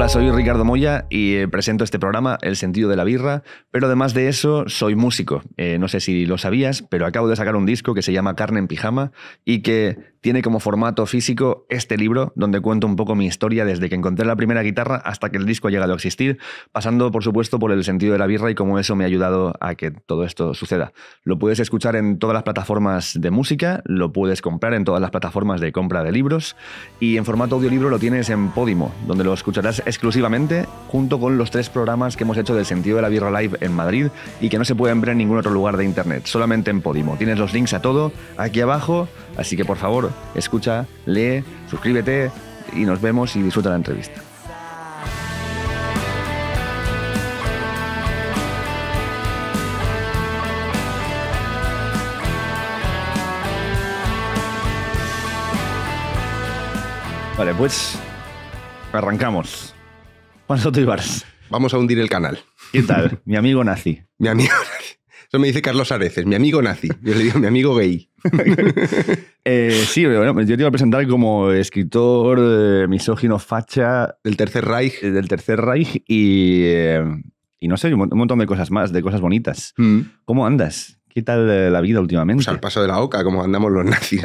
Hola, soy Ricardo Moya y eh, presento este programa, El sentido de la birra, pero además de eso soy músico. Eh, no sé si lo sabías, pero acabo de sacar un disco que se llama Carne en Pijama y que tiene como formato físico este libro donde cuento un poco mi historia desde que encontré la primera guitarra hasta que el disco ha llegado a existir, pasando por supuesto por el sentido de la birra y cómo eso me ha ayudado a que todo esto suceda. Lo puedes escuchar en todas las plataformas de música, lo puedes comprar en todas las plataformas de compra de libros y en formato audiolibro lo tienes en Podimo, donde lo escucharás en exclusivamente junto con los tres programas que hemos hecho del sentido de la birra live en Madrid y que no se pueden ver en ningún otro lugar de internet, solamente en Podimo. Tienes los links a todo aquí abajo, así que por favor, escucha, lee, suscríbete y nos vemos y disfruta la entrevista. Vale, pues arrancamos. Juan Soto Ibarz. Vamos a hundir el canal. ¿Qué tal? Mi amigo nazi. Mi amigo Eso me dice Carlos Areces, mi amigo nazi. Yo le digo mi amigo gay. Eh, sí, bueno, yo te iba a presentar como escritor eh, misógino facha. Del Tercer Reich. Eh, del Tercer Reich y, no sé, un montón de cosas más, de cosas bonitas. Mm. ¿Cómo andas? ¿Qué tal la vida últimamente? Pues al paso de la oca, como andamos los nazis.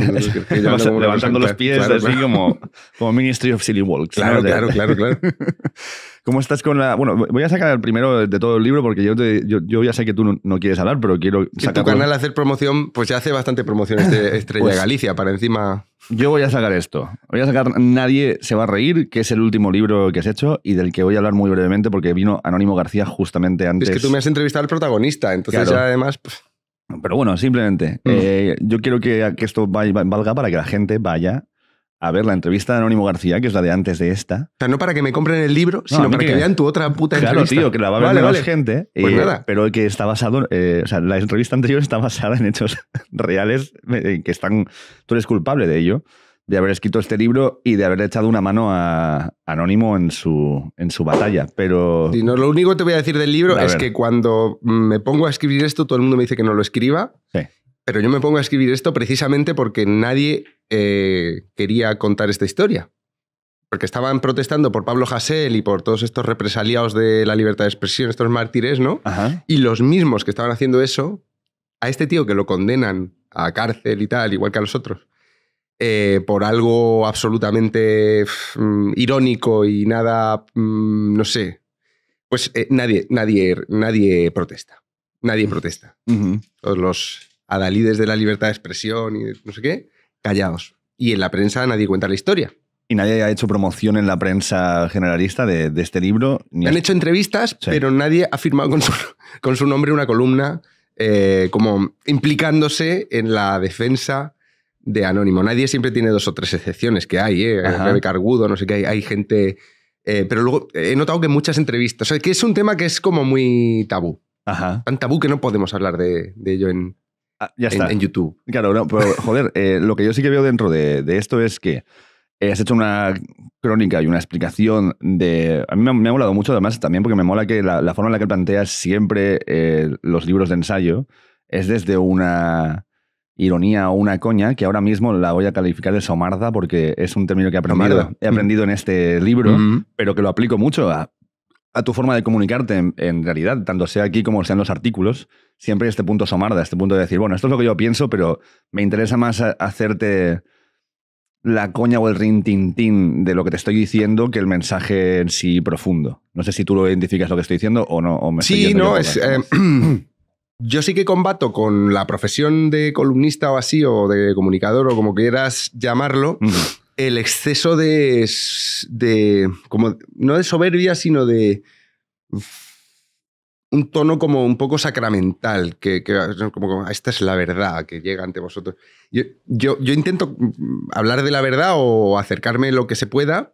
Levantando los, pies, así Como, como Ministry of Silly Walks. Claro, claro, claro, claro. ¿Cómo estás con la...? Bueno, voy a sacar el primero de todo el libro porque yo, te, yo, yo, ya sé que tú no, quieres hablar, pero quiero... Sacar tu canal hacer promoción, pues ya hace bastante promoción este Estrella de pues Galicia, para encima... Yo voy a sacar esto. Voy a sacar Nadie se va a reír, que es el último libro que has hecho y del que voy a hablar muy brevemente porque vino Anónimo García justamente antes. Es que tú me has entrevistado al protagonista, entonces ya además... Pero bueno, simplemente, mm. eh, yo quiero que, que esto valga para que la gente vaya a ver la entrevista de Anónimo García, que es la de antes de esta. O sea, no para que me compren el libro, sino para que... vean tu otra puta entrevista. Claro, tío, que la va a ver más gente. Eh, pues nada. Pero que está basado, eh, o sea, la entrevista anterior está basada en hechos reales eh, que están, tú eres culpable de ello, de haber escrito este libro y de haber echado una mano a Anónimo en su, en su batalla. Pero... no, lo único que te voy a decir del libro es que cuando me pongo a escribir esto, todo el mundo me dice que no lo escriba. Sí. Pero yo me pongo a escribir esto precisamente porque nadie eh, quería contar esta historia. Porque estaban protestando por Pablo Hasél y por todos estos represaliados de la libertad de expresión, estos mártires, ¿no? Y los mismos que estaban haciendo eso, a este tío que lo condenan a cárcel y tal, igual que a los otros, eh, por algo absolutamente mm, irónico y nada, mm, no sé, pues eh, nadie, nadie, nadie protesta. Nadie protesta. Todos los a líderes de la libertad de expresión y no sé qué, callados. Y en la prensa nadie cuenta la historia. Y nadie ha hecho promoción en la prensa generalista de, este libro. Han hecho entrevistas, pero nadie ha firmado con su, con su nombre una columna eh, como implicándose en la defensa de Anónimo. Nadie siempre tiene dos o tres excepciones que hay, ¿eh? Rebeca no sé qué, hay, hay gente... Eh, pero luego he notado que muchas entrevistas, que es un tema que es como muy tabú. Ajá. Tan tabú que no podemos hablar de, de ello en, Ah, ya está. En, YouTube. Claro, pero joder, eh, lo que yo sí que veo dentro de, esto es que eh, has hecho una crónica y una explicación de... A mí me, ha molado mucho, además, también porque me mola que la, forma en la que planteas siempre eh, los libros de ensayo es desde una ironía o una coña, que ahora mismo la voy a calificar de somarda porque es un término que he aprendido, he aprendido en este libro, pero que lo aplico mucho a a tu forma de comunicarte en, realidad, tanto sea aquí como sean los artículos, siempre este punto somarda, este punto de decir, bueno, esto es lo que yo pienso, pero me interesa más hacerte la coña o el rintintín de lo que te estoy diciendo que el mensaje en sí profundo. No sé si tú lo identificas lo que estoy diciendo o no. O sí, no, es... Eh, yo sí que combato con la profesión de columnista o así, o de comunicador, o como quieras llamarlo el exceso de, de, como, no de soberbia, sino de un tono como un poco sacramental, que, como, ah, esta es la verdad que llega ante vosotros. Yo, yo, intento mm, hablar de la verdad o acercarme lo que se pueda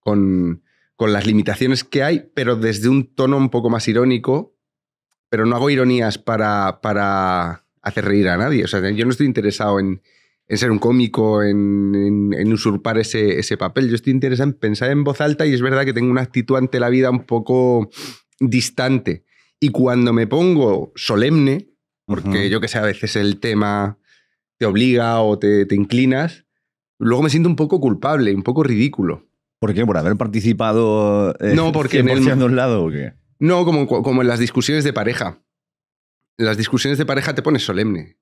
con, con las limitaciones que hay, pero desde un tono un poco más irónico, pero no hago ironías para, para hacer reír a nadie. O sea, yo no estoy interesado en, en ser un cómico, en, usurpar ese, papel. Yo estoy interesado en pensar en voz alta y es verdad que tengo una actitud ante la vida un poco distante. Y cuando me pongo solemne, porque yo que sé, a veces el tema te obliga o te, inclinas, luego me siento un poco culpable, un poco ridículo. ¿Por qué? ¿Por haber participado eh, no, porque en el... un lado o qué? No, como, como en las discusiones de pareja. las discusiones de pareja te pones solemne.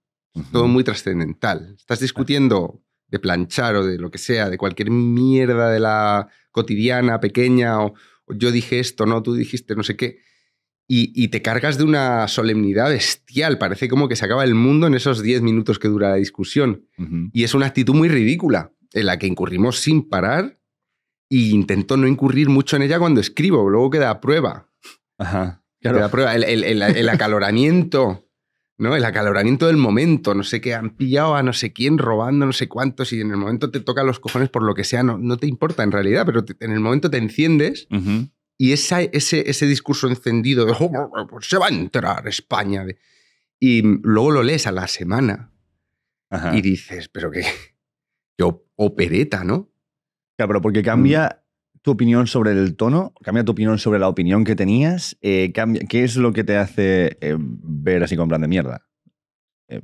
Todo muy trascendental. Estás discutiendo de planchar o de lo que sea, de cualquier mierda de la cotidiana, pequeña, o, yo dije esto, no, tú dijiste no sé qué. Y, te cargas de una solemnidad bestial. Parece como que se acaba el mundo en esos 10 minutos que dura la discusión. Y es una actitud muy ridícula en la que incurrimos sin parar y intento no incurrir mucho en ella cuando escribo. Luego queda a prueba. Ajá. Queda a prueba. el acaloramiento ¿no? El acaloramiento del momento, no sé qué, han pillado a no sé quién robando no sé cuántos y en el momento te toca los cojones por lo que sea, no, no te importa en realidad, pero en el momento te enciendes y ese, ese, discurso encendido de oh, oh, oh, pues se va a entrar España y luego lo lees a la semana y dices, pero qué, yo opereta, ¿no? Claro, pero porque cambia tu opinión sobre el tono, cambia tu opinión sobre la opinión que tenías, eh, ¿qué es lo que te hace eh, ver así con plan de mierda? Eh,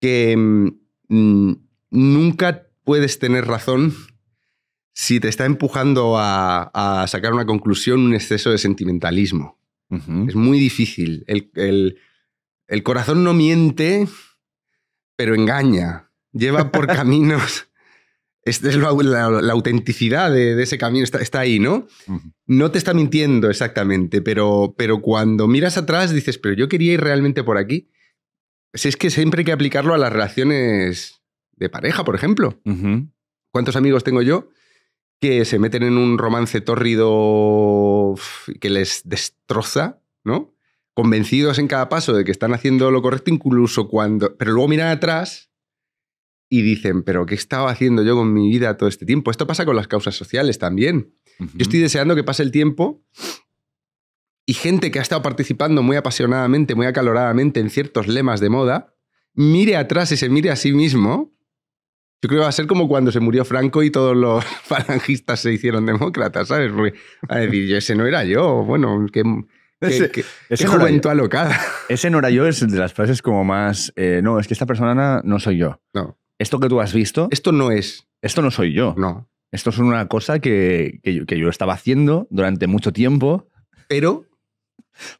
que mm, mm, nunca puedes tener razón si te está empujando a, sacar una conclusión un exceso de sentimentalismo. Es muy difícil. el corazón no miente, pero engaña. Lleva por caminos la, autenticidad de, ese camino, está, ahí, ¿no? No te está mintiendo exactamente, pero, pero cuando miras atrás dices, pero yo quería ir realmente por aquí. Si es que siempre hay que aplicarlo a las relaciones de pareja, por ejemplo. ¿Cuántos amigos tengo yo que se meten en un romance tórrido que les destroza, ¿no? Convencidos en cada paso de que están haciendo lo correcto, incluso cuando. Pero luego miran atrás y dicen, pero ¿qué estaba haciendo yo con mi vida todo este tiempo? Esto pasa con las causas sociales también. Yo estoy deseando que pase el tiempo y gente que ha estado participando muy apasionadamente, muy acaloradamente en ciertos lemas de moda, mire atrás y se mire a sí mismo. Yo creo que va a ser como cuando se murió Franco y todos los falangistas se hicieron demócratas, ¿sabes? A decir, ese no era yo, bueno, que... Ese, qué juventud alocada. Ese no era yo es de las frases como más. Eh, no, es que esta persona no soy yo. No esto que tú has visto, esto no es. Esto no soy yo. No. Esto es una cosa que, que, yo, estaba haciendo durante mucho tiempo. Pero.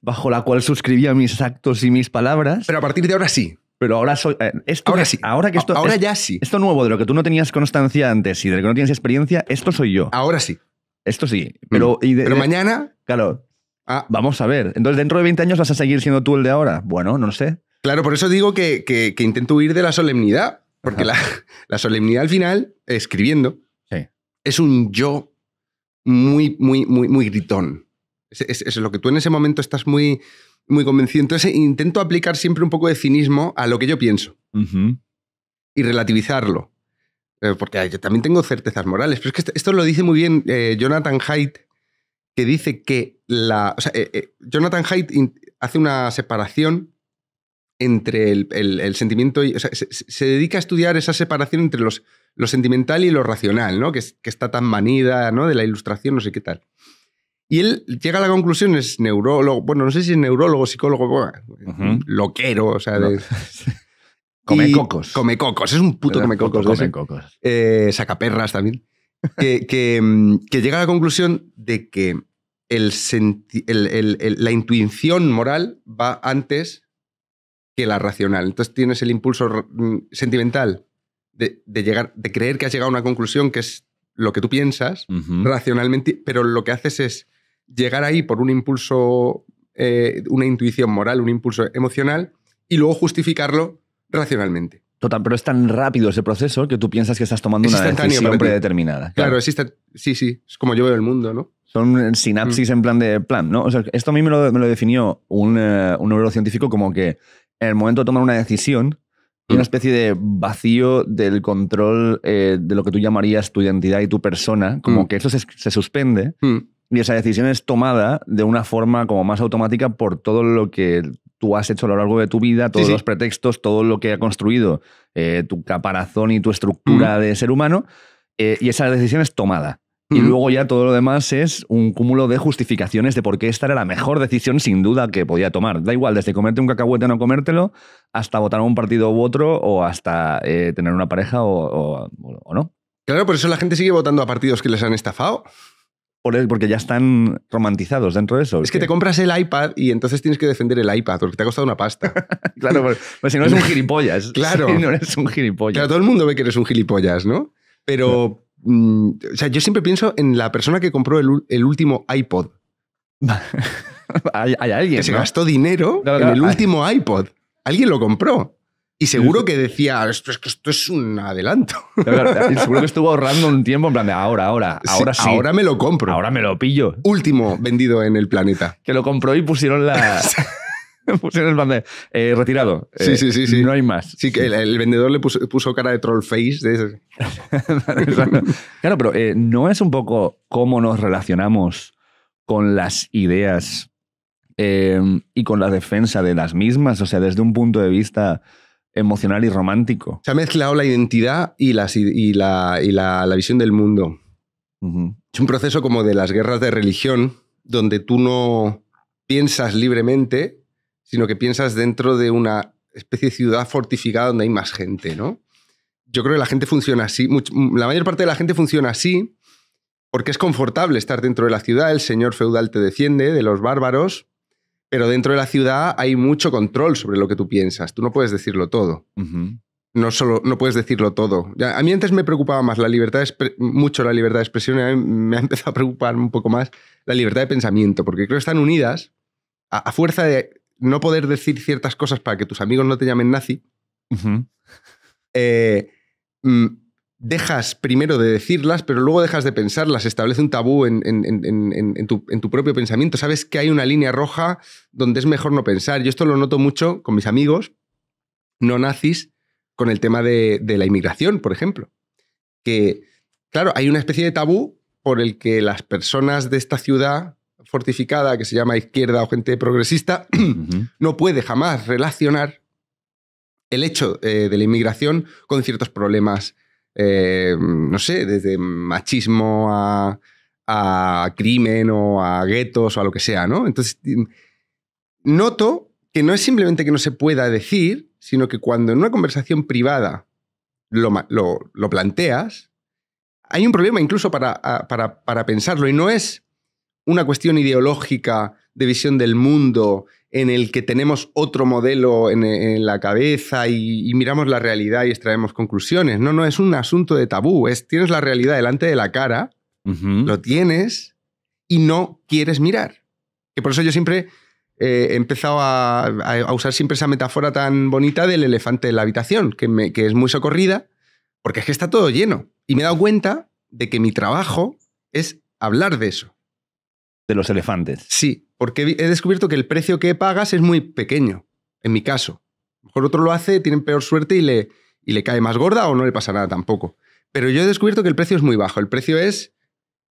Bajo la cual suscribía mis actos y mis palabras. Pero a partir de ahora sí. Pero ahora soy. Eh, esto ahora sí. Ahora que esto. Ahora ya sí. Esto nuevo, de lo que tú no tenías constancia antes y de lo que no tienes experiencia, esto soy yo. Ahora sí. Esto sí. Mm. Pero, y de, pero mañana. Claro. Ah. Vamos a ver. Entonces, dentro de 20 años vas a seguir siendo tú el de ahora. Bueno, no sé. Claro, por eso digo que, que, que intento huir de la solemnidad. Porque la, solemnidad al final, escribiendo, es un yo muy, muy, muy, muy gritón. Es, lo que tú en ese momento estás muy, muy convencido. Entonces intento aplicar siempre un poco de cinismo a lo que yo pienso y relativizarlo. Eh, porque yo también tengo certezas morales. Pero es que esto, lo dice muy bien eh, Jonathan Haidt, que dice que la. Eh, Jonathan Haidt hace una separación entre el, sentimiento se, dedica a estudiar esa separación entre los, lo sentimental y lo racional, ¿no? Que, que está tan manida, ¿no? De la ilustración, no sé qué tal. Y él llega a la conclusión, es neurólogo, bueno, no sé si es neurólogo, psicólogo, loquero, o sea, come cocos. Come cocos, es un puto come cocos. Come cocos. Eh, sacaperras también. que, mm, que, llega a la conclusión de que la intuición moral va antes que la racional. Entonces tienes el impulso mm, sentimental de, creer que has llegado a una conclusión que es lo que tú piensas racionalmente, pero lo que haces es llegar ahí por un impulso, eh, una intuición moral, un impulso emocional, y luego justificarlo racionalmente. Total, pero es tan rápido ese proceso que tú piensas que estás tomando una decisión predeterminada. Claro, existe, sí, sí, es como yo veo el mundo, ¿no? Son eh, sinapsis mm. en plan de plan, ¿no? esto a mí me lo, definió un, eh, un neurocientífico como que en el momento de tomar una decisión, hay mm. una especie de vacío del control eh, de lo que tú llamarías tu identidad y tu persona, como mm. que eso se, suspende mm. y esa decisión es tomada de una forma como más automática por todo lo que tú has hecho a lo largo de tu vida, todos los pretextos, todo lo que ha construido eh, tu caparazón y tu estructura de ser humano, eh, y esa decisión es tomada. Y luego ya todo lo demás es un cúmulo de justificaciones de por qué esta era la mejor decisión sin duda que podía tomar. Da igual, desde comerte un cacahuete o no comértelo, hasta votar a un partido u otro, o hasta eh, tener una pareja o, no. Claro, por eso la gente sigue votando a partidos que les han estafado. Por porque ya están romantizados dentro de eso. Es que, te compras el iPad y entonces tienes que defender el iPad porque te ha costado una pasta. claro, pero, pues, pues si no eres un gilipollas. claro. no eres un gilipollas. Claro, todo el mundo ve que eres un gilipollas, ¿no? Pero... Mm, o sea, yo siempre pienso en la persona que compró el, último iPod. hay, alguien. Que se gastó dinero en el último iPod. Alguien lo compró. Y seguro que decía, esto, es un adelanto. seguro que estuvo ahorrando un tiempo en plan de ahora, ahora, ahora sí, Ahora me lo compro. Ahora me lo pillo. Último vendido en el planeta. Que lo compró y pusieron la. Pusieron el eh, retirado. Sí, eh, sí, sí, sí, No hay más. Sí, que el, vendedor le puso, cara de troll face. claro, pero eh, ¿no es un poco cómo nos relacionamos con las ideas y con la defensa de las mismas? O sea, desde un punto de vista emocional y romántico. Se ha mezclado la identidad y, y, la, visión del mundo. Es un proceso como de las guerras de religión, donde tú no piensas libremente, sino que piensas dentro de una especie de ciudad fortificada donde hay más gente, ¿no? Yo creo que la gente funciona así, mm, la mayor parte de la gente funciona así porque es confortable estar dentro de la ciudad, el señor feudal te defiende de los bárbaros, pero dentro de la ciudad hay mucho control sobre lo que tú piensas, tú no puedes decirlo todo. No, solo, no puedes decirlo todo. a mí antes me preocupaba más la libertad mucho la libertad de expresión, me ha empezado a preocupar un poco más la libertad de pensamiento, porque creo que están unidas a fuerza de no poder decir ciertas cosas para que tus amigos no te llamen nazi, eh, mm, dejas primero de decirlas, pero luego dejas de pensarlas, establece un tabú en, tu, propio pensamiento. Sabes que hay una línea roja donde es mejor no pensar. Yo esto lo noto mucho con mis amigos no nazis con el tema de, de la inmigración, por ejemplo. Que, claro, hay una especie de tabú por el que las personas de esta ciudad fortificada que se llama izquierda o gente progresista, no puede jamás relacionar el hecho eh, de la inmigración con ciertos problemas, eh, no sé, desde machismo a, crimen o a guetos o a lo que sea, ¿no? Entonces, mm, noto que no es simplemente que no se pueda decir, sino que cuando en una conversación privada lo, planteas, hay un problema incluso para, para pensarlo y no es una cuestión ideológica de visión del mundo en el que tenemos otro modelo en, la cabeza y, miramos la realidad y extraemos conclusiones. No, no, es un asunto de tabú. Es, tienes la realidad delante de la cara, lo tienes y no quieres mirar. Que por eso yo siempre eh, he empezado a, usar siempre esa metáfora tan bonita del elefante en la habitación, que, que es muy socorrida, porque es que está todo lleno. Y me he dado cuenta de que mi trabajo es hablar de eso de los elefantes. Sí, porque he descubierto que el precio que pagas es muy pequeño, en mi caso. A lo mejor otro lo hace, tienen peor suerte y le, y le cae más gorda o no le pasa nada tampoco. Pero yo he descubierto que el precio es muy bajo. El precio es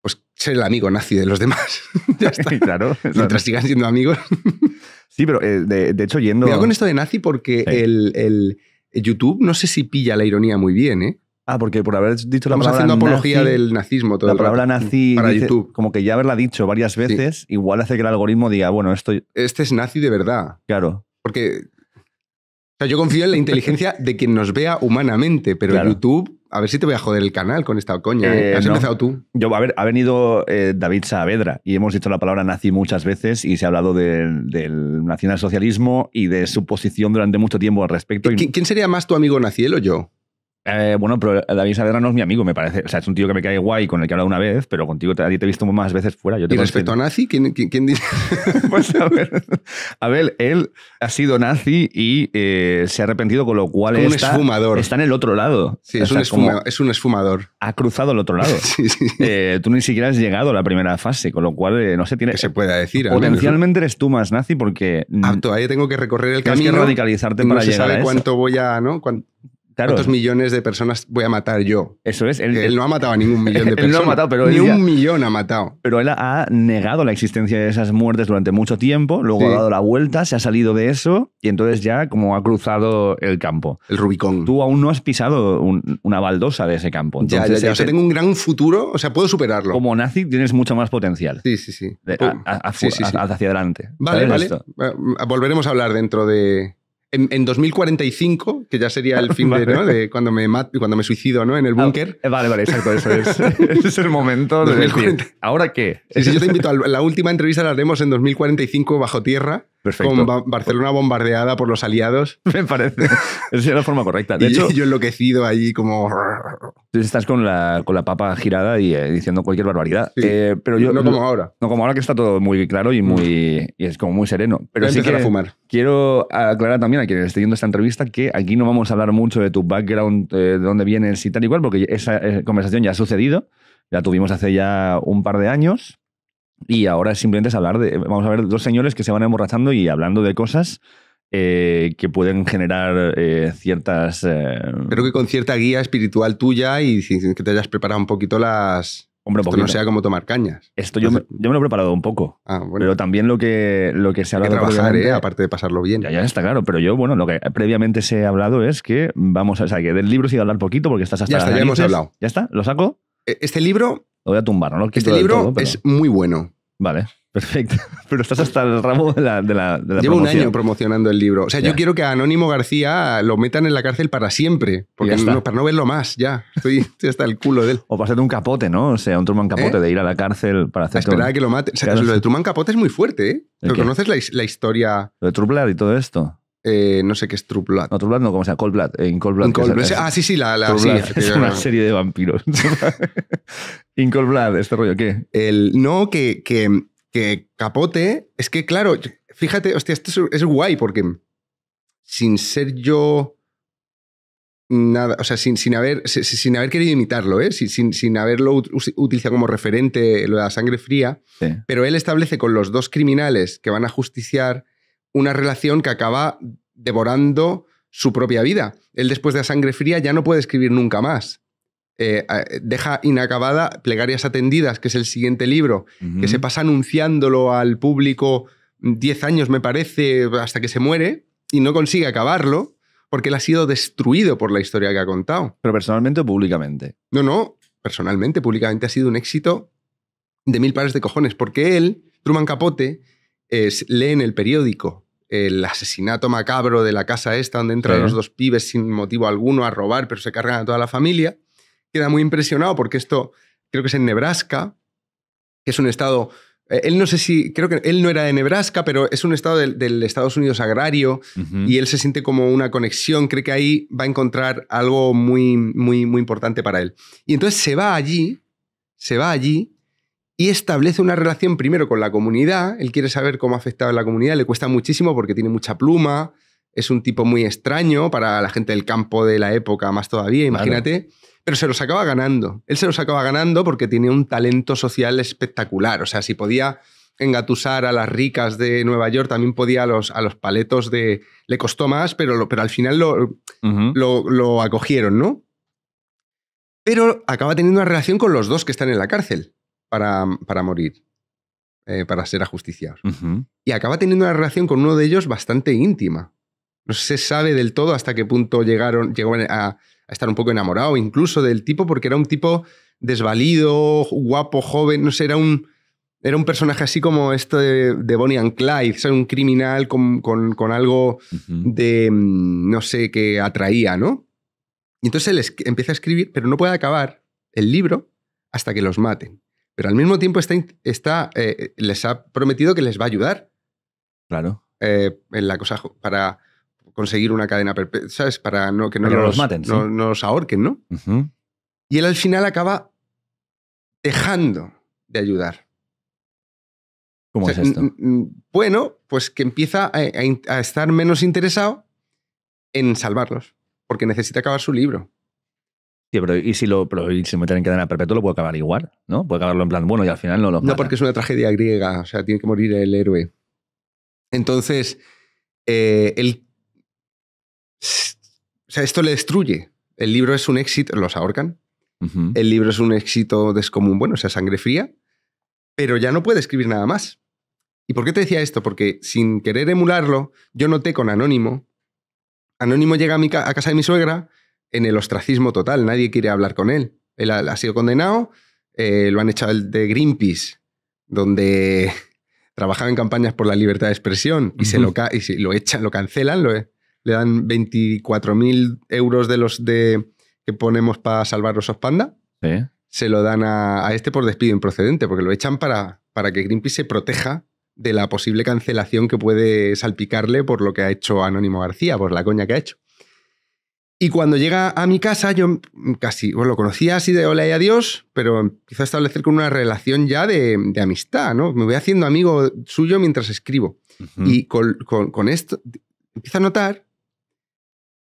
pues ser el amigo nazi de los demás. ya está. claro. Mientras sigan siendo amigos. sí, pero eh, de, hecho yendo... Cuidado con esto de nazi porque el, YouTube no sé si pilla la ironía muy bien, ¿eh? Ah, porque por haber dicho la palabra Estamos haciendo apología del nazismo todo La palabra mm, nazi, para YouTube. como que ya haberla dicho varias veces, igual hace que el algoritmo diga, bueno, esto... Este es nazi de verdad. Claro. Porque sea, yo confío en la inteligencia de quien nos vea humanamente, pero YouTube, a ver si te voy a joder el canal con esta coña. ¿eh? Eh, Has empezado tú. Yo, a ver, ha venido eh, David Saavedra y hemos dicho la palabra nazi muchas veces y se ha hablado del nacionalsocialismo y de su posición durante mucho tiempo al respecto. ¿Quién sería más tu amigo él o yo? Eh, bueno, pero David Saavedra no es mi amigo, me parece. O sea, es un tío que me cae guay, con el que he hablado una vez, pero contigo te, he visto más veces fuera. Yo ¿Y respecto a nazi? ¿Quién, dice? pues a ver, a él ha sido nazi y eh, se ha arrepentido, con lo cual es está, un esfumador. está en el otro lado. Sí, es, un esfumador. Ha cruzado el otro lado. Eh, tú ni siquiera has llegado a la primera fase, con lo cual no se tiene... Que se pueda decir. Potencialmente eres tú más nazi porque... Ah, mm, todavía tengo que recorrer el camino. Tienes que radicalizarte para sabe cuánto voy a... ¿no? ¿Cuántos millones de personas voy a matar yo? Eso es. Él, no ha matado a ningún millón de personas. Ni un millón ha matado. Pero él ha negado la existencia de esas muertes durante mucho tiempo, luego ha dado la vuelta, se ha salido de eso y entonces ya como ha cruzado el campo. El Rubicón. Tú aún no has pisado una baldosa de ese campo. ya, ya, O sea, tengo un gran futuro, o sea, puedo superarlo. Como nazi tienes mucho más potencial. Sí, sí, sí. hacia adelante. Vale, vale. Volveremos a hablar dentro de, en, 2045, que ya sería el fin de, cuando me cuando me suicido, ¿no? En el ah, búnker. Eh, vale, vale, exacto, eso es. Ese es el momento ¿ahora qué? yo te invito a la última entrevista la haremos en 2045 bajo tierra con Barcelona bombardeada por los aliados. Me parece. Esa es la forma correcta. De hecho, yo enloquecido allí como... estás con la, con la papa girada y eh, diciendo cualquier barbaridad. Eh, pero yo, no como ahora. No como ahora que está todo muy claro y, muy, es como muy sereno. Pero sí que fumar. quiero aclarar también a quienes estén viendo esta entrevista que aquí no vamos a hablar mucho de tu background, eh, de dónde vienes y tal y cual, porque esa conversación ya ha sucedido. La tuvimos hace ya un par de años y ahora simplemente es hablar de. Vamos a ver dos señores que se van emborrachando y hablando de cosas eh, que pueden generar eh, ciertas. Eh, Creo que con cierta guía espiritual tuya y sin que te hayas preparado un poquito las. Hombre, Esto no sea como tomar cañas. Esto yo, yo me, lo he preparado un poco. Ah, pero también lo que, lo que se ha hablado. Hay que trabajar, aparte de pasarlo bien. Ya, está claro. Pero yo, bueno, lo que previamente se ha hablado es que vamos a. O sea, que del libro sí a hablar poquito porque estás hasta. Ya está, ya hemos hablado. Ya está, lo saco. E-, este libro. Lo voy a tumbar, ¿no? este libro es muy bueno. Vale, perfecto. Pero estás hasta el ramo de la, de Llevo un año promocionando el libro. O sea, yo quiero que a Anónimo García lo metan en la cárcel para siempre. Porque para no verlo más, ya. Estoy, hasta el culo de él. O para un capote, ¿no? O sea, un Truman Capote ¿Eh? de ir a la cárcel para hacer. esperar a que lo maten. O sea, Lo de Truman Capote es muy fuerte, ¿eh? ¿Lo conoces la, historia? Lo de Truplar y todo esto. Eh, no sé qué es True Blood. No, True Blood no, como sea, Cold Blood. In eh, Ah, sí, sí, la. es una serie de vampiros. In Cold Blood, este rollo, ¿qué? El, no, que, que, capote. Es que, claro, fíjate, hostia, esto es, guay porque sin ser yo nada, o sea, sin, sin, haber, sin, haber querido imitarlo, ¿eh? sin, sin haberlo utilizado como referente lo de la sangre fría, pero él establece con los dos criminales que van a justiciar una relación que acaba devorando su propia vida. Él después de la sangre fría ya no puede escribir nunca más. Eh, deja inacabada Plegarias Atendidas, que es el siguiente libro, que se pasa anunciándolo al público 10 años, me parece, hasta que se muere, y no consigue acabarlo porque él ha sido destruido por la historia que ha contado. ¿Pero personalmente o públicamente? No, no, personalmente, públicamente ha sido un éxito de mil pares de cojones, porque él, Truman Capote, es, lee en el periódico el asesinato macabro de la casa esta, donde entran los dos pibes sin motivo alguno a robar, pero se cargan a toda la familia. Queda muy impresionado porque esto creo que es en Nebraska, que es un estado... Eh, él no sé si, creo que él no era de Nebraska, pero es un estado del, Estados Unidos agrario y él se siente como una conexión, cree que ahí va a encontrar algo muy, muy, muy importante para él. Y entonces se va allí, se va allí y establece una relación primero con la comunidad. Él quiere saber cómo ha afectado a la comunidad, le cuesta muchísimo porque tiene mucha pluma, es un tipo muy extraño para la gente del campo de la época, más todavía, imagínate. Pero se los acaba ganando. Él se los acaba ganando porque tiene un talento social espectacular. O sea, si podía engatusar a las ricas de Nueva York, también podía a los, paletos de... Le costó más, pero, al final lo acogieron, ¿no? Pero acaba teniendo una relación con los dos que están en la cárcel para, morir, eh, para ser ajusticiados. Y acaba teniendo una relación con uno de ellos bastante íntima. No se sabe del todo hasta qué punto llegaron, llegó a, estar un poco enamorado incluso del tipo, porque era un tipo desvalido, guapo, joven, no sé, era un, era un personaje así como este de, Bonnie and Clyde, era un criminal con, algo de, mm, no sé, que atraía, ¿no? Y entonces él empieza a escribir, pero no puede acabar el libro hasta que los maten pero al mismo tiempo está, eh, les ha prometido que les va a ayudar. Claro. Eh, en la cosa para conseguir una cadena perpetua, ¿sabes? Para no, que no, los, ahorquen, ¿no? Y él al final acaba dejando de ayudar. ¿Cómo es esto? Bueno, pues que empieza a estar menos interesado en salvarlos, porque necesita acabar su libro pero y si lo tienen que dar en cadena perpetuo, lo puedo acabar igual, ¿no? puedo acabarlo en plan bueno y al final no lo. No, porque es una tragedia griega, o sea, tiene que morir el héroe. Entonces, eh, O sea, esto le destruye. El libro es un éxito, los ahorcan. El libro es un éxito descomún, bueno, o sea, sangre fría, pero ya no puede escribir nada más. ¿Y por qué te decía esto? Porque sin querer emularlo, yo noté con Anónimo. Anónimo llega a, a casa de mi suegra en el ostracismo total, nadie quiere hablar con él. Él ha, sido condenado, eh, lo han echado de Greenpeace, donde trabajaba en campañas por la libertad de expresión y, se, lo, y lo, echan, lo cancelan, eh, le dan 24.000 euros de los de, que ponemos para salvar los panda. Se lo dan a, este por despido improcedente, porque lo echan para, para que Greenpeace se proteja de la posible cancelación que puede salpicarle por lo que ha hecho Anónimo García, por la coña que ha hecho. Y cuando llega a mi casa, yo casi bueno, lo conocía así de hola y adiós, pero empiezo a establecer con una relación ya de, amistad, ¿no? Me voy haciendo amigo suyo mientras escribo. Y con, esto empiezo a notar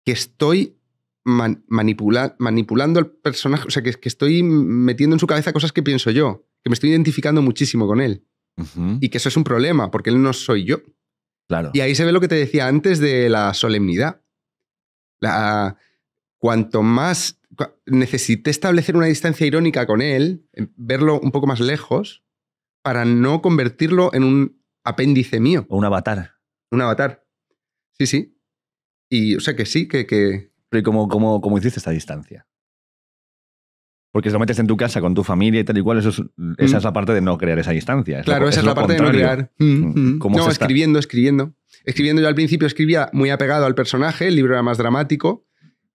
que estoy manipulando al personaje, o sea, que, que, estoy metiendo en su cabeza cosas que pienso yo, que me estoy identificando muchísimo con él. Y que eso es un problema, porque él no soy yo. Claro. Y ahí se ve lo que te decía antes de la solemnidad cuanto más necesité establecer una distancia irónica con él, verlo un poco más lejos, para no convertirlo en un apéndice mío. O un avatar. Un avatar. Sí, sí. Y o sea que sí, que... que... Pero ¿y cómo hiciste esta distancia? Porque si lo metes en tu casa con tu familia y tal y cual, eso esa mm. es la parte de no crear esa distancia. claro, esa es, la parte de no crear. Mm, mm. como no, escribiendo, escribiendo. Escribiendo yo al principio escribía muy apegado al personaje, el libro era más dramático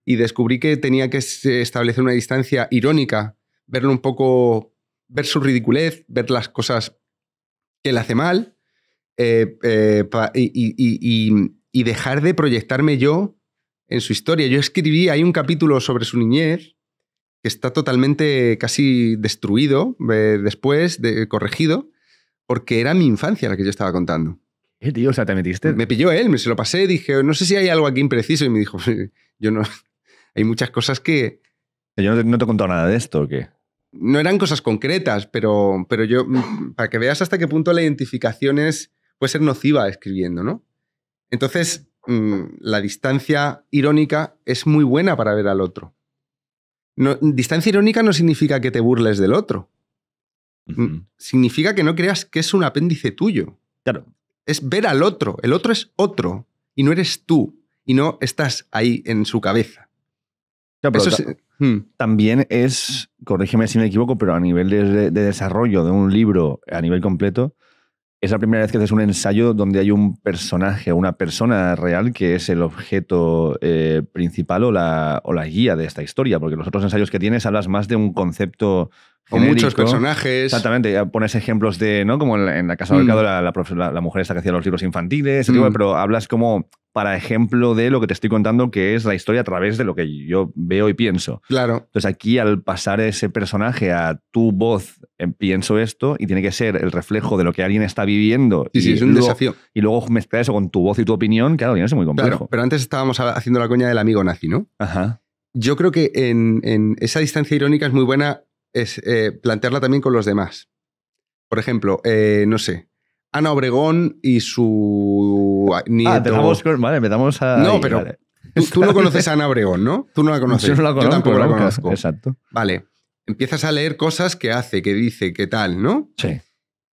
y descubrí que tenía que establecer una distancia irónica, verlo un poco, ver su ridiculez, ver las cosas que le hace mal eh, eh, y, y dejar de proyectarme yo en su historia. Yo escribí, hay un capítulo sobre su niñez que está totalmente casi destruido eh, después, de, corregido, porque era mi infancia la que yo estaba contando. ¿Eh, tío? O sea, ¿te metiste? Me pilló él, me se lo pasé, dije, no sé si hay algo aquí impreciso, y me dijo, yo no, hay muchas cosas que... Yo no te, no he contado nada de esto, ¿o qué? No eran cosas concretas, pero, pero yo, mm, para que veas hasta qué punto la identificación es, puede ser nociva escribiendo, ¿no? Entonces, mm, la distancia irónica es muy buena para ver al otro distancia irónica no significa que te burles del otro. Mm, significa que no creas que es un apéndice tuyo. Claro. Es ver al otro. El otro es otro y no eres tú y no estás ahí en su cabeza. Eso mm. También es, corrígeme si me equivoco, pero a nivel de, desarrollo de un libro a nivel completo, es la primera vez que haces un ensayo donde hay un personaje o una persona real que es el objeto eh, principal o la, o la guía de esta historia, porque los otros ensayos que tienes hablas más de un concepto con muchos personajes. Exactamente, pones ejemplos de, ¿no? Como en la, Casa del mm. Mercado, la, mujer esta que hacía los libros infantiles, mm. pero hablas como para ejemplo de lo que te estoy contando, que es la historia a través de lo que yo veo y pienso. Claro. Entonces aquí al pasar ese personaje a tu voz, eh, pienso esto, y tiene que ser el reflejo de lo que alguien está viviendo. y sí, es un luego, desafío. Y luego mezclar eso con tu voz y tu opinión, claro, tiene a muy complejo. Claro, pero antes estábamos haciendo la coña del amigo nazi, ¿no? Ajá. Yo creo que en, en esa distancia irónica es muy buena es eh, plantearla también con los demás. Por ejemplo, eh, no sé, Ana Obregón y su ah, nieto. Ah, vale, metamos a... No, pero tú, no conoces a Ana Obregón, ¿no? Tú no la conoces. Yo no la tampoco la conozco. Exacto. Vale. Empiezas a leer cosas que hace, que dice, que tal, ¿no? Sí.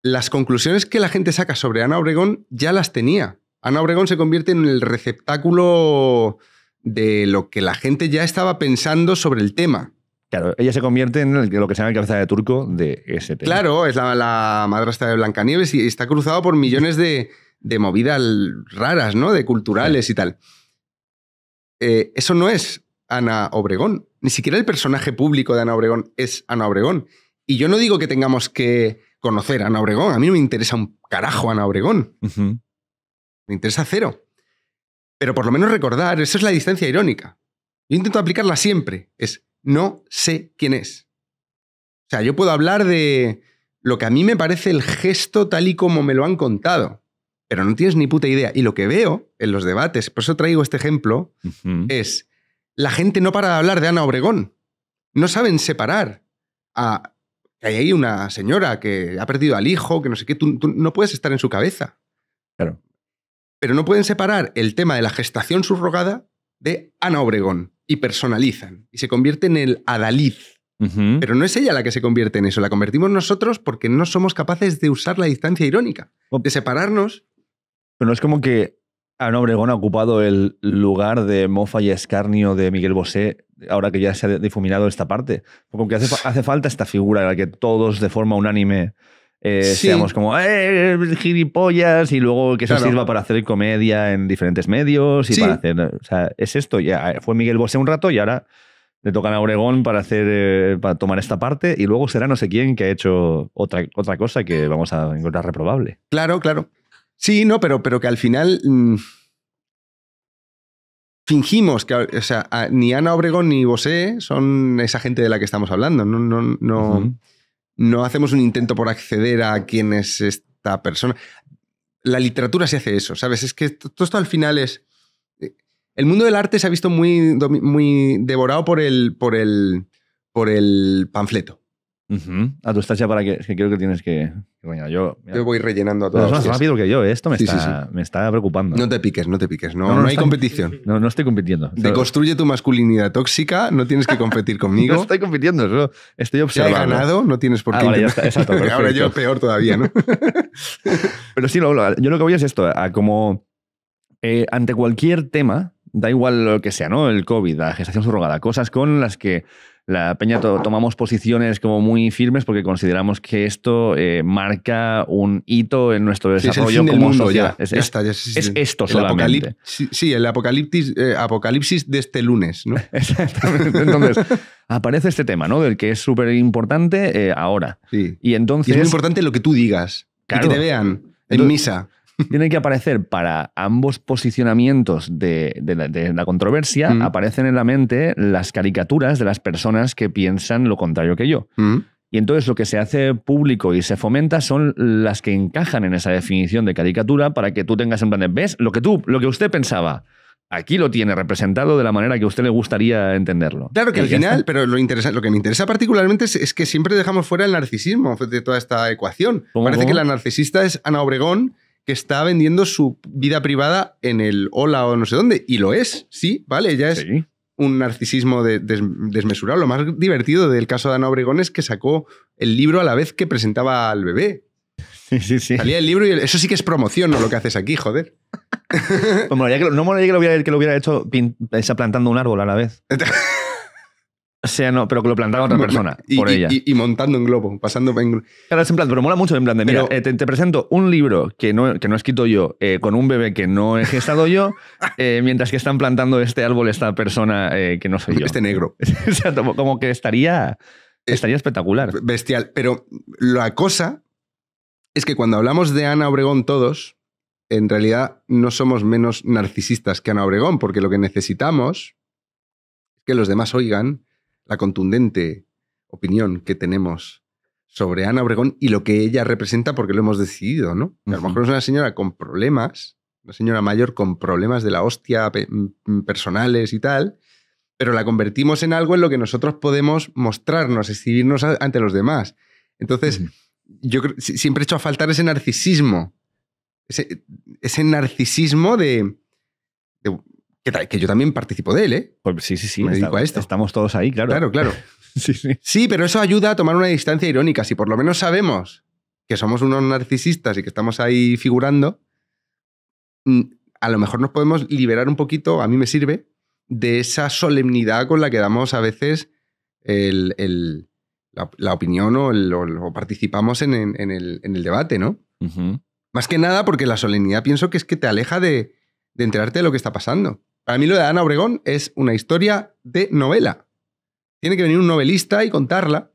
Las conclusiones que la gente saca sobre Ana Obregón ya las tenía. Ana Obregón se convierte en el receptáculo de lo que la gente ya estaba pensando sobre el tema. Claro, ella se convierte en lo que se llama el cabeza de turco de ese Claro, es la, madrastra de Blancanieves y está cruzado por millones de, movidas raras, ¿no? De culturales y tal. Eh, eso no es Ana Obregón. Ni siquiera el personaje público de Ana Obregón es Ana Obregón. Y yo no digo que tengamos que conocer a Ana Obregón. A mí no me interesa un carajo Ana Obregón. Me interesa cero. Pero por lo menos recordar, esa es la distancia irónica. Yo intento aplicarla siempre. Es no sé quién es. O sea, yo puedo hablar de lo que a mí me parece el gesto tal y como me lo han contado, pero no tienes ni puta idea. Y lo que veo en los debates, por eso traigo este ejemplo, es la gente no para de hablar de Ana Obregón. No saben separar a... Hay ahí una señora que ha perdido al hijo, que no sé qué, tú, no puedes estar en su cabeza. Claro. Pero no pueden separar el tema de la gestación subrogada de Ana Obregón y personalizan y se convierte en el adalid. Pero no es ella la que se convierte en eso, la convertimos nosotros porque no somos capaces de usar la distancia irónica, de separarnos. Pero no es como que Ana Obregón ha ocupado el lugar de mofa y escarnio de Miguel Bosé, ahora que ya se ha difuminado esta parte. Como que hace, hace falta esta figura en la que todos de forma unánime eh, seamos como eh, eh, eh, gilipollas y luego que eso sirva para hacer comedia en diferentes medios y para hacer. O sea, es esto. Ya fue Miguel Bosé un rato y ahora le tocan a Obregón para hacer para tomar esta parte y luego será no sé quién que ha hecho otra, otra cosa que vamos a encontrar reprobable. Claro, claro. Sí, no, pero, pero que al final mm, fingimos que, o sea, ni Ana Obregón ni Bosé son esa gente de la que estamos hablando. No, no, no hacemos un intento por acceder a quién es esta persona. La literatura se hace eso, ¿sabes? Es que todo esto al final es... Eh, el mundo del arte se ha visto muy, muy devorado por el, por, el, por el panfleto. A ah, tu estás ya para que. que creo que tienes que. yo, voy rellenando a todos. más rápido que yo, ¿eh? esto me, está, preocupando. No te piques, no te piques. No, no, hay competición. No, no estoy compitiendo. Deconstruye tu masculinidad tóxica, no tienes que competir conmigo. no estoy compitiendo, estoy observando. Si he ganado, no tienes por ah, qué. Ahora yo peor todavía, ¿no? Pero sí, lo, yo lo que voy es esto, como. Eh, ante cualquier tema, da igual lo que sea, ¿no? El COVID, la gestación subrogada, cosas con las que la Peña tomamos posiciones como muy firmes porque consideramos que esto eh, marca un hito en nuestro desarrollo es como Ya, es, esto Sí, el eh, apocalipsis, de este lunes, ¿no? Exactamente. Entonces, aparece este tema, ¿no? Del que es súper importante eh, ahora. Y entonces. es muy importante lo que tú digas. Y que te vean en misa. Tiene que aparecer para ambos posicionamientos de, la, controversia, mm. aparecen en la mente las caricaturas de las personas que piensan lo contrario que yo. Mm. Y entonces lo que se hace público y se fomenta son las que encajan en esa definición de caricatura para que tú tengas en plan de, ¿ves? Lo que tú, lo que usted pensaba aquí lo tiene representado de la manera que a usted le gustaría entenderlo. Claro que al final, pero lo, lo que me interesa particularmente es, que siempre dejamos fuera el narcisismo de toda esta ecuación. Parece que la narcisista es Ana Obregón que está vendiendo su vida privada en el hola o no sé dónde. Y lo es, sí, ¿vale? Ya es un narcisismo desmesurado. Lo más divertido del caso de Ana Obregón es que sacó el libro a la vez que presentaba al bebé. Sí, sí, sí. Salía el libro y eso sí que es promoción, no lo que haces aquí, joder. no me que lo hubiera, hecho plantando un árbol a la vez. sea, no, pero que lo plantaba otra persona y, por ella. Y, montando en globo, pasando en. pero mola mucho en plan de, mira, eh, te, presento un libro que no, que no he escrito yo, eh, con un bebé que no he gestado yo, eh, mientras que están plantando este árbol esta persona que no soy yo. Este negro. como que estaría, estaría espectacular. Bestial. Pero la cosa es que cuando hablamos de Ana Obregón todos, en realidad no somos menos narcisistas que Ana Obregón, porque lo que necesitamos es que los demás oigan la contundente opinión que tenemos sobre Ana Obregón y lo que ella representa porque lo hemos decidido, ¿no? A lo mejor es una señora con problemas, una señora mayor con problemas de la hostia mm, mm, personales y tal, pero la convertimos en algo en lo que nosotros podemos mostrarnos, exhibirnos ante los demás. Entonces, yo siempre he hecho a faltar ese narcisismo, ese, narcisismo de que, yo también participo de él, ¿eh? Pues sí, sí, sí. Me dedico a esto. Estamos todos ahí, claro. Claro, claro. sí, pero eso ayuda a tomar una distancia irónica. Si por lo menos sabemos que somos unos narcisistas y que estamos ahí figurando, mm, a lo mejor nos podemos liberar un poquito, a mí me sirve, de esa solemnidad con la que damos a veces la, opinión o, participamos en, el, debate, ¿no? Más que nada porque la solemnidad pienso que es que te aleja de enterarte de lo que está pasando. Para mí lo de Ana Obregón es una historia de novela. Tiene que venir un novelista y contarla,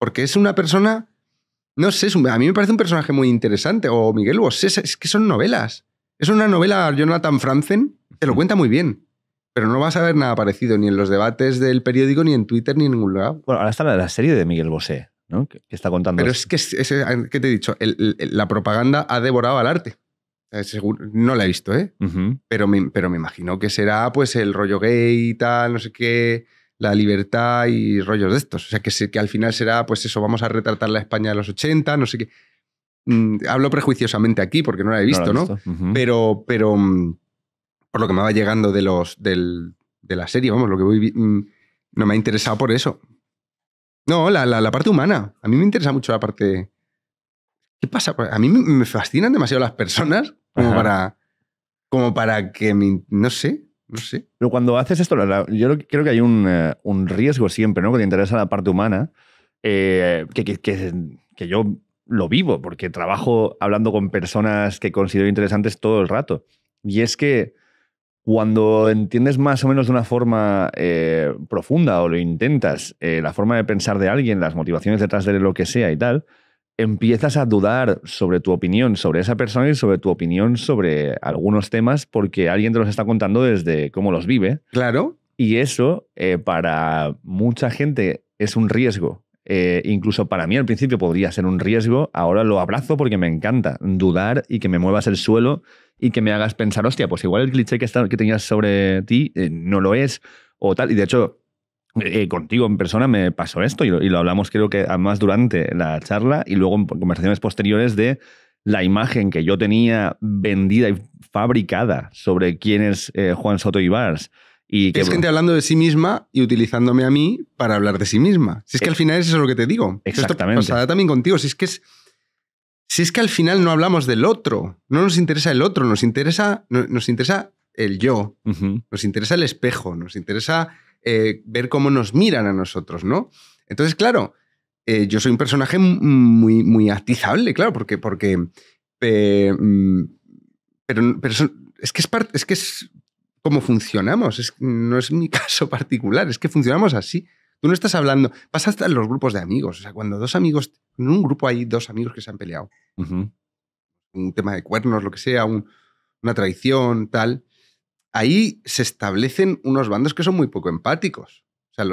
porque es una persona, no sé, a mí me parece un personaje muy interesante, o Miguel Bosé, es, que son novelas. Es una novela Jonathan Franzen, te lo cuenta muy bien, pero no vas a ver nada parecido ni en los debates del periódico, ni en Twitter, ni en ningún lugar. Bueno, ahora está la serie de Miguel Bosé, ¿no? Que, está contando. Pero es que, eh, te he dicho, la propaganda ha devorado al arte. Eh, no la he visto, ¿eh? pero, me, imagino que será pues el rollo gay y tal, no sé qué, la libertad y rollos de estos. O sea, que, al final será pues eso, vamos a retratar la España de los 80, no sé qué. Mm, hablo prejuiciosamente aquí porque no la he visto, ¿no? Pero, pero mm, por lo que me va llegando de, la serie, vamos, lo que voy... Mm, no me ha interesado por eso. No, la parte humana. A mí me interesa mucho la parte ¿Qué pasa? Pues, a mí me fascinan demasiado las personas como para como para que no sé, no sé. Pero cuando haces esto, yo creo que hay un, eh, riesgo siempre, ¿no? Que te interesa la parte humana, eh, que, que, yo lo vivo, porque trabajo hablando con personas que considero interesantes todo el rato. Y es que cuando entiendes más o menos de una forma eh, profunda o lo intentas, la forma de pensar de alguien, las motivaciones detrás de lo que sea y tal, empiezas a dudar sobre tu opinión sobre esa persona y sobre tu opinión sobre algunos temas porque alguien te los está contando desde cómo los vive. Claro. Y eso eh, para mucha gente es un riesgo. Eh, incluso para mí al principio podría ser un riesgo, ahora lo abrazo porque me encanta dudar y que me muevas el suelo y que me hagas pensar, hostia, pues igual el cliché que, tenías sobre ti eh, no lo es o tal. Y de hecho, eh, contigo en persona me pasó esto y lo, hablamos creo que además durante la charla y luego en conversaciones posteriores de la imagen que yo tenía vendida y fabricada sobre quién es eh, Juan Soto Ibars. Y que, es gente hablando de sí misma y utilizándome a mí para hablar de sí misma. Si es que al eh, final es eso lo que te digo. Exactamente. Esto pasará también contigo. Si es que si es que al final no hablamos del otro, no nos interesa el otro, nos interesa, nos interesa el yo, nos interesa el espejo, nos interesa eh, ver cómo nos miran a nosotros, ¿no? Entonces, claro, eh, yo soy un personaje muy, muy claro, porque, porque mm, pero, es que es, parte, es que es como funcionamos, no es mi caso particular, es que funcionamos así. Tú no estás hablando, pasa hasta en los grupos de amigos, o sea, cuando dos amigos, en un grupo hay dos amigos que se han peleado, un tema de cuernos, lo que sea, una traición, tal, ahí se establecen unos bandos que son muy poco empáticos. O sea,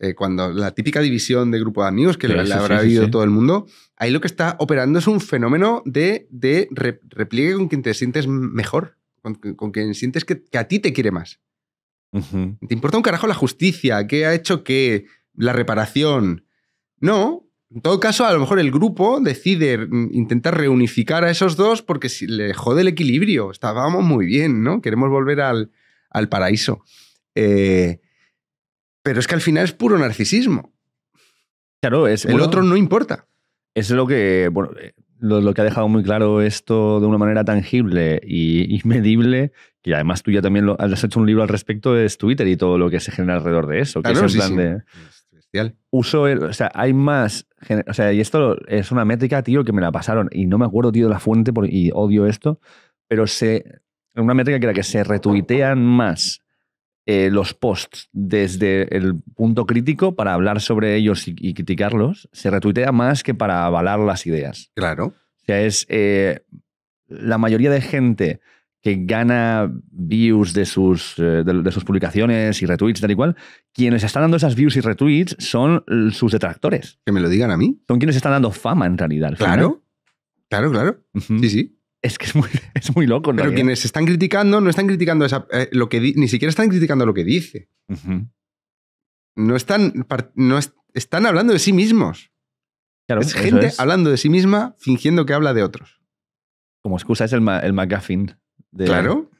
eh, cuando la típica división de grupo de amigos que le, habrá habido todo el mundo, ahí lo que está operando es un fenómeno de, de repliegue con quien te sientes mejor, con, quien sientes que, a ti te quiere más. ¿Te importa un carajo la justicia? ¿Qué ha hecho que ¿La reparación? No, en todo caso, a lo mejor el grupo decide intentar reunificar a esos dos porque le jode el equilibrio. Estábamos muy bien, ¿no? Queremos volver al, al paraíso. Eh, pero es que al final es puro narcisismo. Claro, es. El otro no importa. Es lo que. Eh, lo, que ha dejado muy claro esto de una manera tangible y, inmedible medible, que además tú ya también lo, has hecho un libro al respecto, es Twitter y todo lo que se genera alrededor de eso. Claro, es grande Uso, o sea, hay más o sea, y esto es una métrica, tío, que me la pasaron y no me acuerdo, tío, de la fuente y odio esto, pero es una métrica que era que se retuitean más eh, los posts desde el punto crítico para hablar sobre ellos y, criticarlos, se retuitea más que para avalar las ideas. Claro. O sea, es eh, la mayoría de gente que gana views de sus, eh, de, sus publicaciones y retweets, tal y cual, quienes están dando esas views y retweets son sus detractores. Que me lo digan a mí. Son quienes están dando fama en realidad. claro, claro, claro. Sí, sí. Es que es muy, es muy loco. ¿no? Pero quienes están criticando no están criticando eh, lo que ni siquiera están criticando lo que dice. No están, no están hablando de sí mismos. Claro, es gente hablando de sí misma fingiendo que habla de otros. Como excusa es el, el McGuffin claro.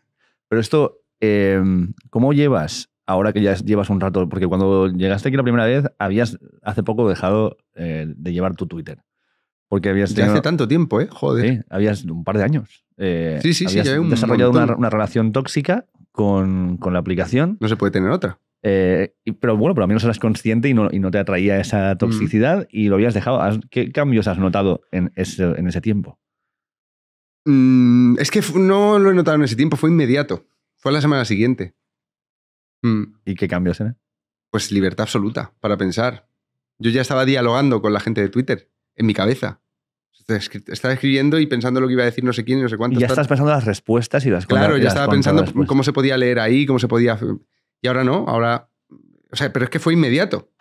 Pero esto, em, ¿cómo llevas ahora que ya llevas un rato? Porque cuando llegaste aquí la primera vez, habías hace poco dejado eh, de llevar tu Twitter. Porque habías tenido, ya hace tanto tiempo, ¿eh? Joder. habías un par de años. Eh, sí, sí, sí. Habías desarrollado una, relación tóxica con, la aplicación. No se puede tener otra. Eh, pero bueno, pero lo menos eras consciente y no, te atraía esa mm. toxicidad y lo habías dejado. ¿Qué cambios has notado en en ese tiempo? Mm, es que no lo he notado en ese tiempo, fue inmediato. Fue la semana siguiente. Mm. ¿Y qué cambios era? Pues libertad absoluta para pensar. Yo ya estaba dialogando con la gente de Twitter en mi cabeza. Estaba escribiendo y pensando lo que iba a decir no sé quién no sé cuánto. Y ya estás pensando las respuestas y las Claro, ya estaba pensando pues. cómo se podía leer ahí, cómo se podía. Y ahora no, ahora. O sea, pero es que fue inmediato.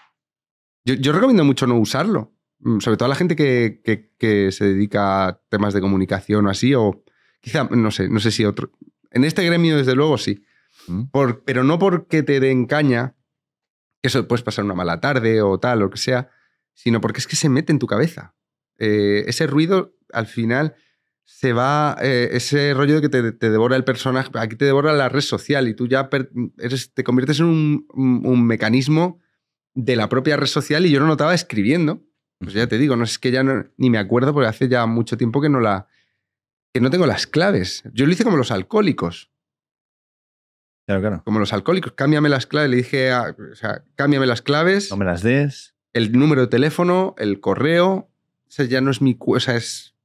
yo recomiendo mucho no usarlo. Mm, sobre todo la gente que, se dedica a temas de comunicación o así, o quizá, no sé, no sé si otro. En este gremio, desde luego, sí. Mm. Por, pero no porque te den caña, que eso puedes pasar una mala tarde o tal, o lo que sea, sino porque es que se mete en tu cabeza. Eh, ese ruido, al final, se va. Eh, ese rollo de que te, devora el personaje, aquí te devora la red social y tú ya te conviertes en un, un, mecanismo de la propia red social y yo lo notaba escribiendo pues ya te digo, no es que ya ni me acuerdo porque hace ya mucho tiempo que no la que no tengo las claves. Yo lo hice como los alcohólicos. Claro, claro. Como los alcohólicos, cámbiame las claves, le dije, ah, o sea, cámbiame las claves. No me las des. El número de teléfono, el correo, o sea, ya no es mi, o sea, es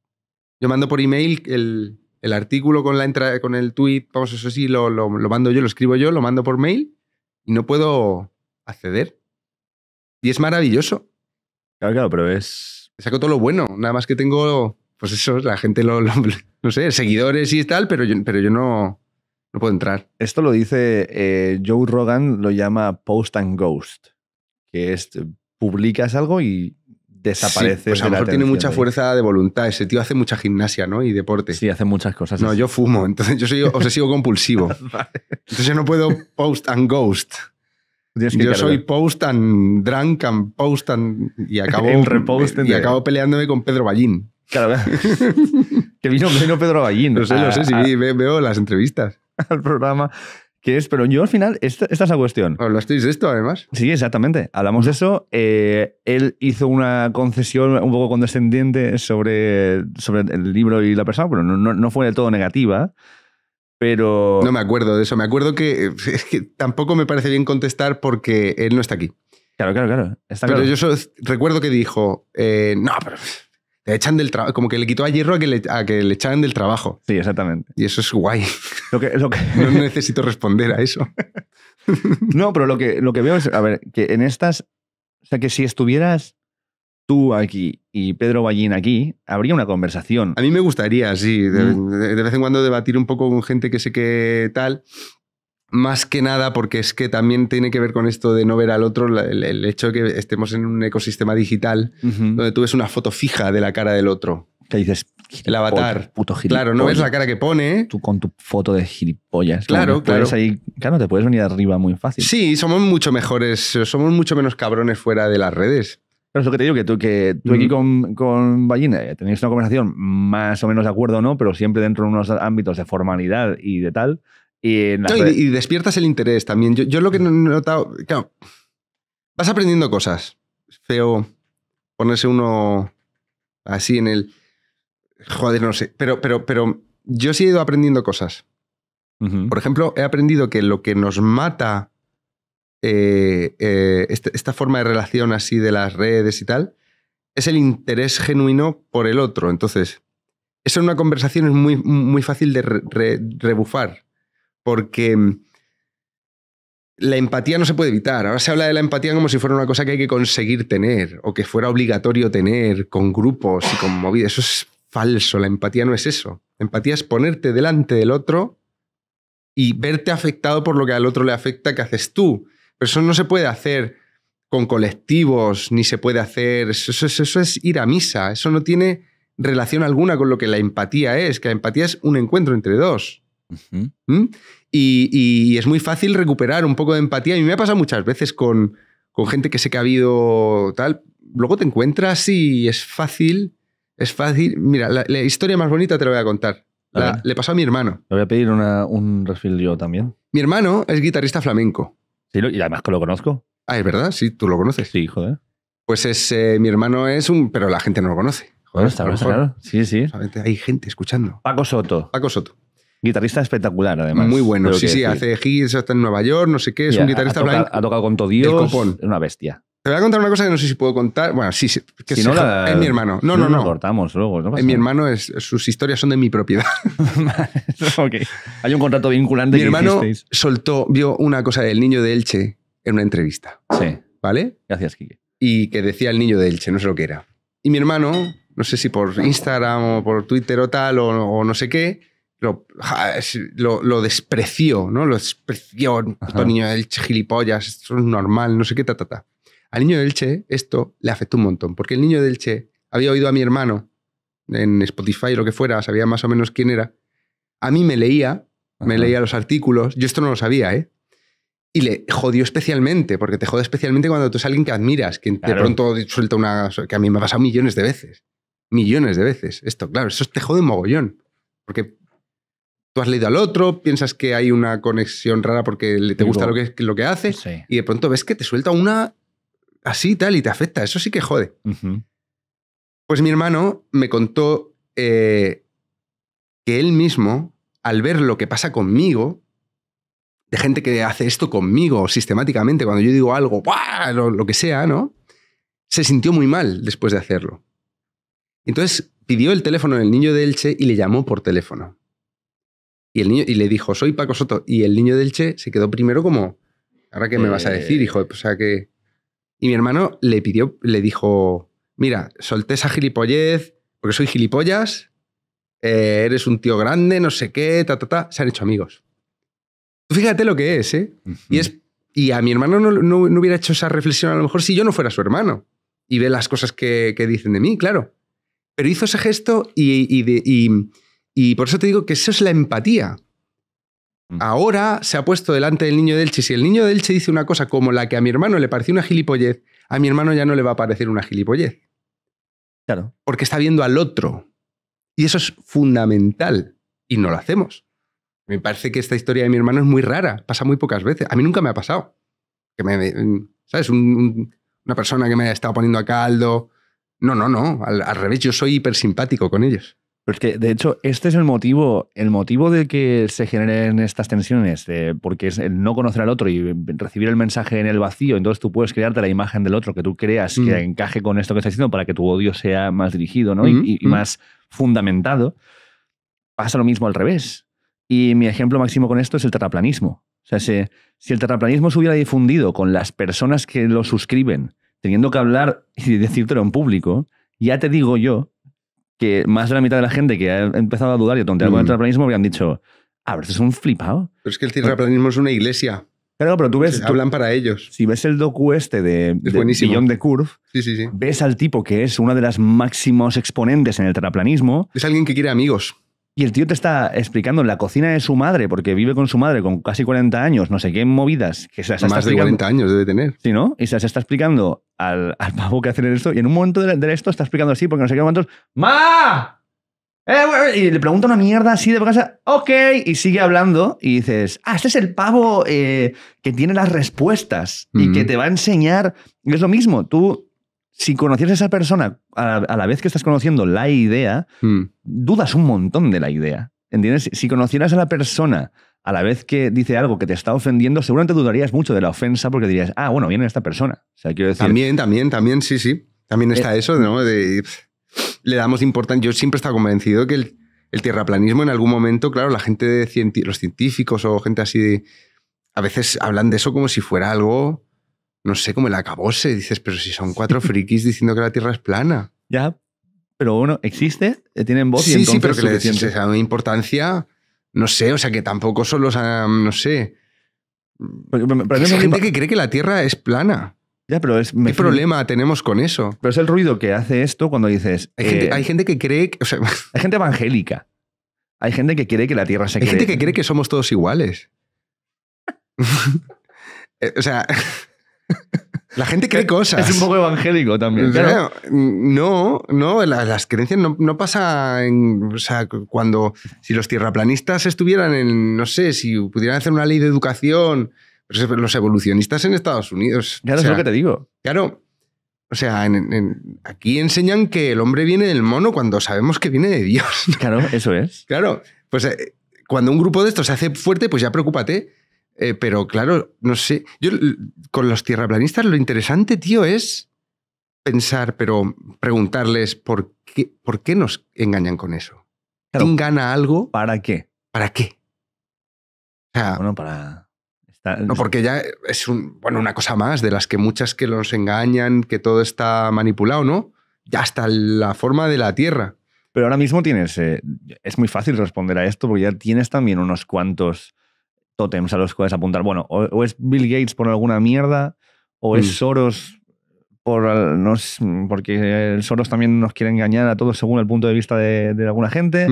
yo mando por email el, el artículo con la con el tweet, vamos, eso sí lo, lo, lo mando yo, lo escribo yo, lo mando por mail y no puedo acceder. Y es maravilloso. Claro, claro, pero es... Saco todo lo bueno, nada más que tengo, pues eso, la gente lo, no sé, seguidores y tal, pero yo, pero yo no, no puedo entrar. Esto lo dice eh, Joe Rogan, lo llama post and ghost, que es publicas algo y desaparece. Sí, pues a lo mejor tiene mucha fuerza de voluntad. Ese tío hace mucha gimnasia, ¿no? Y deporte. Sí, hace muchas cosas. No, yo fumo, entonces yo soy obsesivo compulsivo. Entonces yo no puedo post and ghost. Yo soy post and drunk and post and. Y acabo, y, acabo peleándome con Pedro Ballín. Claro, que vino, vino Pedro Ballín. No sé, no sé, si ah, ah. veo las entrevistas. Al programa que es, pero yo al final, esta, es la cuestión. Hablasteis de esto además. Sí, exactamente. Hablamos de eso. Eh, él hizo una concesión un poco condescendiente sobre, sobre el libro y la persona, pero no, no, no fue del todo negativa pero... No me acuerdo de eso, me acuerdo eh, que, tampoco me parece bien contestar porque él no está aquí. Claro, claro, claro. pero yo recuerdo que dijo, eh, no, pero le echan del trabajo, como que le quitó a Hierro a que le, a que le echaran del trabajo. Sí, exactamente. Y eso es guay. Lo lo que... no necesito responder a eso. no, pero lo que, lo que veo es, a ver, que en estas, o sea, que si estuvieras tú aquí y Pedro Ballín aquí, habría una conversación. A mí me gustaría, sí, mm. de, vez en cuando debatir un poco con gente que sé que tal, más que nada porque es que también tiene que ver con esto de no ver al otro, el, hecho de que estemos en un ecosistema digital donde tú ves una foto fija de la cara del otro. Que dices, el avatar. claro, no ves la cara que pone. Tú con tu foto de gilipollas. Claro, claro. Claro. Ahí, claro, te puedes venir arriba muy fácil. Sí, somos mucho mejores, somos mucho menos cabrones fuera de las redes. Pero lo que te digo, que tú, que tú aquí mm. con, con Ballina eh, tenéis una conversación más o menos de acuerdo, ¿no? Pero siempre dentro de unos ámbitos de formalidad y de tal. Y, y, despiertas el interés también. Yo, yo lo que he notado, claro, vas aprendiendo cosas. Feo ponerse uno así en el... Joder, no sé. Pero, pero, pero yo sí he ido aprendiendo cosas. Por ejemplo, he aprendido que lo que nos mata eh, eh, este, esta, forma de relación así de las redes y tal, es el interés genuino por el otro. Entonces, eso en una conversación es muy, muy fácil de rebufar, porque mm, la empatía no se puede evitar. Ahora se habla de la empatía como si fuera una cosa que hay que conseguir tener o que fuera obligatorio tener con grupos y con movidas. Eso es falso. La empatía no es eso. empatía es ponerte delante del otro y verte afectado por lo que al otro le afecta que haces tú. Pero eso no se puede hacer con colectivos, ni se puede hacer... Eso, es ir a misa, eso no tiene relación alguna con lo que la empatía es, que la empatía es un encuentro entre dos. ¿Mm? y, es muy fácil recuperar un poco de empatía. A mí me ha pasado muchas veces con, con gente que sé que ha habido tal. Luego te encuentras y es fácil, es fácil. Mira, la, historia más bonita te la voy a contar. le pasó a mi hermano. Le voy a pedir un refil yo también. Mi hermano es guitarrista flamenco y además que lo conozco. Ah, es verdad, sí, tú lo conoces. Sí, joder. Pues es, eh, mi hermano es un, pero la gente no lo conoce. Joder, está, claro. Sí, sí. hay gente escuchando. Paco Soto. Paco Soto. Guitarrista espectacular, además. Muy bueno, sí, sí. Hace gigs, está en Nueva York, no sé qué. Es un guitarrista... ha tocado, blanco. Ha tocado con Todío. Es una bestia. Te voy a contar una cosa que no sé si puedo contar. Bueno, sí, si no la, es mi hermano. No, no, no. cortamos luego. No mi hermano sus historias son de mi propiedad. okay. Hay un contrato vinculante. Mi hermano soltó, vio una cosa del niño de Elche en una entrevista. Sí. ¿Vale? Gracias, Quique. Y que decía el niño de Elche, no sé lo que era. Y mi hermano, no sé si por Instagram o por Twitter o tal, o, no sé qué, lo, despreció, ¿no? Lo despreció. El niño de Elche, gilipollas, esto es normal, no sé qué, ta, ta, ta. Al niño del Che esto le afectó un montón, porque el niño del Che había oído a mi hermano en Spotify, o lo que fuera, sabía más o menos quién era. A mí me leía, me leía los artículos, yo esto no lo sabía, ¿eh? Y le jodió especialmente, porque te jode especialmente cuando tú es alguien que admiras, que de pronto suelta una... que a mí me ha pasado millones de veces. Millones de veces. Esto, claro, eso te jode un mogollón. Porque tú has leído al otro, piensas que hay una conexión rara porque te gusta lo que, lo que hace, y de pronto ves que te suelta una así tal y te afecta, eso sí que jode. Pues mi hermano me contó eh, que él mismo, al ver lo que pasa conmigo, de gente que hace esto conmigo sistemáticamente, cuando yo digo algo, Lo, que sea, ¿no? Se sintió muy mal después de hacerlo. Entonces pidió el teléfono del niño de Elche y le llamó por teléfono. Y, el niño, y le dijo, soy Paco Soto. Y el niño del Che se quedó primero como, ¿ahora qué me vas a decir, eh. hijo? O sea, que... Y mi hermano le pidió, le dijo, mira, solté esa gilipollez, porque soy gilipollas, eh, eres un tío grande, no sé qué, ta, ta, ta. Se han hecho amigos. Fíjate lo que es, ¿eh? Y es y a mi hermano no, hubiera hecho esa reflexión a lo mejor si yo no fuera su hermano. Y ve las cosas que, dicen de mí, claro. Pero hizo ese gesto y, y, por eso te digo que eso es la empatía. Mm. Ahora se ha puesto delante del niño delche. y Si el niño delche dice una cosa como la que a mi hermano le pareció una gilipollez, a mi hermano ya no le va a parecer una gilipollez. Claro. Porque está viendo al otro. Y eso es fundamental. Y no lo hacemos. Me parece que esta historia de mi hermano es muy rara. Pasa muy pocas veces. A mí nunca me ha pasado. Que me, mm, ¿Sabes? una persona que me haya estado poniendo a caldo. No, no, no. Al, al revés, yo soy hipersimpático con ellos de hecho, este es el motivo, el motivo de que se generen estas tensiones, porque es el no conocer al otro y recibir el mensaje en el vacío. Entonces tú puedes crearte la imagen del otro que tú creas que mm. encaje con esto que estás diciendo para que tu odio sea más dirigido ¿no? y, mm, mm. más fundamentado. Pasa lo mismo al revés. Y mi ejemplo máximo con esto es el terraplanismo. O sea, si, si el terraplanismo se hubiera difundido con las personas que lo suscriben, teniendo que hablar y decírtelo en público, ya te digo yo que más de la mitad de la gente que ha empezado a dudar y a tontear con el mm. terraplanismo habrían dicho, a ah, ver, es un flipado. Pero es que el terraplanismo es una iglesia. Claro, pero tú ves. hablan para ellos. Si ves el docu este de, es de Curve, ves al tipo que es una de las máximos exponentes en el terraplanismo. Es alguien que quiere amigos. Y el tío te está explicando en la cocina de su madre, porque vive con su madre con casi 40 años, no sé qué movidas. Que Más de 40 años debe tener. Sí, ¿no? Y se las está explicando al, pavo que hace esto. Y en un momento de, esto está explicando así, porque no sé qué momentos. ¡Ma! Eh, y le pregunta una mierda así de casa, ok, y sigue hablando y dices, ah, este es el pavo eh, que tiene las respuestas y que te va a enseñar. es lo mismo, tú, si conocieras a esa persona a la, vez que estás conociendo la idea, mm. dudas un montón de la idea, ¿entiendes? Si conocieras a la persona a la vez que dice algo que te está ofendiendo, seguramente dudarías mucho de la ofensa porque dirías, ah, bueno, viene esta persona. también, también, también, sí, sí. También está eh, eso, ¿no? De, le damos importancia. Yo siempre he estado convencido que el, el, tierraplanismo en algún momento, claro, la gente de los científicos o gente así, a veces hablan de eso como si fuera algo, no sé, como el acabose. Dices, pero si son cuatro frikis diciendo que la Tierra es plana. Ya, pero bueno, existe, eh, tienen voz y entonces... Sí, pero que le des importancia no sé, o sea, que tampoco son los. No sé. Pero, gente que cree que la Tierra es plana. Ya, pero es, ¿Qué problema tenemos con eso? Pero es el ruido que hace esto cuando dices. Hay, gente, eh, que cree. Que, o sea, hay gente evangélica. Hay gente que cree que la Tierra se Hay gente que cree que somos todos iguales. Eh, o sea. La gente cree cosas. Es un poco evangélico también. Claro. No, no, las, creencias no, no pasa o sea, cuando si los tierraplanistas estuvieran en, no sé, si pudieran hacer una ley de educación, pues los evolucionistas en Estados Unidos. Ya o lo que te digo. Claro. O sea, aquí enseñan que el hombre viene del mono cuando sabemos que viene de Dios. Claro, eso es. Claro, pues eh, cuando un grupo de estos se hace fuerte, pues ya preocúpate. Eh, pero claro, no sé. Yo con los tierraplanistas lo interesante, tío, es pensar, pero preguntarles por qué, por qué nos engañan con eso. ¿Quién gana algo? ¿Para qué? ¿Para qué? bueno, para. No, porque ya es un, bueno, una cosa más de las que muchas que nos engañan, que todo está manipulado, ¿no? Ya hasta la forma de la Tierra. Pero ahora mismo tienes. Eh, es muy fácil responder a esto porque ya tienes también unos cuantos tótems a los cuales apuntar. Bueno, o, es Bill Gates por alguna mierda, o es mm. Soros por, no porque eh, Soros también nos quiere engañar a todos según el punto de vista de, alguna gente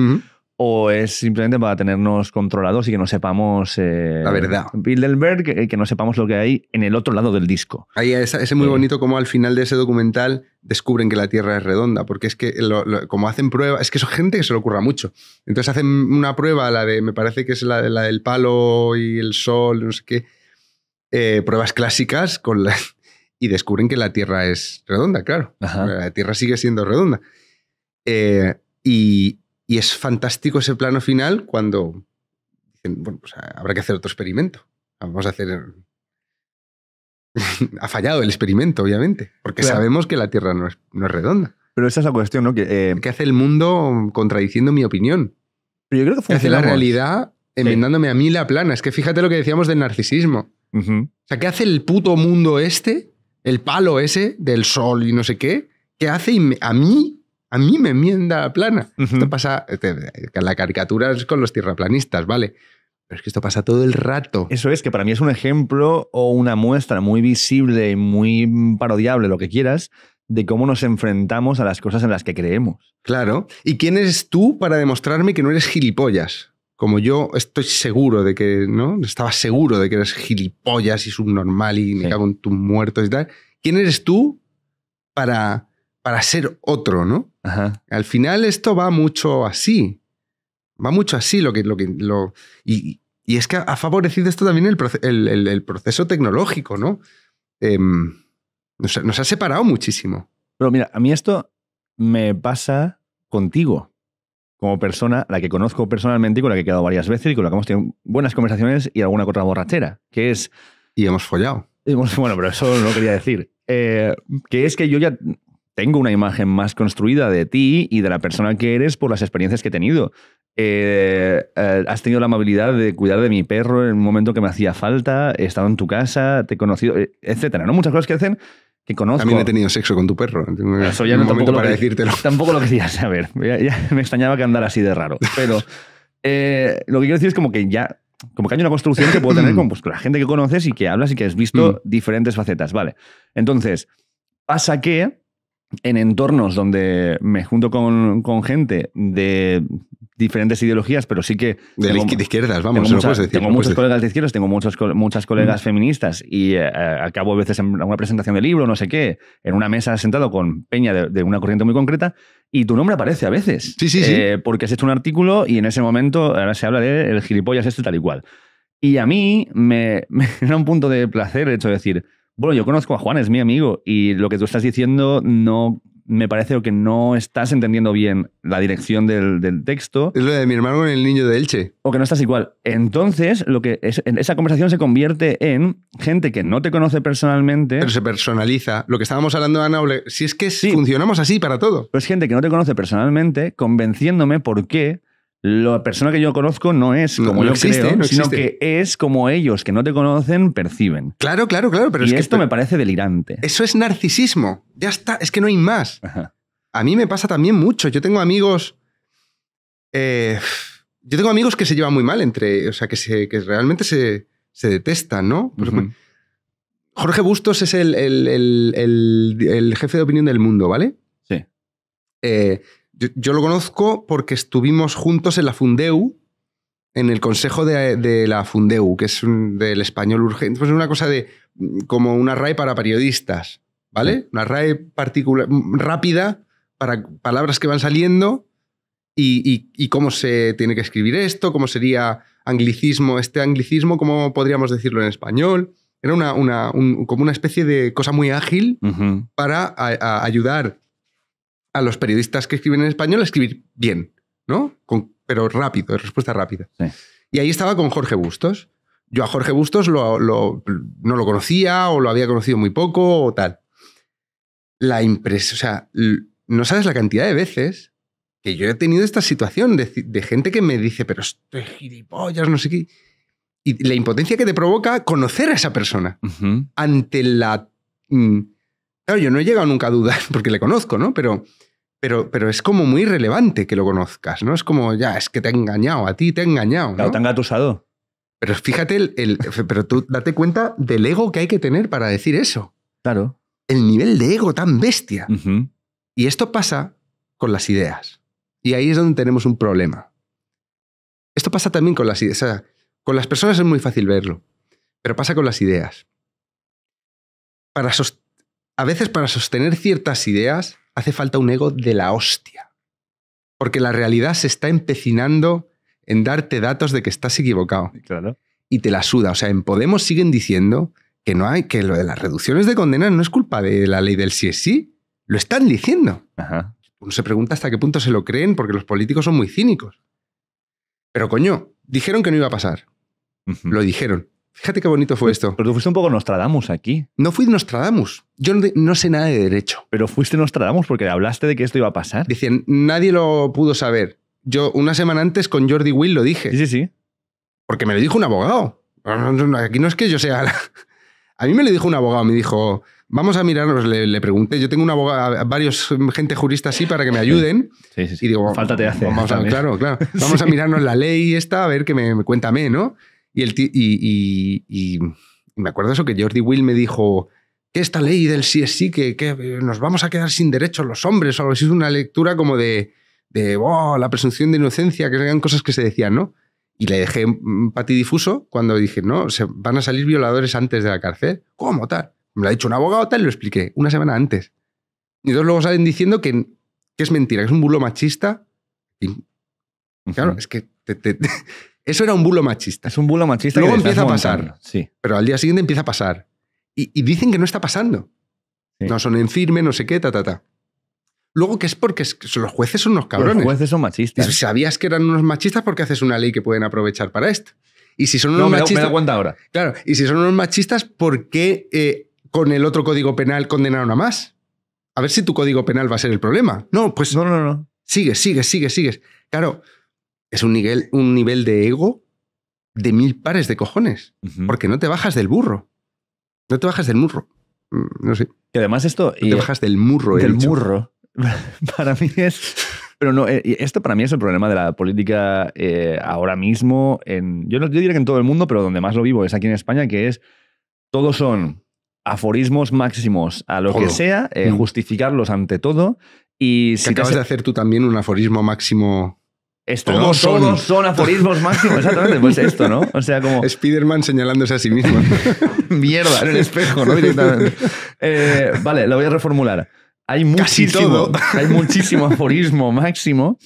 o es simplemente para tenernos controlados y que no sepamos. Eh, la verdad. Bilderberg, que, eh, que, no sepamos lo que hay en el otro lado del disco. Ahí es, muy eh. bonito como al final de ese documental descubren que la Tierra es redonda, porque es que como hacen pruebas, es que son gente que se le ocurra mucho. Entonces hacen una prueba, la de, me parece que es la, la del palo y el sol, no sé qué, pruebas clásicas con y descubren que la Tierra es redonda, claro. La Tierra sigue siendo redonda. y, y es fantástico ese plano final cuando bueno, pues, ah, habrá que hacer otro experimento. Vamos a hacer... ha fallado el experimento, obviamente, porque sabemos que la Tierra no es, redonda. Pero esa es la cuestión, ¿no? ¿Qué eh, hace el mundo contradiciendo mi opinión? Pero yo creo que ¿Qué hace la realidad enmendándome a mí la plana? Es que fíjate lo que decíamos del narcisismo. O sea, ¿qué hace el puto mundo este, el palo ese del sol y no sé qué? ¿Qué hace a mí a mí me enmienda plana. No Esto pasa, este, la caricatura es con los tierraplanistas, ¿vale? Pero es que esto pasa todo el rato. Eso es, que para mí es un ejemplo o una muestra muy visible, muy parodiable, lo que quieras, de cómo nos enfrentamos a las cosas en las que creemos. Claro. ¿Y quién eres tú para demostrarme que no eres gilipollas? Como yo estoy seguro de que, ¿no? Estaba seguro de que eres gilipollas y subnormal y me cago en tus muertos y tal. ¿Quién eres tú para para ser otro, ¿no? Ajá. Al final esto va mucho así. Va mucho así lo que... Lo y, es que ha favorecido esto también el, proceso tecnológico, ¿no? Em, nos, ha separado muchísimo. Pero mira, a mí esto me pasa contigo, como persona, la que conozco personalmente y con la que he quedado varias veces y con la que hemos tenido buenas conversaciones y alguna otra borrachera, que es... Y hemos follado. Bueno, pero eso no quería decir. Eh, que es que yo ya tengo una imagen más construida de ti y de la persona que eres por las experiencias que he tenido. Eh, eh, has tenido la amabilidad de cuidar de mi perro en un momento que me hacía falta, he estado en tu casa, te he conocido, eh, etcétera. ¿no? Muchas cosas que hacen que conozco. También he tenido sexo con tu perro. Eso ya no tampoco para lo decírtelo. Tampoco lo que saber. me extrañaba que andara así de raro. Pero lo que quiero decir es como que ya como que hay una construcción que puedo tener con, pues, la gente que conoces y que hablas y que has visto mm. diferentes facetas. Vale. Entonces, pasa que en entornos donde me junto con, con gente de diferentes ideologías, pero sí que... De, tengo, izquierdas, vamos, tengo, decir, tengo muchos colegas de izquierdas, tengo muchos, muchas colegas mm. feministas y eh, acabo a veces en una presentación de libro, no sé qué, en una mesa sentado con peña de, una corriente muy concreta y tu nombre aparece a veces. Sí, sí, sí. Eh, porque has hecho un artículo y en ese momento ahora se habla de el gilipollas esto tal y cual. Y a mí me, me era un punto de placer el hecho de decir bueno, yo conozco a Juan, es mi amigo, y lo que tú estás diciendo no me parece que no estás entendiendo bien la dirección del, texto. Es lo de mi hermano en el niño de Elche. O que no estás igual. Entonces, lo que es, esa conversación se convierte en gente que no te conoce personalmente. Pero se personaliza. Lo que estábamos hablando, Ana, si es que funcionamos así para todo. Pues es gente que no te conoce personalmente, convenciéndome por qué la persona que yo conozco no es como lo yo sino que es como ellos que no te conocen perciben. Claro, claro, claro. Pero y es esto que me parece delirante. Eso es narcisismo. Ya está, es que no hay más. A mí me pasa también mucho. Yo tengo amigos. Eh, yo tengo amigos que se llevan muy mal entre. O sea, que, realmente se, se, detestan, ¿no? Jorge Bustos es el, jefe de opinión del mundo, ¿vale? Sí. Eh, yo, lo conozco porque estuvimos juntos en la Fundeu, en el consejo de, la Fundeu, que es del español urgente. Pues una cosa de mm, como una RAE para periodistas, ¿vale? Una RAE particular, mm, rápida para palabras que van saliendo y, cómo se tiene que escribir esto, cómo sería anglicismo, este anglicismo, cómo podríamos decirlo en español. Era una, como una especie de cosa muy ágil para ayudar a los periodistas que escriben en español escribir bien, ¿no? Con, pero rápido, respuesta rápida. Y ahí estaba con Jorge Bustos. Yo a Jorge Bustos no lo conocía o lo había conocido muy poco o tal. La impresión, o sea, no sabes la cantidad de veces que yo he tenido esta situación de, gente que me dice, pero estoy gilipollas, no sé qué. Y la impotencia que te provoca conocer a esa persona ante la... Mm, yo no he llegado nunca a dudar porque le conozco, ¿no? Pero, pero, pero es como muy relevante que lo conozcas, ¿no? Es como, ya, es que te ha engañado, a ti te ha engañado. ¿no? te han gatusado. Pero fíjate, el, pero tú date cuenta del ego que hay que tener para decir eso. Claro. El nivel de ego tan bestia. Y esto pasa con las ideas. Y ahí es donde tenemos un problema. Esto pasa también con las ideas. O con las personas es muy fácil verlo, pero pasa con las ideas. Para, a veces para sostener ciertas ideas hace falta un ego de la hostia. Porque la realidad se está empecinando en darte datos de que estás equivocado. Y te la suda. O sea, en Podemos siguen diciendo que no hay, que lo de las reducciones de condenas no es culpa de la ley del sí es sí. Lo están diciendo. Uno se pregunta hasta qué punto se lo creen, porque los políticos son muy cínicos. Pero coño, dijeron que no iba a pasar. Lo dijeron. Fíjate qué bonito fue esto. Pero tú fuiste un poco Nostradamus aquí. No fui Nostradamus. Yo no, sé nada de derecho. Pero fuiste Nostradamus porque hablaste de que esto iba a pasar. Dicen, nadie lo pudo saber. Yo una semana antes con Jordi Will lo dije. Sí, sí, sí. Porque me lo dijo un abogado. Aquí no es que yo sea... A mí me lo dijo un abogado, me dijo, vamos a mirarnos, le, pregunté, yo tengo un abogado, varios mm, gente jurista así para que me ayuden. Sí, sí, sí. Y digo, falta te hace. Vamos a, claro, claro. Vamos a mirarnos la ley esta, a ver que me, me cuéntame, ¿no? Y, me acuerdo eso que Jordi Will me dijo que esta ley del sí es sí, que, eh, nos vamos a quedar sin derechos los hombres, o algo así, es una lectura como de, oh, la presunción de inocencia, que eran cosas que se decían, ¿no? Y le dejé patidifuso cuando dije, no, se van a salir violadores antes de la cárcel. ¿Cómo tal? Me lo ha dicho un abogado tal, y lo expliqué una semana antes. Y dos luego salen diciendo que, es mentira, que es un bulo machista. Y, claro, es que Eso era un bulo machista. Es un bulo machista. Luego empieza a pasar. Sí. Pero al día siguiente empieza a pasar. Y, dicen que no está pasando. No son en firme, no sé qué, ta, ta, ta. Luego que es porque los jueces son unos cabrones. Los jueces son machistas. Y sabías que eran unos machistas porque haces una ley que pueden aprovechar para esto. Y si son unos me machistas. Da, me ahora. Claro, y si son unos machistas, ¿por qué eh, con el otro código penal condenaron a más? A ver si tu código penal va a ser el problema. No, pues. No, no, no. Sigue, sigue, sigue, sigues. Claro, es un nivel, un nivel de ego de mil pares de cojones, porque no te bajas del burro. No te bajas del murro. Mm, no sé. y además esto... No y te eh, bajas del murro. Del murro. Para mí es... Pero no, eh, esto para mí es el problema de la política eh, ahora mismo. En, yo, no, diría que en todo el mundo, pero donde más lo vivo es aquí en España, que es todos son aforismos máximos a lo que sea, mm. justificarlos ante todo. Y si acabas de hacer tú también un aforismo máximo todos, ¿no? son, aforismos máximos, exactamente. Pues esto, ¿no? O sea, como. Spider-Man señalándose a sí mismo. Mierda, en el espejo, ¿no? Directamente. Eh, vale, lo voy a reformular. Hay muchísimo, hay muchísimo aforismo máximo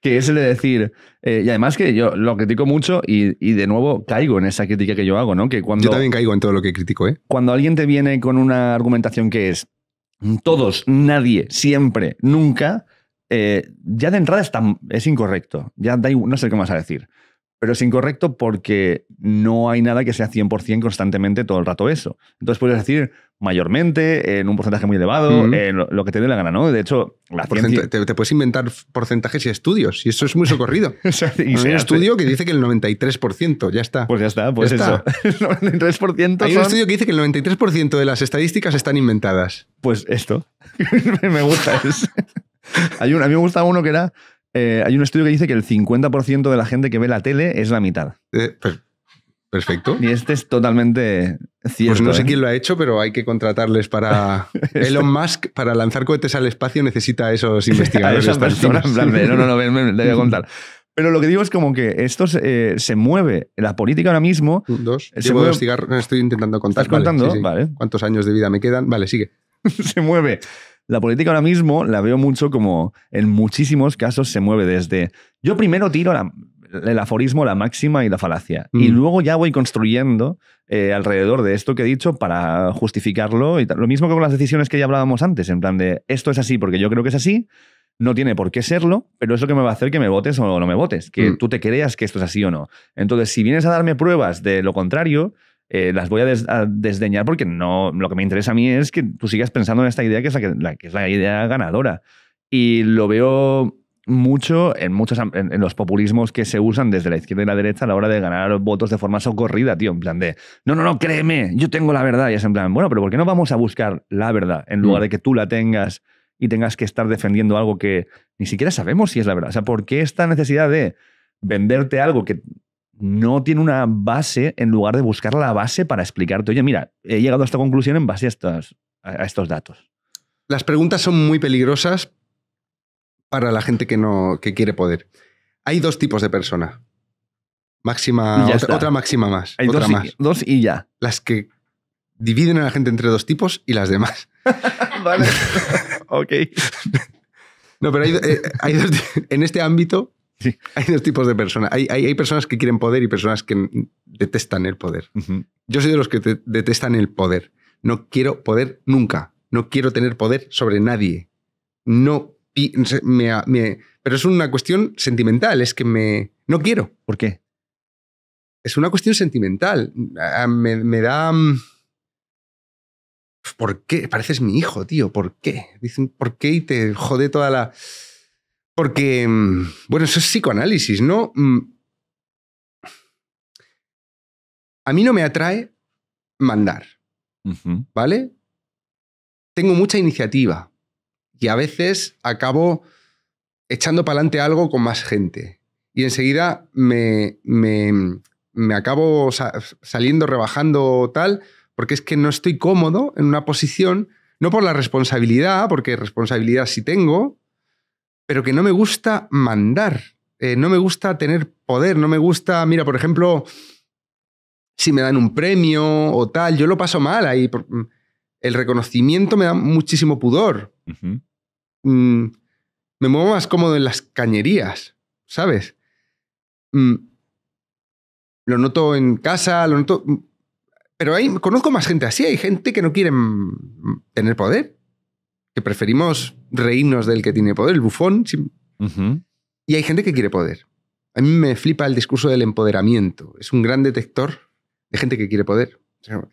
que es el de decir, eh, y además que yo lo critico mucho y, de nuevo caigo en esa crítica que yo hago, ¿no? Que cuando, yo también caigo en todo lo que critico, ¿eh? Cuando alguien te viene con una argumentación que es todos, nadie, siempre, nunca, eh, ya de entrada es incorrecto. Ya no sé qué más a decir. Pero es incorrecto porque no hay nada que sea 100% constantemente todo el rato eso. Entonces puedes decir mayormente, en un porcentaje muy elevado, lo, que te dé la gana, ¿no? De hecho, te, puedes inventar porcentajes y estudios, y eso es muy socorrido. Hay un estudio que dice que el 93%, ya está. Pues ya está, pues eso. Hay un estudio que dice que el 93% de las estadísticas están inventadas. Pues esto. Me gusta eso. Hay un, a mí me gusta uno que era. Eh, hay un estudio que dice que el 50% de la gente que ve la tele es la mitad. Eh, perfecto. Y este es totalmente cierto. Pues no sé ¿eh? quién lo ha hecho, pero hay que contratarles para. Este- Elon Musk, para lanzar cohetes al espacio, necesita esos investigadores. a no, no, no, contar. Pero lo que digo es como que esto se, mueve, la política ahora mismo. Dos. estoy intentando contar. ¿Cuántos años de vida me quedan? Vale, sigue. se mueve la política ahora mismo la veo mucho como en muchísimos casos se mueve desde yo primero tiro el aforismo, la máxima y la falacia. Y mm. luego ya voy construyendo eh, alrededor de esto que he dicho para justificarlo. Y Lo mismo que con las decisiones que ya hablábamos antes, en plan de esto es así porque yo creo que es así, no tiene por qué serlo, pero es lo que me va a hacer que me votes o no me votes, que mm. tú te creas que esto es así o no. Entonces, si vienes a darme pruebas de lo contrario, eh, las voy a, desdeñar porque no, lo que me interesa a mí es que tú sigas pensando en esta idea que es la, que, es la idea ganadora. Y lo veo mucho en muchos en, los populismos que se usan desde la izquierda y la derecha a la hora de ganar votos de forma socorrida, tío, en plan de, no, no, no, créeme, yo tengo la verdad. Y es en plan, bueno, pero ¿por qué no vamos a buscar la verdad en lugar mm. de que tú la tengas y tengas que estar defendiendo algo que ni siquiera sabemos si es la verdad? O sea, ¿por qué esta necesidad de venderte algo que no tiene una base en lugar de buscar la base para explicarte, oye, mira, he llegado a esta conclusión en base a estos, a estos datos. Las preguntas son muy peligrosas para la gente que, no, que quiere poder. Hay dos tipos de persona. Máxima, otra, máxima más. Hay dos, más. Y, dos y ya. Las que dividen a la gente entre dos tipos y las demás. vale. ok. No, pero hay, eh, hay dos, en este ámbito hay dos tipos de personas. Hay, personas que quieren poder y personas que detestan el poder. Yo soy de los que detestan el poder. No quiero poder nunca. No quiero tener poder sobre nadie. No. pero es una cuestión sentimental. Es que me. No quiero. ¿Por qué? Es una cuestión sentimental. Me, me da. Mm, ¿Por qué? Pareces mi hijo, tío. ¿Por qué? Dicen, ¿por qué? Y te jode toda la. Porque, mm, bueno, eso es psicoanálisis, ¿no? Mm. A mí no me atrae mandar, ¿vale? Tengo mucha iniciativa y a veces acabo echando para adelante algo con más gente y enseguida me, me, acabo saliendo, rebajando tal, porque es que no estoy cómodo en una posición, no por la responsabilidad, porque responsabilidad sí tengo, pero que no me gusta mandar, eh, no me gusta tener poder, no me gusta, mira, por ejemplo, si me dan un premio o tal, yo lo paso mal ahí. Mm, el reconocimiento me da muchísimo pudor. Mm, me muevo más cómodo en las cañerías, ¿sabes? Mm, lo noto en casa, lo noto... Pero ahí conozco más gente así, hay gente que no quiere tener poder que preferimos reírnos del que tiene poder, el bufón. Y hay gente que quiere poder. A mí me flipa el discurso del empoderamiento. Es un gran detector de gente que quiere poder.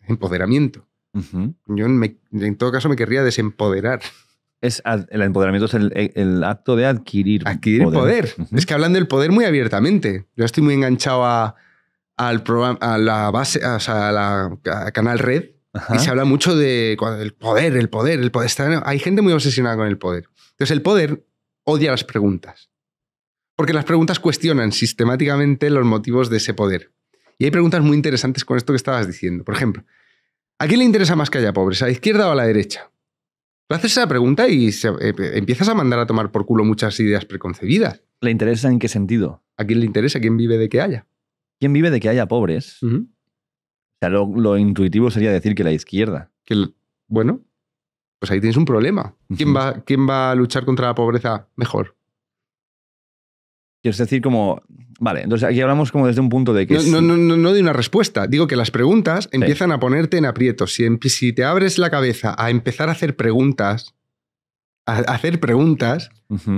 empoderamiento. Yo en todo caso me querría desempoderar. Es, el empoderamiento es el, acto de adquirir, adquirir poder. Es que hablan del poder muy abiertamente. Yo estoy muy enganchado al programa, a la base, a, la Canal Red, y se habla mucho de el poder, el poder, el poder. hay gente muy obsesionada con el poder. Entonces, el poder odia las preguntas. Porque las preguntas cuestionan sistemáticamente los motivos de ese poder. Y hay preguntas muy interesantes con esto que estabas diciendo. Por ejemplo, ¿a quién le interesa más que haya pobres? ¿A la izquierda o a la derecha? Tú haces esa pregunta y eh, eh, empiezas a mandar a tomar por culo muchas ideas preconcebidas. ¿Le interesa en qué sentido? ¿A quién le interesa? quién vive de que haya? ¿Quién vive de que haya pobres? lo, intuitivo sería decir que la izquierda. Que bueno, pues ahí tienes un problema. ¿Quién va, ¿Quién va a luchar contra la pobreza mejor? Es decir, como. Vale, entonces aquí hablamos como desde un punto de que. No, de una respuesta. Digo que las preguntas empiezan a ponerte en aprietos. Si, em, si te abres la cabeza a empezar a hacer preguntas, a, hacer preguntas,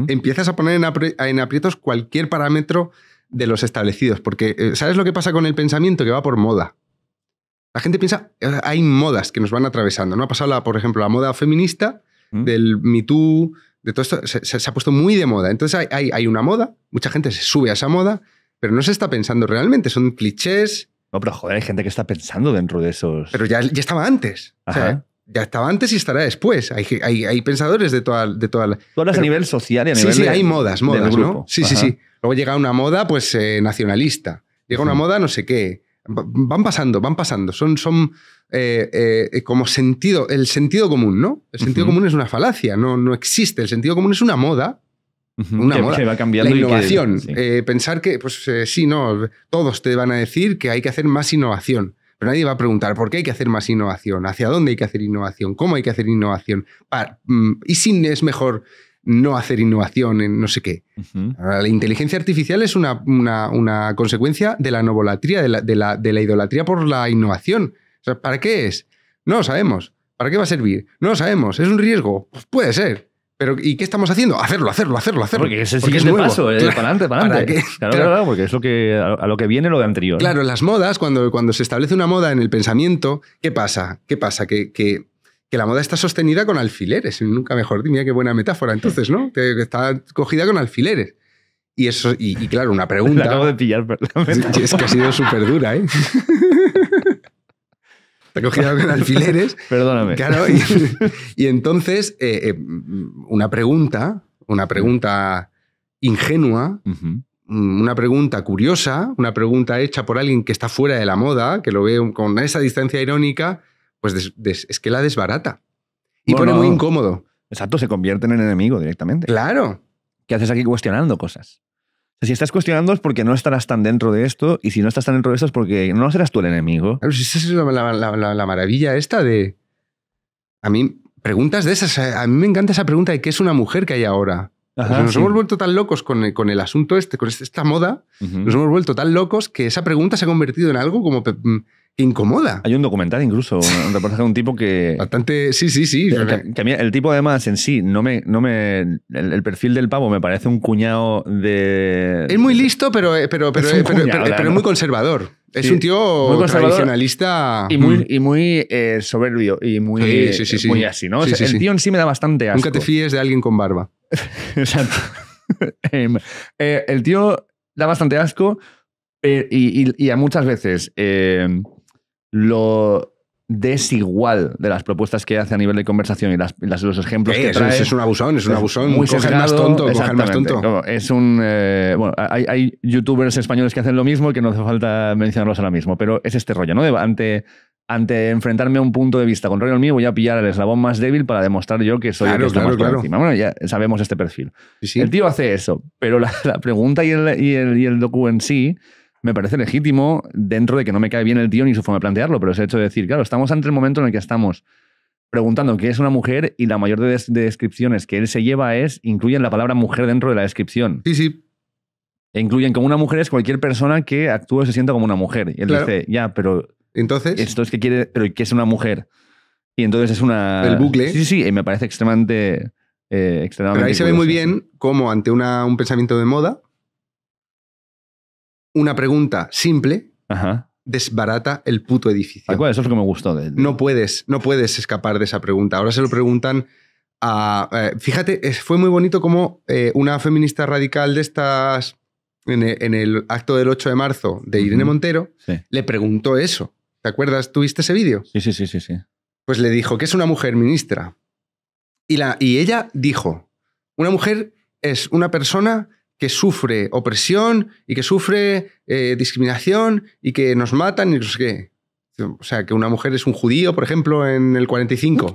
empiezas a poner en, aprietos cualquier parámetro de los establecidos. Porque, eh, ¿sabes lo que pasa con el pensamiento? Que va por moda. La gente piensa, hay modas que nos van atravesando, ¿no? Ha pasado, por ejemplo, la moda feminista, del Me Too, de todo esto, se, ha puesto muy de moda. Entonces hay, una moda, mucha gente se sube a esa moda, pero no se está pensando realmente, son clichés, no, pero joder, hay gente que está pensando dentro de esos. Pero ya, ya estaba antes. ya estaba antes y estará después. Hay, hay, pensadores de toda, de toda la. Tú a nivel social y a nivel. Sí, sí, hay modas, modas, ¿no? Sí, sí, sí. Luego llega una moda, pues, eh, nacionalista. Llega una moda, no sé qué van pasando, van pasando. Son, son eh, eh, eh, como sentido, el sentido común, ¿no? El sentido común es una falacia, no, no existe. El sentido común es una moda. Una moda. Que va cambiando la innovación. pensar que, pues sí, no, todos te van a decir que hay que hacer más innovación. Pero nadie va a preguntar por qué hay que hacer más innovación, hacia dónde hay que hacer innovación, cómo hay que hacer innovación. Mm, y si es mejor no hacer innovación en no sé qué. La inteligencia artificial es una, una, consecuencia de la novolatría, de la, idolatría por la innovación. ¿Para qué es? No lo sabemos. ¿Para qué va a servir? No lo sabemos. ¿Es un riesgo? Pues puede ser. Pero, ¿y qué estamos haciendo? Hacerlo, hacerlo, hacerlo, hacerlo. Porque es el siguiente paso, eh, para adelante, para adelante. claro, claro, porque es a lo que viene lo de anterior. Claro, las modas, cuando, cuando se establece una moda en el pensamiento, ¿qué pasa? ¿Qué pasa? Que, que que la moda está sostenida con alfileres, nunca mejor, mira qué buena metáfora entonces, ¿no? Está cogida con alfileres. Y eso, y, claro, una pregunta. acabo de pillar, perdón. Es que ha sido súper dura, ¿eh? Está cogida con alfileres. Perdóname. Claro, y, entonces, eh, eh, una pregunta, una pregunta ingenua, una pregunta curiosa, una pregunta hecha por alguien que está fuera de la moda, que lo ve con esa distancia irónica, pues es que la desbarata. Y pone muy incómodo. Exacto, se convierte en enemigo directamente. Claro. ¿Qué haces aquí cuestionando cosas? si estás cuestionando es porque no estarás tan dentro de esto, y si no estás tan dentro de esto es porque no serás tú el enemigo. Pues esa es la, maravilla esta de... A mí, preguntas de esas, a mí me encanta esa pregunta de qué es una mujer que hay ahora. Pues nos hemos vuelto tan locos con el, asunto este, con este, esta moda, nos hemos vuelto tan locos que esa pregunta se ha convertido en algo como mm, incomoda. Hay un documental incluso, un reportaje de un tipo que... Bastante, sí, sí, sí. Que, a mí el tipo además en sí, no me... No me el, perfil del pavo me parece un cuñado de... Es muy listo, pero, eh, pero, pero, eh, eh, es muy conservador. Es un tío tradicionalista. Y muy, mm. y muy soberbio y muy, así, ¿no? el tío en sí me da bastante asco. Nunca te fíes de alguien con barba. Exacto. Em, el tío da bastante asco y, y, a muchas veces em, lo desigual de las propuestas que hace a nivel de conversación y las, los ejemplos eh, que es, trae. Es un abusón, es un abusón. Muy más tonto, coger más tonto. es un... Eh, bueno, hay, hay, youtubers españoles que hacen lo mismo y que no hace falta mencionarlos ahora mismo, pero es este rollo, ¿no? ante, ante enfrentarme a un punto de vista contrario al mío, voy a pillar el eslabón más débil para demostrar yo que soy el que está claro, más por encima. Bueno, ya sabemos este perfil. El tío hace eso, pero la, la pregunta y el, y el, y el docu en sí me parece legítimo dentro de que no me cae bien el tío ni su forma de plantearlo, pero es el hecho de decir, claro, estamos ante el momento en el que estamos preguntando qué es una mujer y la mayor de, descripciones que él se lleva es, incluyen la palabra mujer dentro de la descripción. Sí, sí. E incluyen como una mujer es cualquier persona que actúa o se sienta como una mujer. Y él dice, ya, pero... Entonces... Esto es que quiere, pero ¿qué es una mujer? Y entonces es una... El bucle. Sí, sí, y me parece extremadamente... Eh, pero ahí se ve muy bien cómo ante una, un pensamiento de moda una pregunta simple desbarata el puto edificio. eso es lo que me gustó. De, No, puedes, no puedes escapar de esa pregunta. Ahora se lo preguntan a... Eh, fíjate, fue muy bonito como eh, una feminista radical de estas, en e, el, acto del 8 de marzo de Irene Montero, le preguntó eso. ¿Te acuerdas? ¿Tuviste ese vídeo? Sí, sí, sí, sí, sí. Pues le dijo que es una mujer ministra. Y, la, y ella dijo, una mujer es una persona que sufre opresión y que sufre eh, discriminación y que nos matan y no sé O sea, que una mujer es un judío, por ejemplo, en el 45.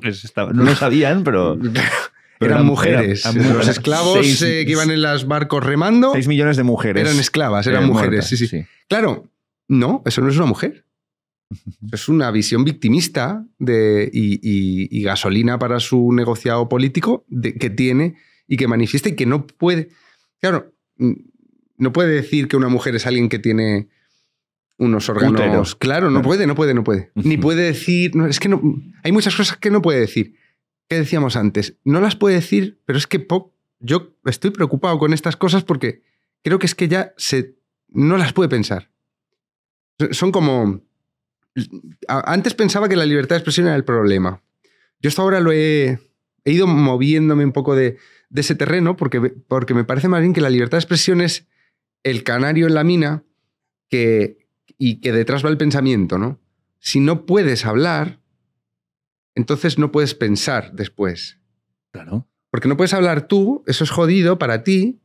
no lo sabían, pero... eran, mujeres. los esclavos eh, que iban en los barcos remando. 6 millones de mujeres. Eran esclavas, eran, mujeres. sí, sí. Claro, no, eso no es una mujer. es una visión victimista de, y, gasolina para su negociado político que tiene y que manifiesta y que no puede. Claro, Mm, no puede decir que una mujer es alguien que tiene unos órganos. Claro, no puede, no puede, no puede. Ni puede decir. es que no. Hay muchas cosas que no puede decir. ¿Qué decíamos antes? No las puede decir, pero es que Yo estoy preocupado con estas cosas porque creo que es que ya No las puede pensar. Son como. Antes pensaba que la libertad de expresión era el problema. Yo hasta ahora lo He ido moviéndome un poco de de ese terreno porque, porque me parece más bien que la libertad de expresión es el canario en la mina que, y que detrás va el pensamiento, ¿no? Si no puedes hablar, entonces no puedes pensar después. Claro. Porque no puedes hablar tú, eso es jodido para ti,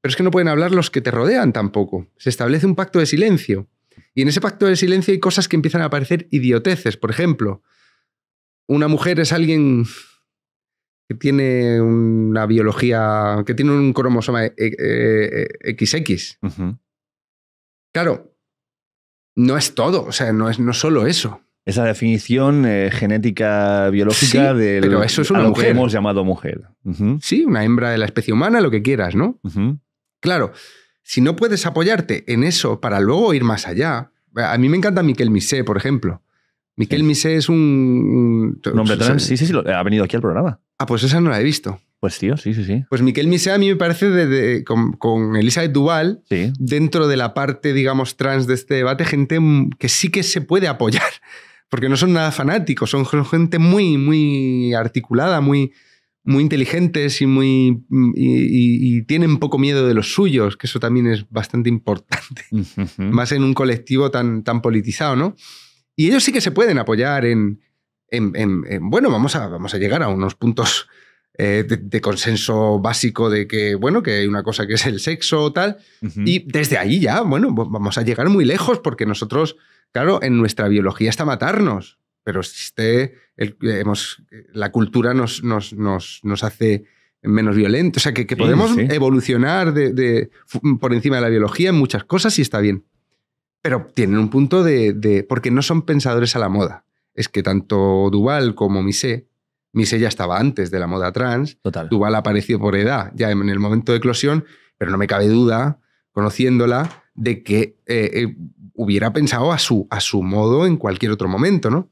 pero es que no pueden hablar los que te rodean tampoco. Se establece un pacto de silencio. Y en ese pacto de silencio hay cosas que empiezan a aparecer idioteces. Por ejemplo, una mujer es alguien que tiene una biología, que tiene un cromosoma XX. E, e, e, claro, no es todo, o sea, no es no solo eso. Esa definición eh, genética biológica de la mujer. hemos llamado mujer. Sí, una hembra de la especie humana, lo que quieras, ¿no? Claro, si no puedes apoyarte en eso para luego ir más allá. A mí me encanta Miquel Misé, por ejemplo. Miquel Misé es un... nombre sí, sí, sí, ha venido aquí al programa. Ah, pues esa no la he visto. Pues tío, sí, sí, sí. Pues Miquel Misea a mí me parece con, con, Elizabeth Duval, dentro de la parte, digamos, trans de este debate, gente que sí que se puede apoyar, porque no son nada fanáticos, son gente muy, muy articulada, muy, muy inteligentes y, muy, mm, y, tienen poco miedo de los suyos, que eso también es bastante importante, más en un colectivo tan, tan politizado, ¿no? Y ellos sí que se pueden apoyar en, bueno, vamos a, llegar a unos puntos eh, de, consenso básico de que, bueno, que hay una cosa que es el sexo o tal. Y desde ahí ya, bueno, vamos a llegar muy lejos porque nosotros, claro, en nuestra biología está matarnos, pero existe, hemos, la cultura nos, nos, hace menos violentos O sea, que, podemos evolucionar de, por encima de la biología en muchas cosas y está bien. Pero tienen un punto de, porque no son pensadores a la moda es que tanto Duval como Misé, Misé ya estaba antes de la moda trans, Total. Duval apareció por edad, ya en el momento de eclosión, pero no me cabe duda, conociéndola, de que eh, eh, hubiera pensado a su, a su modo en cualquier otro momento, ¿no?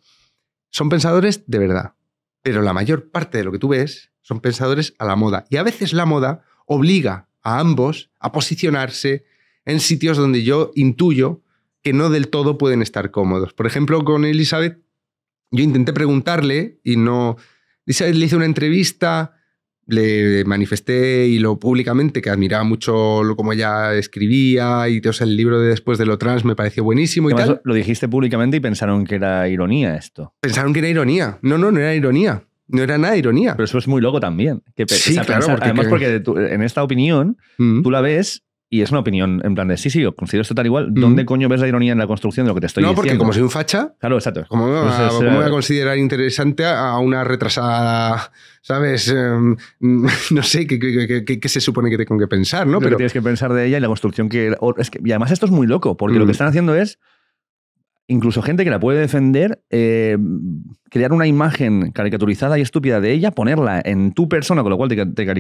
Son pensadores de verdad, pero la mayor parte de lo que tú ves son pensadores a la moda. Y a veces la moda obliga a ambos a posicionarse en sitios donde yo intuyo que no del todo pueden estar cómodos. Por ejemplo, con Elizabeth yo intenté preguntarle y no... Le hice una entrevista, le manifesté y lo públicamente que admiraba mucho lo, como ella escribía y el libro de Después de lo trans me pareció buenísimo y tal. Lo dijiste públicamente y pensaron que era ironía esto. Pensaron que era ironía. No, no, no era ironía. No era nada ironía. Pero eso es muy loco también. Que sí, claro, porque además, porque en esta opinión mm. tú la ves y es una opinión en plan de sí, sí, yo considero esto tal igual. ¿Dónde mm. coño ves la ironía en la construcción de lo que te estoy diciendo? No, porque como soy un facha. Claro, exacto. ¿Cómo, voy pues a eh, considerar interesante a una retrasada, sabes? Em, no sé qué, se supone que tengo que pensar, ¿no? Pero tienes que pensar de ella y la construcción que. y además esto es muy loco, porque lo que mm. están haciendo es. Incluso gente que la puede defender, eh, crear una imagen caricaturizada y estúpida de ella, ponerla en tu persona, con lo cual te, te a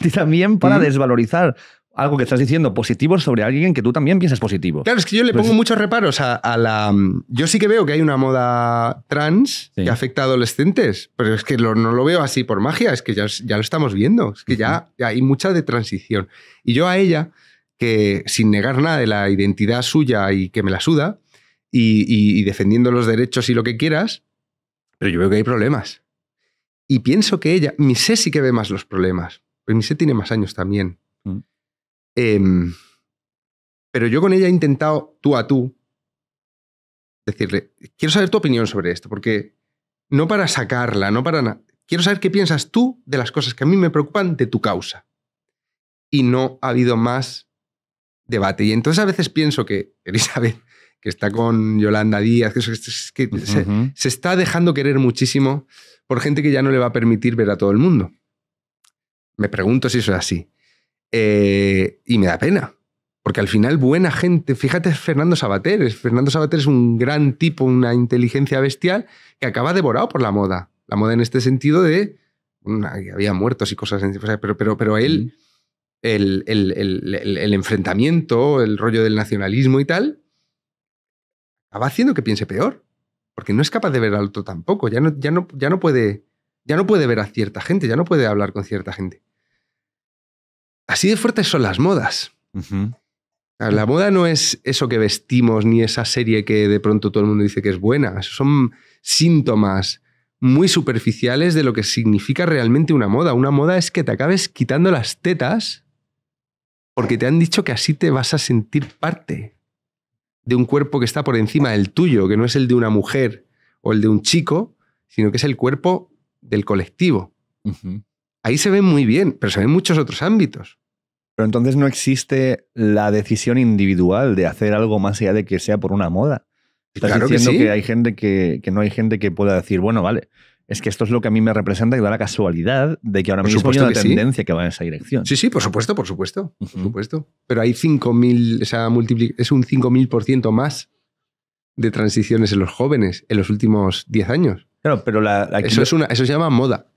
ti también para mm. desvalorizar algo que estás diciendo positivo sobre alguien que tú también piensas positivo. Claro, es que yo le pues pongo muchos reparos a, la... Mm, yo sí que veo que hay una moda trans que afecta a adolescentes, pero es que no lo veo así por magia, es que ya, lo estamos viendo, es que ya, hay mucha de transición. Y yo a ella, que sin negar nada de la identidad suya y que me la suda, y, defendiendo los derechos y lo que quieras, pero yo veo que hay problemas. Y pienso que ella, mi sé sí que ve más los problemas, pero mi sé tiene más años también. Mm. Em, pero yo con ella he intentado tú a tú decirle, quiero saber tu opinión sobre esto, porque no para sacarla, no para nada. Quiero saber qué piensas tú de las cosas que a mí me preocupan de tu causa. Y no ha habido más debate. Y entonces a veces pienso que Elizabeth, que está con Yolanda Díaz, que, se, está dejando querer muchísimo por gente que ya no le va a permitir ver a todo el mundo. Me pregunto si eso es así. Eh, y me da pena. Porque al final, buena gente. Fíjate, Fernando Sabater. Fernando Sabater es un gran tipo, una inteligencia bestial que acaba devorado por la moda. La moda en este sentido de. había muertos y cosas. Pero, pero, pero él. El, el, enfrentamiento, el rollo del nacionalismo y tal, acaba haciendo que piense peor. Porque no es capaz de ver al otro tampoco. Ya no, ya no, ya no, puede, ya no puede ver a cierta gente, ya no puede hablar con cierta gente. Así de fuertes son las modas. La moda no es eso que vestimos ni esa serie que de pronto todo el mundo dice que es buena. Son síntomas muy superficiales de lo que significa realmente una moda. Una moda es que te acabes quitando las tetas porque te han dicho que así te vas a sentir parte de un cuerpo que está por encima del tuyo, que no es el de una mujer o el de un chico, sino que es el cuerpo del colectivo. Ahí se ve muy bien, pero se ven muchos otros ámbitos. Pero entonces no existe la decisión individual de hacer algo más allá de que sea por una moda. Estás claro diciendo que, hay gente que, no hay gente que pueda decir, bueno, vale, es que esto es lo que a mí me representa y da la casualidad de que ahora mismo hay una tendencia que va en esa dirección. Sí, sí, por supuesto, por supuesto, por supuesto. Pero hay 5.000, es un 5.000% más de transiciones en los jóvenes en los últimos 10 años. Claro, pero eso, es una, eso se llama moda.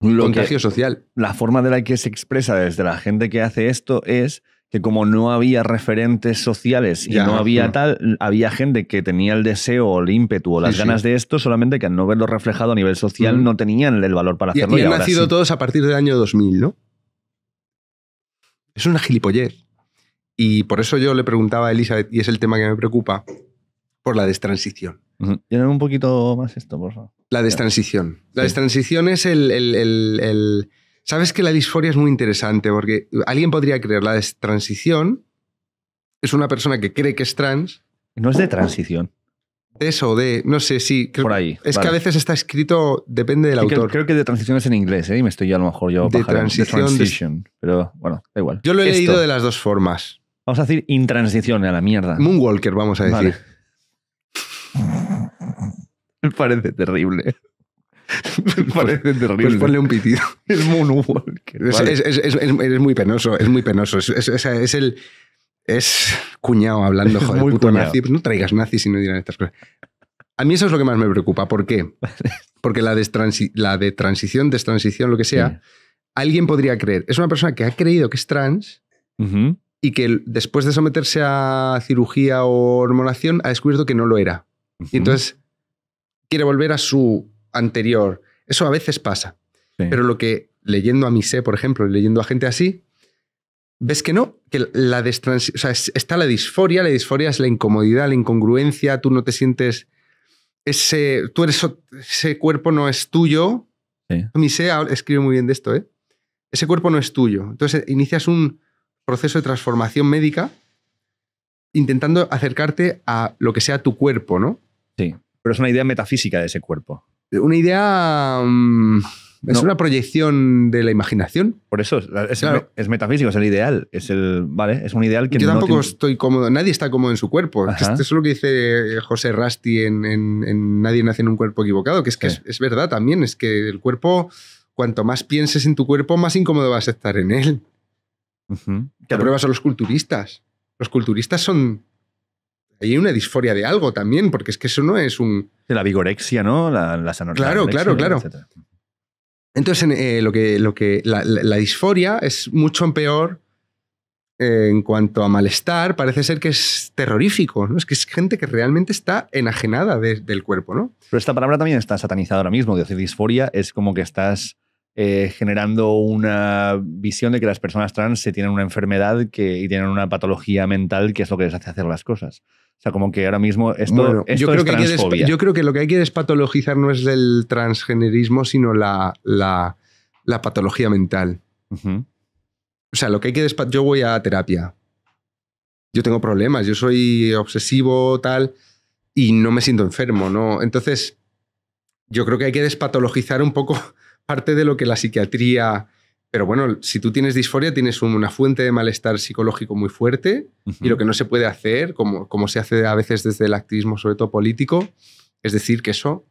Lo contagio social. La forma de la que se expresa desde la gente que hace esto es que como no había referentes sociales y no había mm. tal, había gente que tenía el deseo o el ímpetu o las ganas de esto, solamente que al no verlo reflejado a nivel social mm. no tenían el valor para hacerlo. Y, han nacido todos a partir del año 2000, ¿no? Es una gilipollez. Y por eso yo le preguntaba a Elizabeth, y es el tema que me preocupa, por la destransición. un poquito más esto, por favor. La destransición. La destransición es el, Sabes que la disforia es muy interesante porque alguien podría creer la destransición es una persona que cree que es trans. No es de transición. Eso, de, no sé, si Por ahí. Es que a veces está escrito, depende del autor. Creo, que de transición es en inglés, ¿eh? me estoy yo a lo mejor yo. De transición. De Pero bueno, da igual. Yo lo he leído de las dos formas. Vamos a decir intransición a la mierda. Moonwalker, vamos a decir. Me parece terrible. Me pues, parece pues terrible. Pues ponle un pitido. Es, muy penoso, es muy penoso. Es, el. Es cuñado hablando, joder, puto nazi. No traigas nazis si no dirán estas cosas. A mí eso es lo que más me preocupa. ¿Por qué? Porque la, de la de transición, destransición, lo que sea, alguien podría creer. Es una persona que ha creído que es trans y que después de someterse a cirugía o hormonación ha descubierto que no lo era. Y entonces quiere volver a su anterior. Eso a veces pasa. Pero lo que leyendo a Misé, por ejemplo, leyendo a gente así, ves que no, que la está la disforia, la disforia es la incomodidad, la incongruencia, tú no te sientes ese tú eres ese cuerpo no es tuyo. Sí. Misé escribe muy bien de esto, ¿eh? Ese cuerpo no es tuyo. Entonces inicias un proceso de transformación médica intentando acercarte a lo que sea tu cuerpo, ¿no? Sí pero es una idea metafísica de ese cuerpo. Una idea... Mm, es una proyección de la imaginación. Por eso, es, metafísico, es el ideal. Es el. Vale, es un ideal que Yo tampoco estoy cómodo, nadie está cómodo en su cuerpo. Esto es lo que dice José Rasti en, Nadie nace en un cuerpo equivocado, que es que es, verdad también, es que el cuerpo, cuanto más pienses en tu cuerpo, más incómodo vas a estar en él. Te pruebas a los culturistas. Los culturistas son hay una disforia de algo también, porque es que eso no es un... la vigorexia, ¿no? La, la Claro, claro, claro. Entonces, eh, lo que, lo que, la, disforia es mucho peor eh, en cuanto a malestar. Parece ser que es terrorífico, ¿no? Es que es gente que realmente está enajenada del cuerpo, ¿no? Pero esta palabra también está satanizada ahora mismo. Decir disforia es como que estás... Eh, generando una visión de que las personas trans se tienen una enfermedad que, y tienen una patología mental que es lo que les hace hacer las cosas. O sea, como que ahora mismo esto, es que yo creo que lo que hay que despatologizar no es el transgenerismo, sino la, la, patología mental. O sea, lo que hay que yo voy a terapia. Yo tengo problemas, yo soy obsesivo, tal, y no me siento enfermo, ¿no? Entonces, yo creo que hay que despatologizar un poco parte de lo que la psiquiatría pero bueno, si tú tienes disforia, tienes una fuente de malestar psicológico muy fuerte y lo que no se puede hacer, como, como se hace a veces desde el activismo, sobre todo político, es decir que eso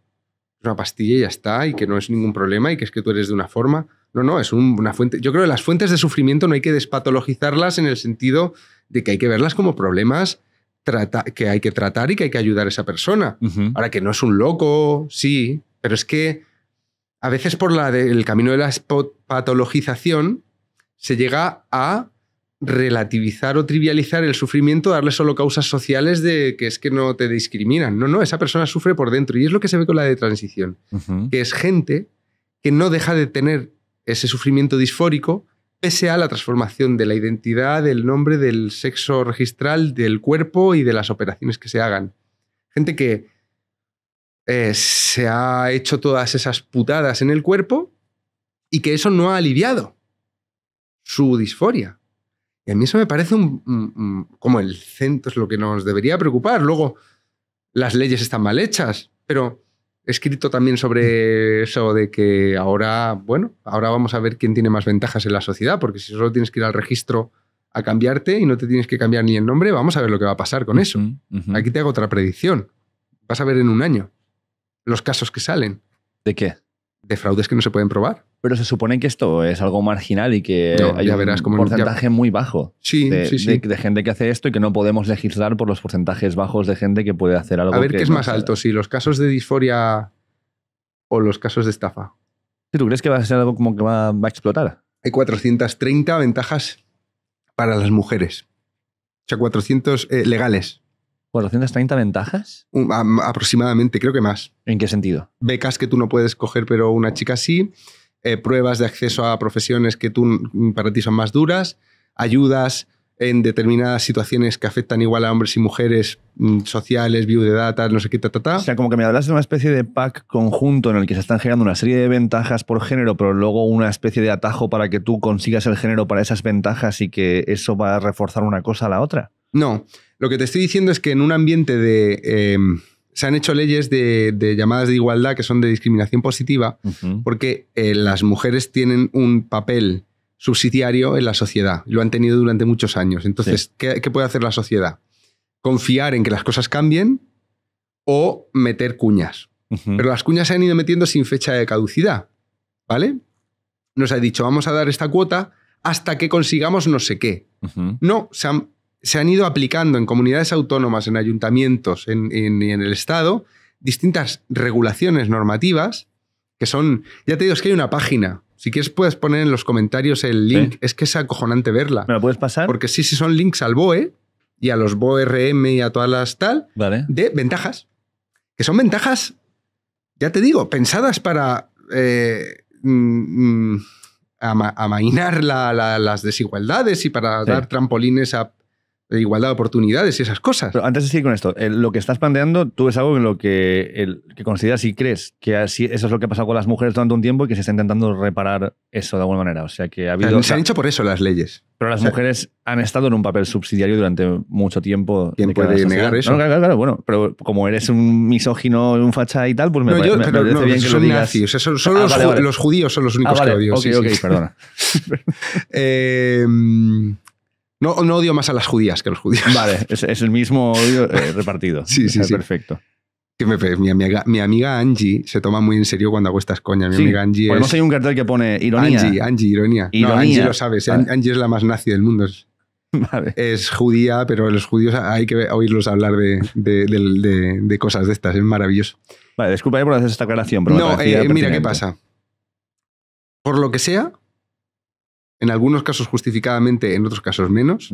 es una pastilla y ya está, y que no es ningún problema y que es que tú eres de una forma. No, no, es una fuente. Yo creo que las fuentes de sufrimiento no hay que despatologizarlas en el sentido de que hay que verlas como problemas que hay que tratar y que hay que ayudar a esa persona. Ahora que no es un loco, sí, pero es que a veces por la del el camino de la patologización se llega a relativizar o trivializar el sufrimiento, darle solo causas sociales de que es que no te discriminan. No, no, esa persona sufre por dentro y es lo que se ve con la de transición, que es gente que no deja de tener ese sufrimiento disfórico pese a la transformación de la identidad, del nombre, del sexo registral, del cuerpo y de las operaciones que se hagan. Gente que eh, se ha hecho todas esas putadas en el cuerpo y que eso no ha aliviado su disforia. Y a mí eso me parece como el centro, es lo que nos debería preocupar. Luego, las leyes están mal hechas, pero he escrito también sobre eso de que ahora, bueno, ahora vamos a ver quién tiene más ventajas en la sociedad, porque si solo tienes que ir al registro a cambiarte y no te tienes que cambiar ni el nombre, vamos a ver lo que va a pasar con eso. Aquí te hago otra predicción. Vas a ver en un año los casos que salen. ¿De qué? De fraudes que no se pueden probar. Pero se supone que esto es algo marginal y que hay un porcentaje muy bajo de, gente que hace esto y que no podemos legislar por los porcentajes bajos de gente que puede hacer algo. A ver qué es más alto, si los casos de disforia o los casos de estafa. ¿Tú crees que va a ser algo como que va, a explotar? Hay 430 ventajas para las mujeres. O sea, 400 eh, legales. ¿430 ventajas? aproximadamente, creo que más. ¿En qué sentido? Becas que tú no puedes coger, pero una chica sí. Eh, pruebas de acceso a profesiones que tú, mm, para ti son más duras. Ayudas en determinadas situaciones que afectan igual a hombres y mujeres, mm, sociales, de tal, no sé qué, ta, O sea, como que me hablas de una especie de pack conjunto en el que se están generando una serie de ventajas por género, pero luego una especie de atajo para que tú consigas el género para esas ventajas y que eso va a reforzar una cosa a la otra. No, lo que te estoy diciendo es que en un ambiente de... Em, se han hecho leyes de, llamadas de igualdad que son de discriminación positiva, porque eh, las mujeres tienen un papel subsidiario en la sociedad. Lo han tenido durante muchos años. Entonces, ¿qué, puede hacer la sociedad? Confiar en que las cosas cambien o meter cuñas. Pero las cuñas se han ido metiendo sin fecha de caducidad. ¿Vale? Nos ha dicho, vamos a dar esta cuota hasta que consigamos no sé qué. No, se han se han ido aplicando en comunidades autónomas, en ayuntamientos y en, el Estado distintas regulaciones normativas que son, ya te digo, es que hay una página. Si quieres puedes poner en los comentarios el link. Es que es acojonante verla. ¿Me la puedes pasar? Porque sí, sí son links al BOE y a los BORM y a todas las tal de ventajas. Que son ventajas, ya te digo, pensadas para eh, mm, mm, amainar las desigualdades y para dar trampolines a de igualdad de oportunidades y esas cosas. Pero antes de seguir con esto, eh, lo que estás planteando tú es algo en lo que, consideras y crees que así, eso es lo que ha pasado con las mujeres durante un tiempo y que se está intentando reparar eso de alguna manera. O sea, que ha habido, se han hecho por eso las leyes. Pero las mujeres han estado en un papel subsidiario durante mucho tiempo. ¿Quién puede negar eso? Claro, claro, claro, bueno, pero como eres un misógino, un facha y tal, pues me, no, parece, yo, me parece no, bien que lo digas. yo o sea, son, son ah, los, los, judíos son los ah, únicos ah, vale, que odio. sí, perdona. eh, no, odio más a las judías que a los judíos. Vale, es, el mismo odio eh, repartido. sí, sí, sí. Perfecto. mi, amiga, mi amiga Angie se toma muy en serio cuando hago estas coñas. Mi amiga Angie es... hay un cartel que pone ironía. Angie, Angie, ironía. Angie lo sabes. Angie es la más nazi del mundo. Vale. Es judía, pero los judíos hay que oírlos hablar de, de, cosas de estas. Es maravilloso. Vale, disculpa eh, por hacer esta aclaración. Pero no, eh, mira qué pasa. Por lo que sea, en algunos casos justificadamente, en otros casos menos,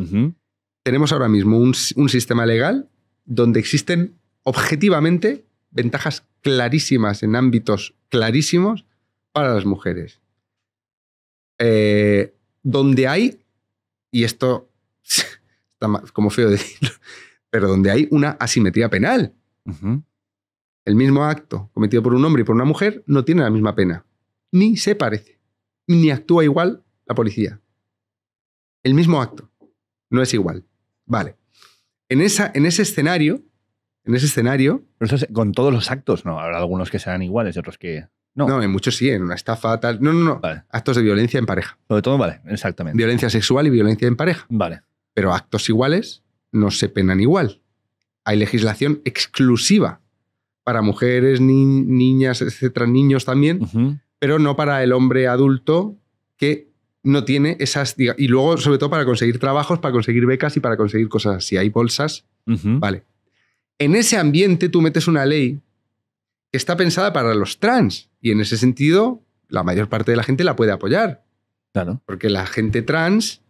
tenemos ahora mismo un, sistema legal donde existen objetivamente ventajas clarísimas en ámbitos clarísimos para las mujeres. Eh, donde hay, y esto está como feo decirlo, pero donde hay una asimetría penal. El mismo acto cometido por un hombre y por una mujer no tiene la misma pena, ni se parece, ni actúa igual la policía. El mismo acto. No es igual. Vale. En, esa, en ese escenario, en ese escenario... con todos los actos, ¿no? Habrá algunos que serán iguales y otros que... No. en muchos sí, en una estafa, tal. No, no, no. Actos de violencia en pareja. Sobre todo, vale, exactamente. Violencia sexual y violencia en pareja. Vale. Pero actos iguales no se penan igual. Hay legislación exclusiva para mujeres, ni niñas, etcétera, niños también, pero no para el hombre adulto que no tiene esas. y luego, sobre todo, para conseguir trabajos, para conseguir becas y para conseguir cosas Si Hay bolsas. Vale. En ese ambiente tú metes una ley que está pensada para los trans. Y en ese sentido, la mayor parte de la gente la puede apoyar. Claro. Porque la gente trans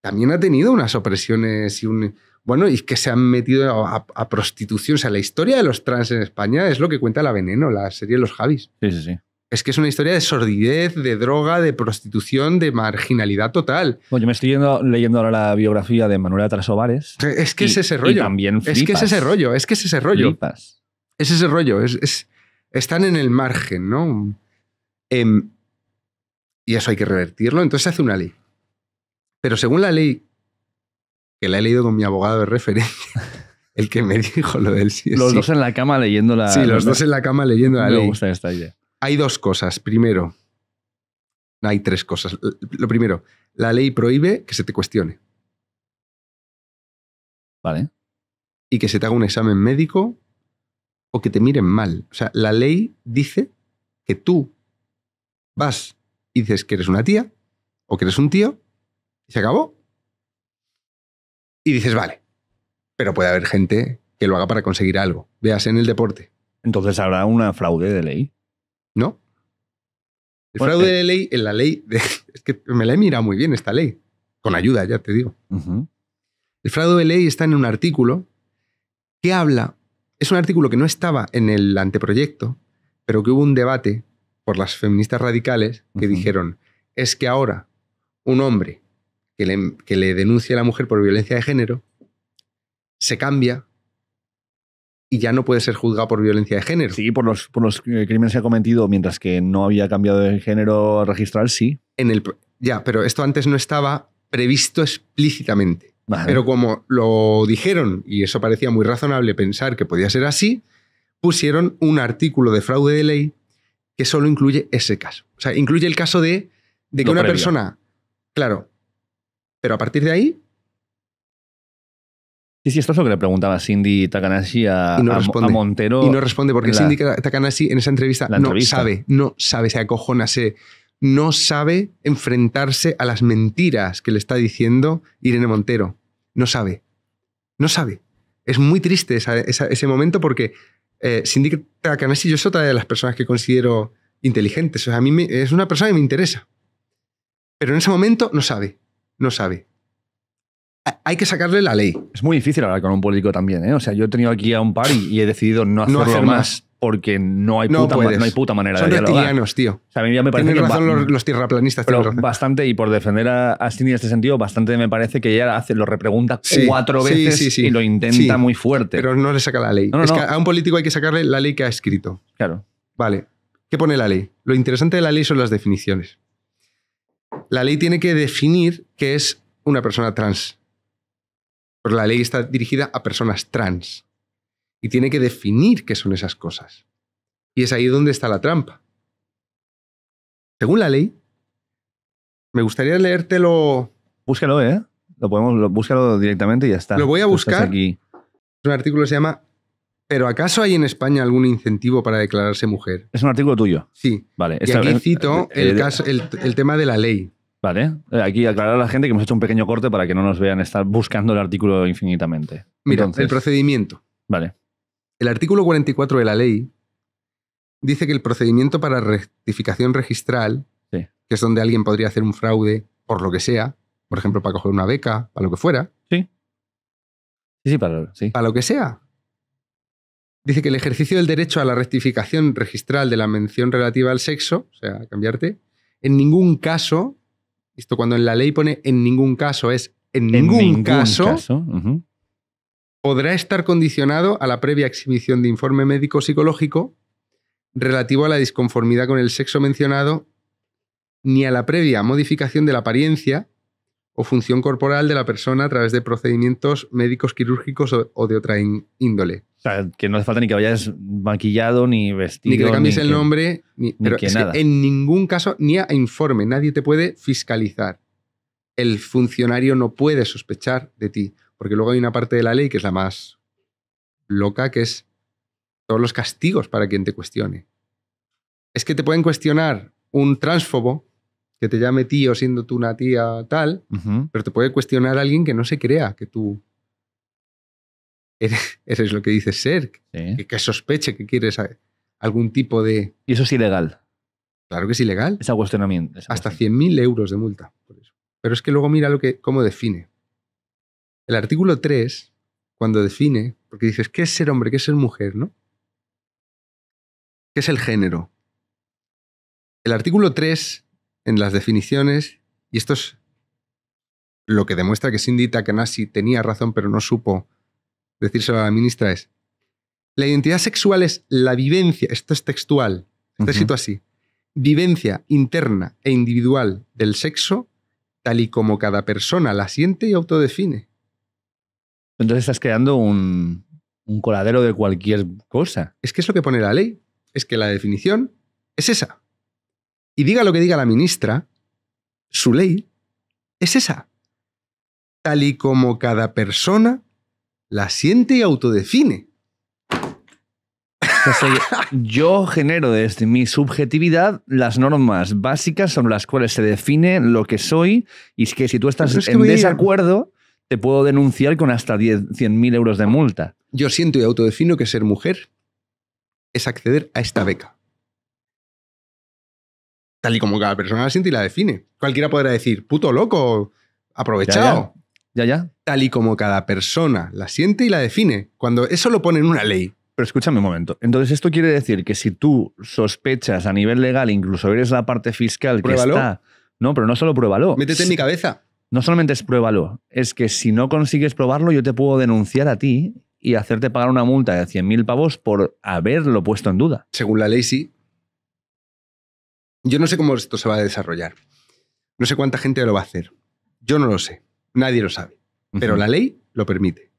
también ha tenido unas opresiones y un. Bueno, y que se han metido a, prostitución. O sea, la historia de los trans en España es lo que cuenta La Veneno, la serie los Javis. Sí, sí, sí es que es una historia de sordidez, de droga, de prostitución, de marginalidad total. Pues yo me estoy leyendo ahora la biografía de Manuela Trasovares. Es que es ese rollo. también flipas. Es que es ese rollo, es que es ese rollo. Flipas. Es ese rollo, es, están en el margen, ¿no? Em, y eso hay que revertirlo, entonces se hace una ley. Pero según la ley, que la he leído con mi abogado de referencia, el que me dijo lo del Los dos en la cama leyendo la... Sí, los, dos en la cama leyendo la ley. Me gusta esta idea hay dos cosas. Primero, hay tres cosas. Lo primero, la ley prohíbe que se te cuestione. Vale. Y que se te haga un examen médico o que te miren mal. O sea, la ley dice que tú vas y dices que eres una tía o que eres un tío y se acabó. Y dices, vale, pero puede haber gente que lo haga para conseguir algo. Veas en el deporte. Entonces habrá una fraude de ley. El fraude eh, de ley, en la ley, es que me la he mirado muy bien esta ley, con ayuda, ya te digo. El fraude de ley está en un artículo que habla, es un artículo que no estaba en el anteproyecto, pero que hubo un debate por las feministas radicales que dijeron, es que ahora un hombre que le, que le denuncia a la mujer por violencia de género se cambia y ya no puede ser juzgado por violencia de género. Sí, por los, eh, crímenes que ha cometido, mientras que no había cambiado de género registrar, sí. En el, ya, pero esto antes no estaba previsto explícitamente. Pero como lo dijeron, y eso parecía muy razonable pensar que podía ser así, pusieron un artículo de fraude de ley que solo incluye ese caso. O sea, incluye el caso de, que una persona, claro, pero a partir de ahí Sí, sí, esto es lo que le preguntaba Cindy Takanashi a, Montero. Y no responde, porque Cindy Takanashi en esa entrevista, no sabe, no sabe, se acojonase, no sabe enfrentarse a las mentiras que le está diciendo Irene Montero. No sabe. No sabe. Es muy triste ese momento porque eh, Cindy Takanashi, yo es otra de las personas que considero inteligentes. O sea, a mí es una persona que me interesa. Pero en ese momento no sabe. No sabe hay que sacarle la ley. Es muy difícil hablar con un político también, ¿eh? O sea, yo he tenido aquí a un par y, he decidido no hacer más, porque no hay, puta, no hay manera Son de reptilianos, tío. a mí ya me parece tienen razón los, tierraplanistas. bastante, y por defender a, a en este sentido, bastante me parece que ella hace, lo repregunta cuatro veces y lo intenta muy fuerte. Pero no le saca la ley. a un político hay que sacarle la ley que ha escrito. Claro. Vale. ¿Qué pone la ley? Lo interesante de la ley son las definiciones. La ley tiene que definir qué es una persona trans pues la ley está dirigida a personas trans y tiene que definir qué son esas cosas. Y es ahí donde está la trampa. Según la ley, me gustaría leértelo. Búscalo, ¿eh? Lo podemos, búscalo directamente y ya está. Lo voy a buscar. Aquí. Es un artículo que se llama ¿Pero acaso hay en España algún incentivo para declararse mujer? Es un artículo tuyo. Sí. Vale. Y aquí cito eh, eh, el tema de la ley. Vale, eh, aquí aclarar a la gente que hemos hecho un pequeño corte para que no nos vean estar buscando el artículo infinitamente. Mira, el procedimiento. Vale. El artículo 44 de la ley dice que el procedimiento para rectificación registral, que es donde alguien podría hacer un fraude por lo que sea, por ejemplo, para coger una beca, para lo que fuera. Sí. Sí, para, sí. para lo que sea. Dice que el ejercicio del derecho a la rectificación registral de la mención relativa al sexo, o sea, cambiarte, en ningún caso esto cuando en la ley pone en ningún caso, es en ningún, caso, podrá estar condicionado a la previa exhibición de informe médico psicológico relativo a la disconformidad con el sexo mencionado, ni a la previa modificación de la apariencia o función corporal de la persona a través de procedimientos médicos quirúrgicos o de otra índole. O sea, que no hace falta ni que vayas maquillado, ni vestido. Ni que cambies el nombre, ni, pero en ningún caso, ni a informe, nadie te puede fiscalizar. El funcionario no puede sospechar de ti, porque luego hay una parte de la ley que es la más loca, que es todos los castigos para quien te cuestione. Es que te pueden cuestionar un transfobo, que te llame tío siendo tú una tía tal, pero te puede cuestionar alguien que no se crea que tú eres, es lo que dice ser, que, sospeche que quieres algún tipo de... Y eso es ilegal. Claro que es ilegal. Es cuestionamiento. Hasta 100.000 euros de multa Pero es que luego mira lo que, cómo define. El artículo 3, cuando define, porque dices, ¿qué es ser hombre? ¿Qué es ser mujer? ¿No? ¿Qué es el género? El artículo 3, en las definiciones, y esto es lo que demuestra que que Nazi tenía razón, pero no supo decírselo a la ministra es, la identidad sexual es la vivencia, esto es textual, esto es así, vivencia interna e individual del sexo tal y como cada persona la siente y autodefine. Entonces estás creando un, un coladero de cualquier cosa. Es que es lo que pone la ley, es que la definición es esa. Y diga lo que diga la ministra, su ley es esa. Tal y como cada persona la siente y autodefine. yo genero desde mi subjetividad las normas básicas sobre las cuales se define lo que soy y es que si tú estás en desacuerdo, te puedo denunciar con hasta 100.000 euros de multa. Yo siento y autodefino que ser mujer es acceder a esta beca. Tal y como cada persona la siente y la define. Cualquiera podrá decir, puto loco, aprovechado. Ya, ya. Tal y como cada persona la siente y la define. Cuando eso lo pone en una ley. Pero escúchame un momento. Entonces, esto quiere decir que si tú sospechas a nivel legal, incluso eres la parte fiscal que está. No, pero no solo pruébalo. Métete en mi cabeza. No solamente es pruébalo, es que si no consigues probarlo, yo te puedo denunciar a ti y hacerte pagar una multa de 100.000 pavos por haberlo puesto en duda. Según la ley, sí. Yo no sé cómo esto se va a desarrollar. No sé cuánta gente lo va a hacer. Yo no lo sé. Nadie lo sabe. Pero la ley lo permite.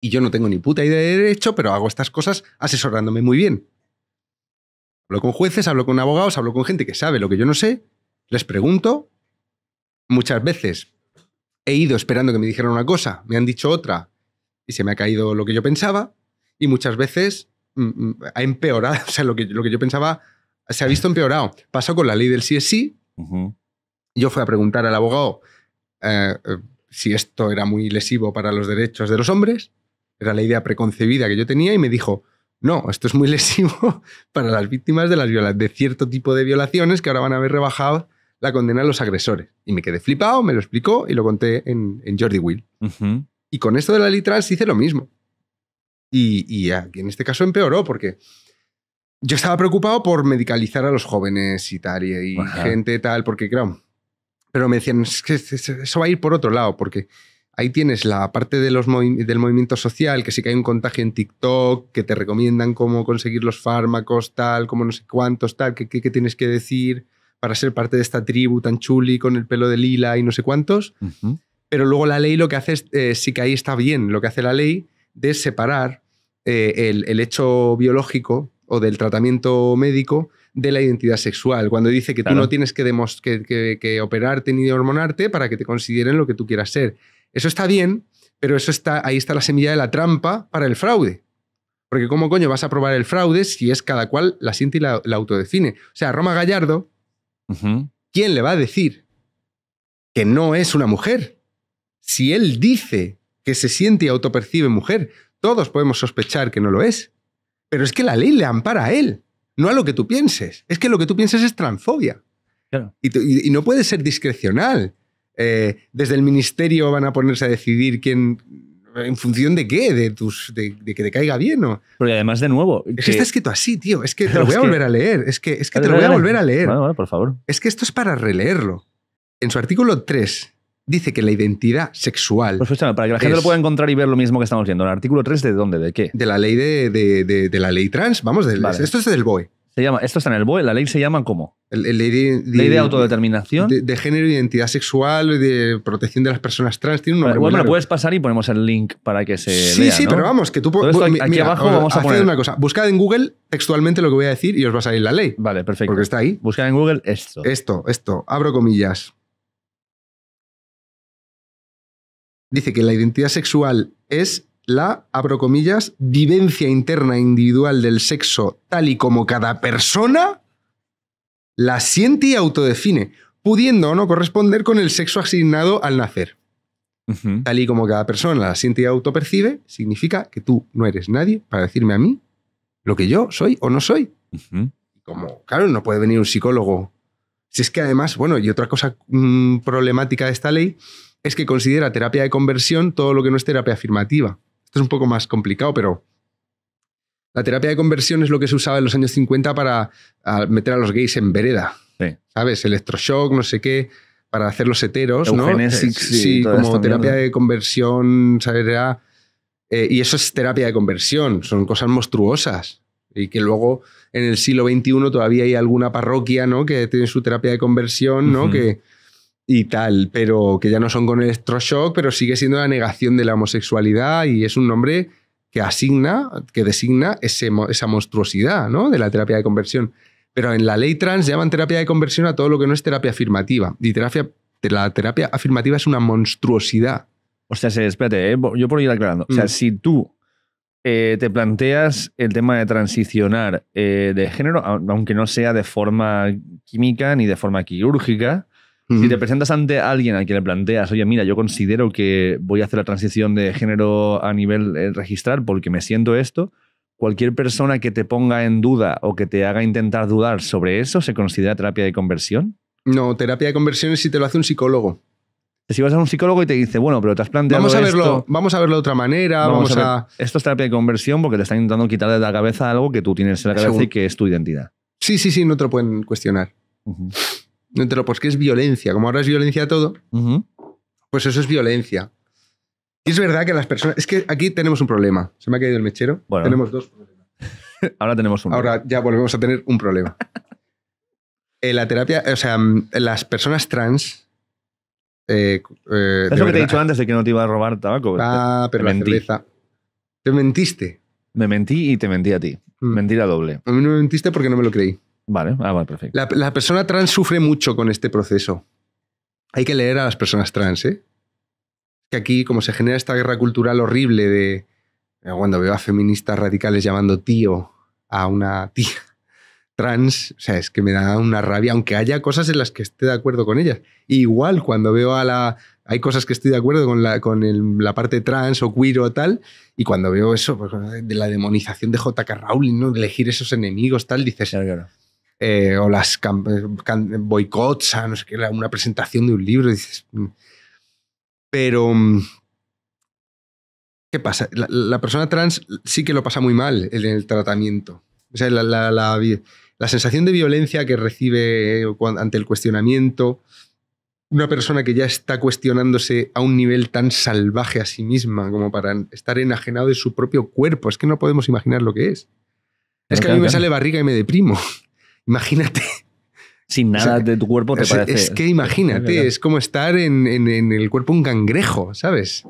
Y yo no tengo ni puta idea de derecho, pero hago estas cosas asesorándome muy bien. Hablo con jueces, hablo con abogados, hablo con gente que sabe lo que yo no sé, les pregunto. Muchas veces he ido esperando que me dijeran una cosa, me han dicho otra y se me ha caído lo que yo pensaba. Y muchas veces mm, mm, ha empeorado, o sea, lo que, yo pensaba se ha visto empeorado. Pasó con la ley del sí es sí. Yo fui a preguntar al abogado eh, si esto era muy lesivo para los derechos de los hombres. Era la idea preconcebida que yo tenía y me dijo, no, esto es muy lesivo para las víctimas de, las de cierto tipo de violaciones que ahora van a haber rebajado la condena a los agresores. Y me quedé flipado, me lo explicó y lo conté en, Jordi Will. Y con esto de la litral se hice lo mismo. Y, y en este caso empeoró porque yo estaba preocupado por medicalizar a los jóvenes y tal, y, gente tal, porque creo pero me decían, que eso va a ir por otro lado, porque ahí tienes la parte de los del movimiento social, que sí que hay un contagio en TikTok, que te recomiendan cómo conseguir los fármacos, tal, como no sé cuántos, tal, qué que, tienes que decir para ser parte de esta tribu tan chuli con el pelo de lila y no sé cuántos. Pero luego la ley lo que hace es, eh, sí que ahí está bien, lo que hace la ley de separar eh, el, el hecho biológico o del tratamiento médico de la identidad sexual, cuando dice que tú no tienes que, que, que, operarte ni hormonarte para que te consideren lo que tú quieras ser. Eso está bien, pero eso está, ahí está la semilla de la trampa para el fraude. Porque ¿cómo coño vas a probar el fraude si es cada cual la siente y la, autodefine? O sea, Roma Gallardo, ¿quién le va a decir que no es una mujer? Si él dice que se siente y autopercibe mujer, todos podemos sospechar que no lo es. Pero es que la ley le ampara a él no a lo que tú pienses. Es que lo que tú pienses es transfobia. Y, no puede ser discrecional. Eh, desde el ministerio van a ponerse a decidir quién. ¿En función de qué? De, tus, de, que te caiga bien o. Porque además, de nuevo. Es que... está escrito así, tío. Es que te lo voy a volver a leer. Es que, es te lo voy a volver a leer. Vale, vale, por favor. Es que esto es para releerlo. En su artículo 3 dice que la identidad sexual. Pues para que la gente lo pueda encontrar y ver lo mismo que estamos viendo. el artículo 3 de dónde? ¿De qué? De la ley de, la ley trans, vamos, esto es del BOE. Se llama, esto está en el BOE, la ley se llama ¿cómo? ley, de, autodeterminación. De, género género, identidad sexual, de protección de las personas trans. Tiene un nombre. Bueno, puedes pasar y ponemos el link para que se. Sí, sí, pero vamos, que tú. aquí abajo vamos a poner. una cosa. Buscad en Google textualmente lo que voy a decir y os va a salir la ley. Vale, perfecto. Porque está ahí. Buscad en Google esto. Esto, esto. Abro comillas. dice que la identidad sexual es la, abro comillas, vivencia interna individual del sexo tal y como cada persona la siente y autodefine, pudiendo o no corresponder con el sexo asignado al nacer. Tal y como cada persona la siente y autopercibe, significa que tú no eres nadie para decirme a mí lo que yo soy o no soy. Y Como, claro, no puede venir un psicólogo. Si es que además, bueno, y otra cosa mm, problemática de esta ley es que considera terapia de conversión todo lo que no es terapia afirmativa. Esto es un poco más complicado, pero la terapia de conversión es lo que se usaba en los años 50 para meter a los gays en vereda. ¿Sabes? Electroshock, no sé qué, para hacerlos heteros, ¿no? Sí, sí como terapia de conversión, ¿sabes? Eh, y eso es terapia de conversión, son cosas monstruosas. Y que luego en el siglo XXI todavía hay alguna parroquia, ¿no? Que tiene su terapia de conversión, ¿no? Que y tal, pero que ya no son con electroshock, pero sigue siendo la negación de la homosexualidad y es un nombre que asigna, que designa esa monstruosidad ¿no? de la terapia de conversión. Pero en la ley trans llaman terapia de conversión a todo lo que no es terapia afirmativa. Y terapia, la terapia afirmativa es una monstruosidad. O sea, espérate, ¿eh? yo por ir aclarando. O sea, mm. si tú eh, te planteas el tema de transicionar eh, de género, aunque no sea de forma química ni de forma quirúrgica, si te presentas ante alguien a quien le planteas, oye, mira, yo considero que voy a hacer la transición de género a nivel registrar, eh, registral porque me siento esto, cualquier persona que te ponga en duda o que te haga intentar dudar sobre eso, ¿se considera terapia de conversión? No, terapia de conversión es si te lo hace un psicólogo. Si vas a un psicólogo y te dice, bueno, pero te has planteado. Vamos a verlo, vamos a verlo de otra manera. Vamos, a, Esto es terapia de conversión porque te están intentando quitar de la cabeza algo que tú tienes en la cabeza y que es tu identidad. Sí, sí, sí, no te lo pueden cuestionar. Entero, pues que es violencia. Como ahora es violencia todo, pues eso es violencia. Y es verdad que las personas. Es que aquí tenemos un problema. Se me ha caído el mechero. Tenemos dos problemas. ahora tenemos uno. Ahora ya volvemos a tener un problema. En la terapia, o sea, mm, las personas trans. Eh, eh que te he dicho antes de que no te iba a robar tabaco. Ah, pero la Te mentiste. Me mentí y te mentí a ti. Mm. Mentira doble. A mí no me mentiste porque no me lo creí. Vale, ah, vale, perfecto. La, persona trans sufre mucho con este proceso. Hay que leer a las personas trans, ¿eh? Que aquí, como se genera esta guerra cultural horrible de. Cuando veo a feministas radicales llamando tío a una tía trans, o sea, es que me da una rabia, aunque haya cosas en las que esté de acuerdo con ellas. igual, cuando veo a la. Hay cosas que estoy de acuerdo con la, con la parte trans o queer o tal, y cuando veo eso, pues, de la demonización de J.K. Rowling, ¿no? De elegir esos enemigos, tal, dices. Claro, eh, o las boicots no sé qué, una presentación de un libro. Dices, mm". pero, mm, ¿qué pasa? La, persona trans sí que lo pasa muy mal en el tratamiento. O sea, la, la sensación de violencia que recibe eh, ante el cuestionamiento, una persona que ya está cuestionándose a un nivel tan salvaje a sí misma como para estar enajenado de su propio cuerpo. Es que no podemos imaginar lo que es. Es que a mí me sale barriga y me deprimo. Imagínate. Sin nada de tu cuerpo te parece. Es que imagínate, es, como estar en, el cuerpo un cangrejo, ¿sabes?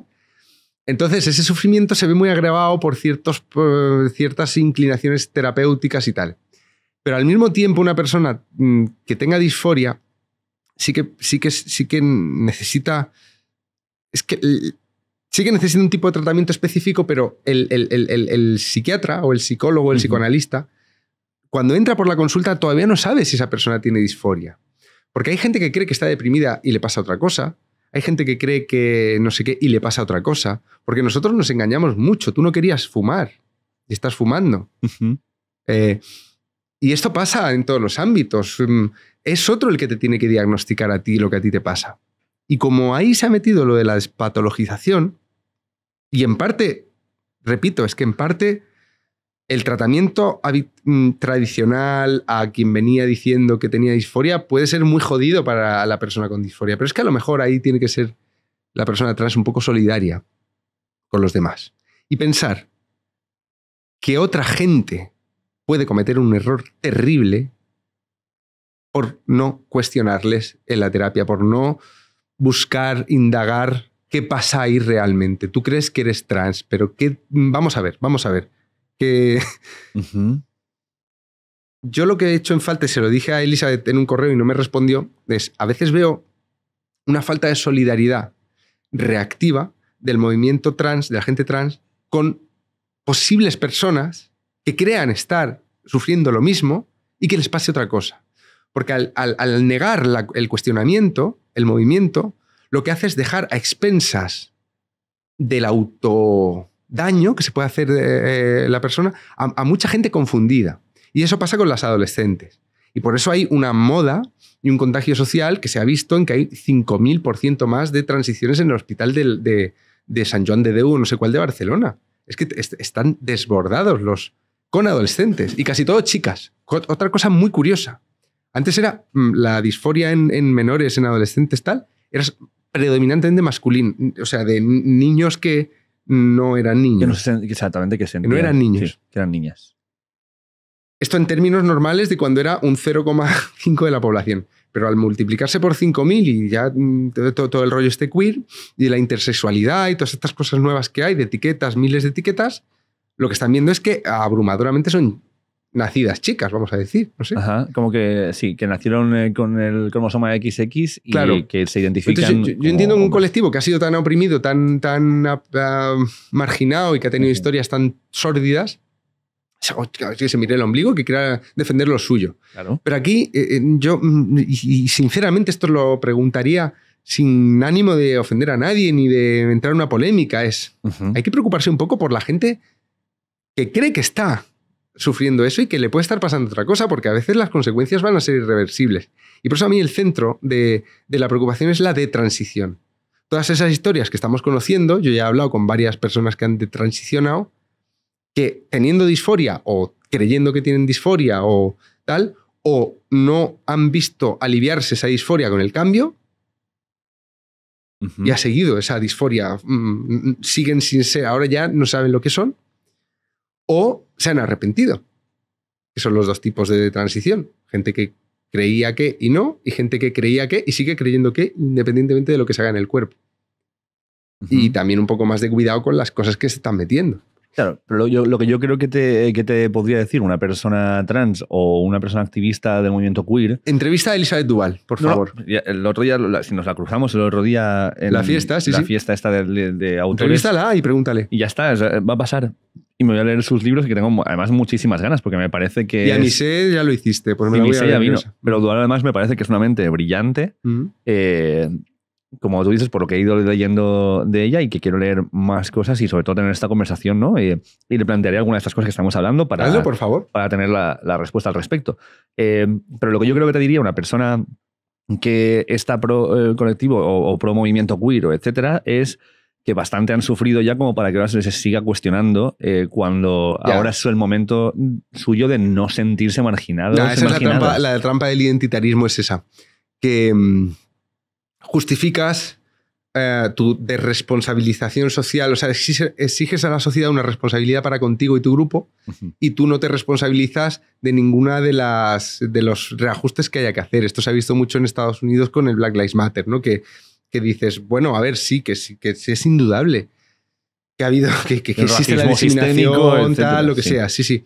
Entonces, ese sufrimiento se ve muy agravado por, ciertos, eh, ciertas inclinaciones terapéuticas y tal. Pero al mismo tiempo, una persona mm, que tenga disforia sí que, sí que, sí necesita. Es que sí que necesita un tipo de tratamiento específico, pero el, psiquiatra o el psicólogo, o el psicoanalista, cuando entra por la consulta todavía no sabe si esa persona tiene disforia. Porque hay gente que cree que está deprimida y le pasa otra cosa. Hay gente que cree que no sé qué y le pasa otra cosa. Porque nosotros nos engañamos mucho. Tú no querías fumar y estás fumando. Eh, y esto pasa en todos los ámbitos. Mm, es otro el que te tiene que diagnosticar a ti lo que a ti te pasa. Y como ahí se ha metido lo de la despatologización, y en parte, repito, es que en parte el tratamiento mm, tradicional a quien venía diciendo que tenía disforia puede ser muy jodido para la persona con disforia, pero es que a lo mejor ahí tiene que ser la persona trans un poco solidaria con los demás. Y pensar que otra gente puede cometer un error terrible por no cuestionarles en la terapia, por no buscar, indagar qué pasa ahí realmente. Tú crees que eres trans, pero ¿qué? vamos a ver, vamos a ver yo lo que he hecho en falta, y se lo dije a Elizabeth en un correo y no me respondió, es a veces veo una falta de solidaridad reactiva del movimiento trans, de la gente trans, con posibles personas que crean estar sufriendo lo mismo y que les pase otra cosa. Porque al, negar el cuestionamiento, el movimiento, lo que hace es dejar a expensas del auto daño que se puede hacer eh, eh la persona a, mucha gente confundida. Y eso pasa con las adolescentes. Y por eso hay una moda y un contagio social que se ha visto en que hay 5.000% más de transiciones en el hospital de, San Juan de Deu, no sé cuál de Barcelona. Es que están desbordados los con adolescentes y casi todo chicas. Otra cosa muy curiosa. Antes era mm, la disforia en, menores, en adolescentes, tal, era predominantemente masculino, o sea, de niños que, no eran niños. Que no sé exactamente No eran niños. que eran niñas. Esto en términos normales de cuando era un 0,5 de la población. Pero al multiplicarse por 5.000 y ya mm, todo, todo, el rollo este queer y la intersexualidad y todas estas cosas nuevas que hay, de etiquetas, miles de etiquetas, lo que están viendo es que abrumadoramente son nacidas chicas, vamos a decir. No sé. como que sí, que nacieron eh, con el cromosoma XX y que se identifican. yo, entiendo entiendo un colectivo que ha sido tan oprimido, tan, tan ah, ah, marginado y que ha tenido historias tan sórdidas. Que se mire el ombligo, que quiera defender lo suyo. Pero aquí, eh, eh, yo, mm, y, sinceramente, esto lo preguntaría sin ánimo de ofender a nadie ni de entrar en una polémica. Es, Hay que preocuparse un poco por la gente que cree que está sufriendo eso y que le puede estar pasando otra cosa, porque a veces las consecuencias van a ser irreversibles. Y por eso a mí el centro de, la preocupación es la de transición. Todas esas historias que estamos conociendo, yo ya he hablado con varias personas que han de transicionado, que teniendo disforia o creyendo que tienen disforia o tal, o no han visto aliviarse esa disforia con el cambio, y ha seguido esa disforia, mm, mm, mm, siguen sin ser, ahora ya no saben lo que son, o se han arrepentido. Esos son los dos tipos de transición. Gente que creía que y no, y gente que creía que y sigue creyendo que, independientemente de lo que se haga en el cuerpo. Y también un poco más de cuidado con las cosas que se están metiendo. Claro, pero lo, que yo creo que te, te, podría decir una persona trans o una persona activista del movimiento queer. Entrevista a Elizabeth Duval, por favor. el otro día, si nos la cruzamos, el otro día. En la fiesta, sí. La fiesta esta de, de, y pregúntale. Y ya está, va a pasar y me voy a leer sus libros que tengo además muchísimas ganas porque me parece que... Y a Misé ya lo hiciste, por pues me lo voy a ya vino, Pero Dual además me parece que es una mente brillante. Eh, como tú dices, por lo que he ido leyendo de ella y que quiero leer más cosas y sobre todo tener esta conversación, ¿no? Eh, y le plantearé alguna de estas cosas que estamos hablando para, por favor. para tener la, respuesta al respecto. Eh, pero lo que yo creo que te diría una persona que está pro colectivo o, o pro movimiento queer, o etcétera, es que bastante han sufrido ya como para que ahora se siga cuestionando eh, cuando ahora es el momento suyo de no sentirse marginado. la trampa, del identitarismo es esa, que mm, justificas eh, tu desresponsabilización social, o sea, exiges, a la sociedad una responsabilidad para contigo y tu grupo y tú no te responsabilizas de ninguna de las de los reajustes que haya que hacer. Esto se ha visto mucho en Estados Unidos con el Black Lives Matter, ¿no? Que que dices, bueno, a ver, sí, que, sí, que es indudable que ha habido, que, que, existe la discriminación, tal, lo que sea, sí, sí.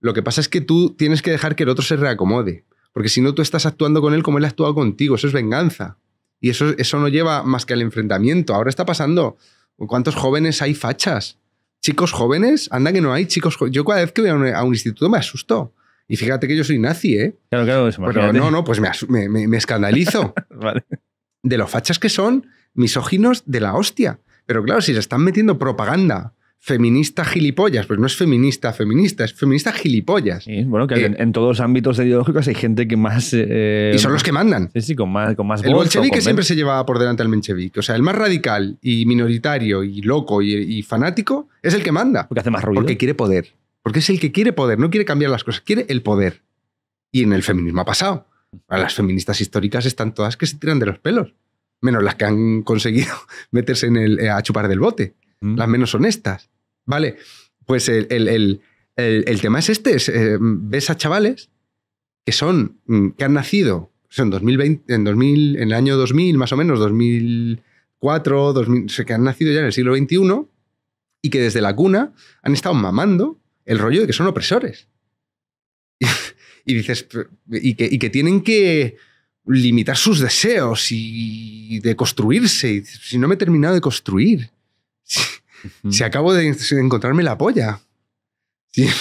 Lo que pasa es que tú tienes que dejar que el otro se reacomode, porque si no tú estás actuando con él como él ha actuado contigo, eso es venganza. Y eso, eso no lleva más que al enfrentamiento. Ahora está pasando. ¿Cuántos jóvenes hay fachas? Chicos jóvenes, anda que no hay chicos. Yo cada vez que voy a un, instituto me asusto. Y fíjate que yo soy nazi, ¿eh? Claro, claro, pues no, no, pues me, me, me escandalizo. vale de los fachas que son, misóginos de la hostia. Pero claro, si se están metiendo propaganda feminista gilipollas, pues no es feminista feminista, es feminista gilipollas. bueno, que eh, en, todos los ámbitos ideológicos hay gente que más... Eh, y son los que mandan. Sí, sí, con más... Con más el bolchevique siempre se llevaba por delante al menchevique. O sea, el más radical y minoritario y loco y, fanático es el que manda. Porque hace más ruido. Porque quiere poder. Porque es el que quiere poder, no quiere cambiar las cosas, quiere el poder. Y en el feminismo ha pasado. A las feministas históricas están todas que se tiran de los pelos, menos las que han conseguido meterse en el, eh, a chupar del bote, mm. las menos honestas. Vale, pues el, el, tema es este, eh, ves a chavales que son, mm, que han nacido son 2020, en, 2000, en el año 2000 más o menos, 2004, 2000, que han nacido ya en el siglo XXI y que desde la cuna han estado mamando el rollo de que son opresores. y dices, y que, y que tienen que limitar sus deseos y de construirse. Y si no me he terminado de construir, si, acabo de, encontrarme la polla.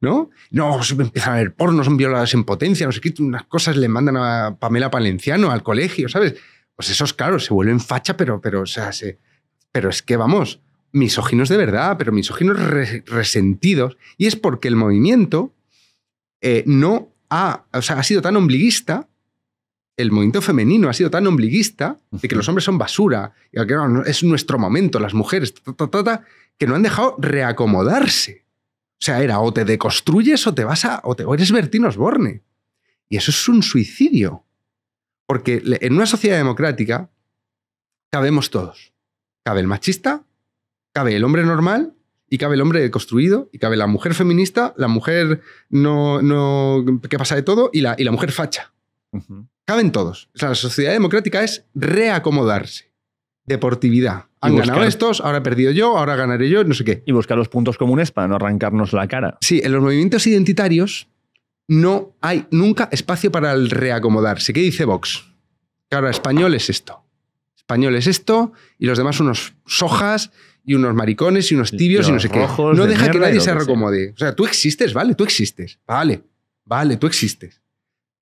¿No? No, empiezan a ver porno, son violadas en potencia, no sé qué, unas cosas le mandan a Pamela Palenciano al colegio, ¿sabes? Pues esos, claro, se vuelven facha, pero, pero, o sea, se, pero es que vamos, misóginos de verdad, pero misóginos resentidos. Y es porque el movimiento eh, no ha, o sea, ha sido tan ombliguista, el movimiento femenino ha sido tan ombliguista de que los hombres son basura, y que es nuestro momento, las mujeres, que no han dejado reacomodarse. O sea, era o te deconstruyes o te vas a, o, eres Bertín Osborne. Y eso es un suicidio. Porque en una sociedad democrática cabemos todos. Cabe el machista, cabe el hombre normal y cabe el hombre construido, y cabe la mujer feminista, la mujer no, no que pasa de todo, y la, y la mujer facha. Caben todos. la sociedad democrática es reacomodarse. Deportividad. Han ganado estos, ahora he perdido yo, ahora ganaré yo, no sé qué. Y buscar los puntos comunes para no arrancarnos la cara. Sí, en los movimientos identitarios no hay nunca espacio para el reacomodarse. ¿Qué dice Vox? Que español es esto. Español es esto y los demás unos sojas y unos maricones y unos tibios y, no sé qué. No deja que nadie se reacomode. O sea, tú existes, vale, tú existes, vale, vale, tú existes.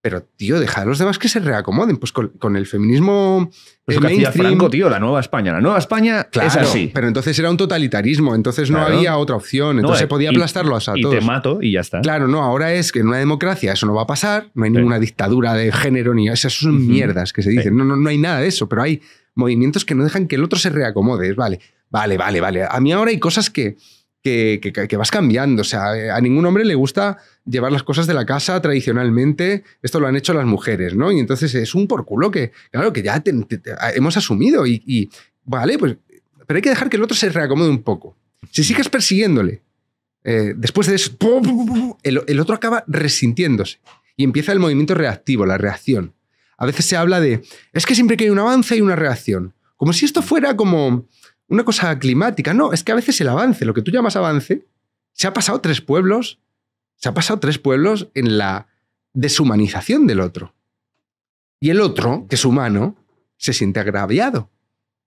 Pero, tío, deja a los demás que se reacomoden. Pues con, el feminismo. Pues el mainstream, Franco, tío, la nueva España. La nueva España claro, es así. Pero entonces era un totalitarismo, entonces no había otra opción, entonces se podía aplastarlo a todos. Y te mato y ya está. Claro, no, ahora es que en una democracia eso no va a pasar, no hay ninguna dictadura de género ni. Esas son mierdas que se dicen. No, no, no hay nada de eso, pero hay movimientos que no dejan que el otro se reacomode. Vale, Vale, vale, vale. A mí ahora hay cosas que, vas cambiando. O sea, eh, a ningún hombre le gusta llevar las cosas de la casa tradicionalmente. Esto lo han hecho las mujeres, ¿no? Y entonces es un por culo que, claro, que ya ah, hemos asumido. Y, vale, pues. Pero hay que dejar que el otro se reacomode un poco. Si sigues persiguiéndole, eh, después de eso, el, el otro acaba resintiéndose. Y empieza el movimiento reactivo, la reacción. A veces se habla de. Es que siempre que hay un avance hay una reacción. Como si esto fuera como una cosa climática. No, es que a veces el avance, lo que tú llamas avance, se ha pasado tres pueblos, se ha pasado tres pueblos en la deshumanización del otro. Y el otro, que es humano, se siente agraviado.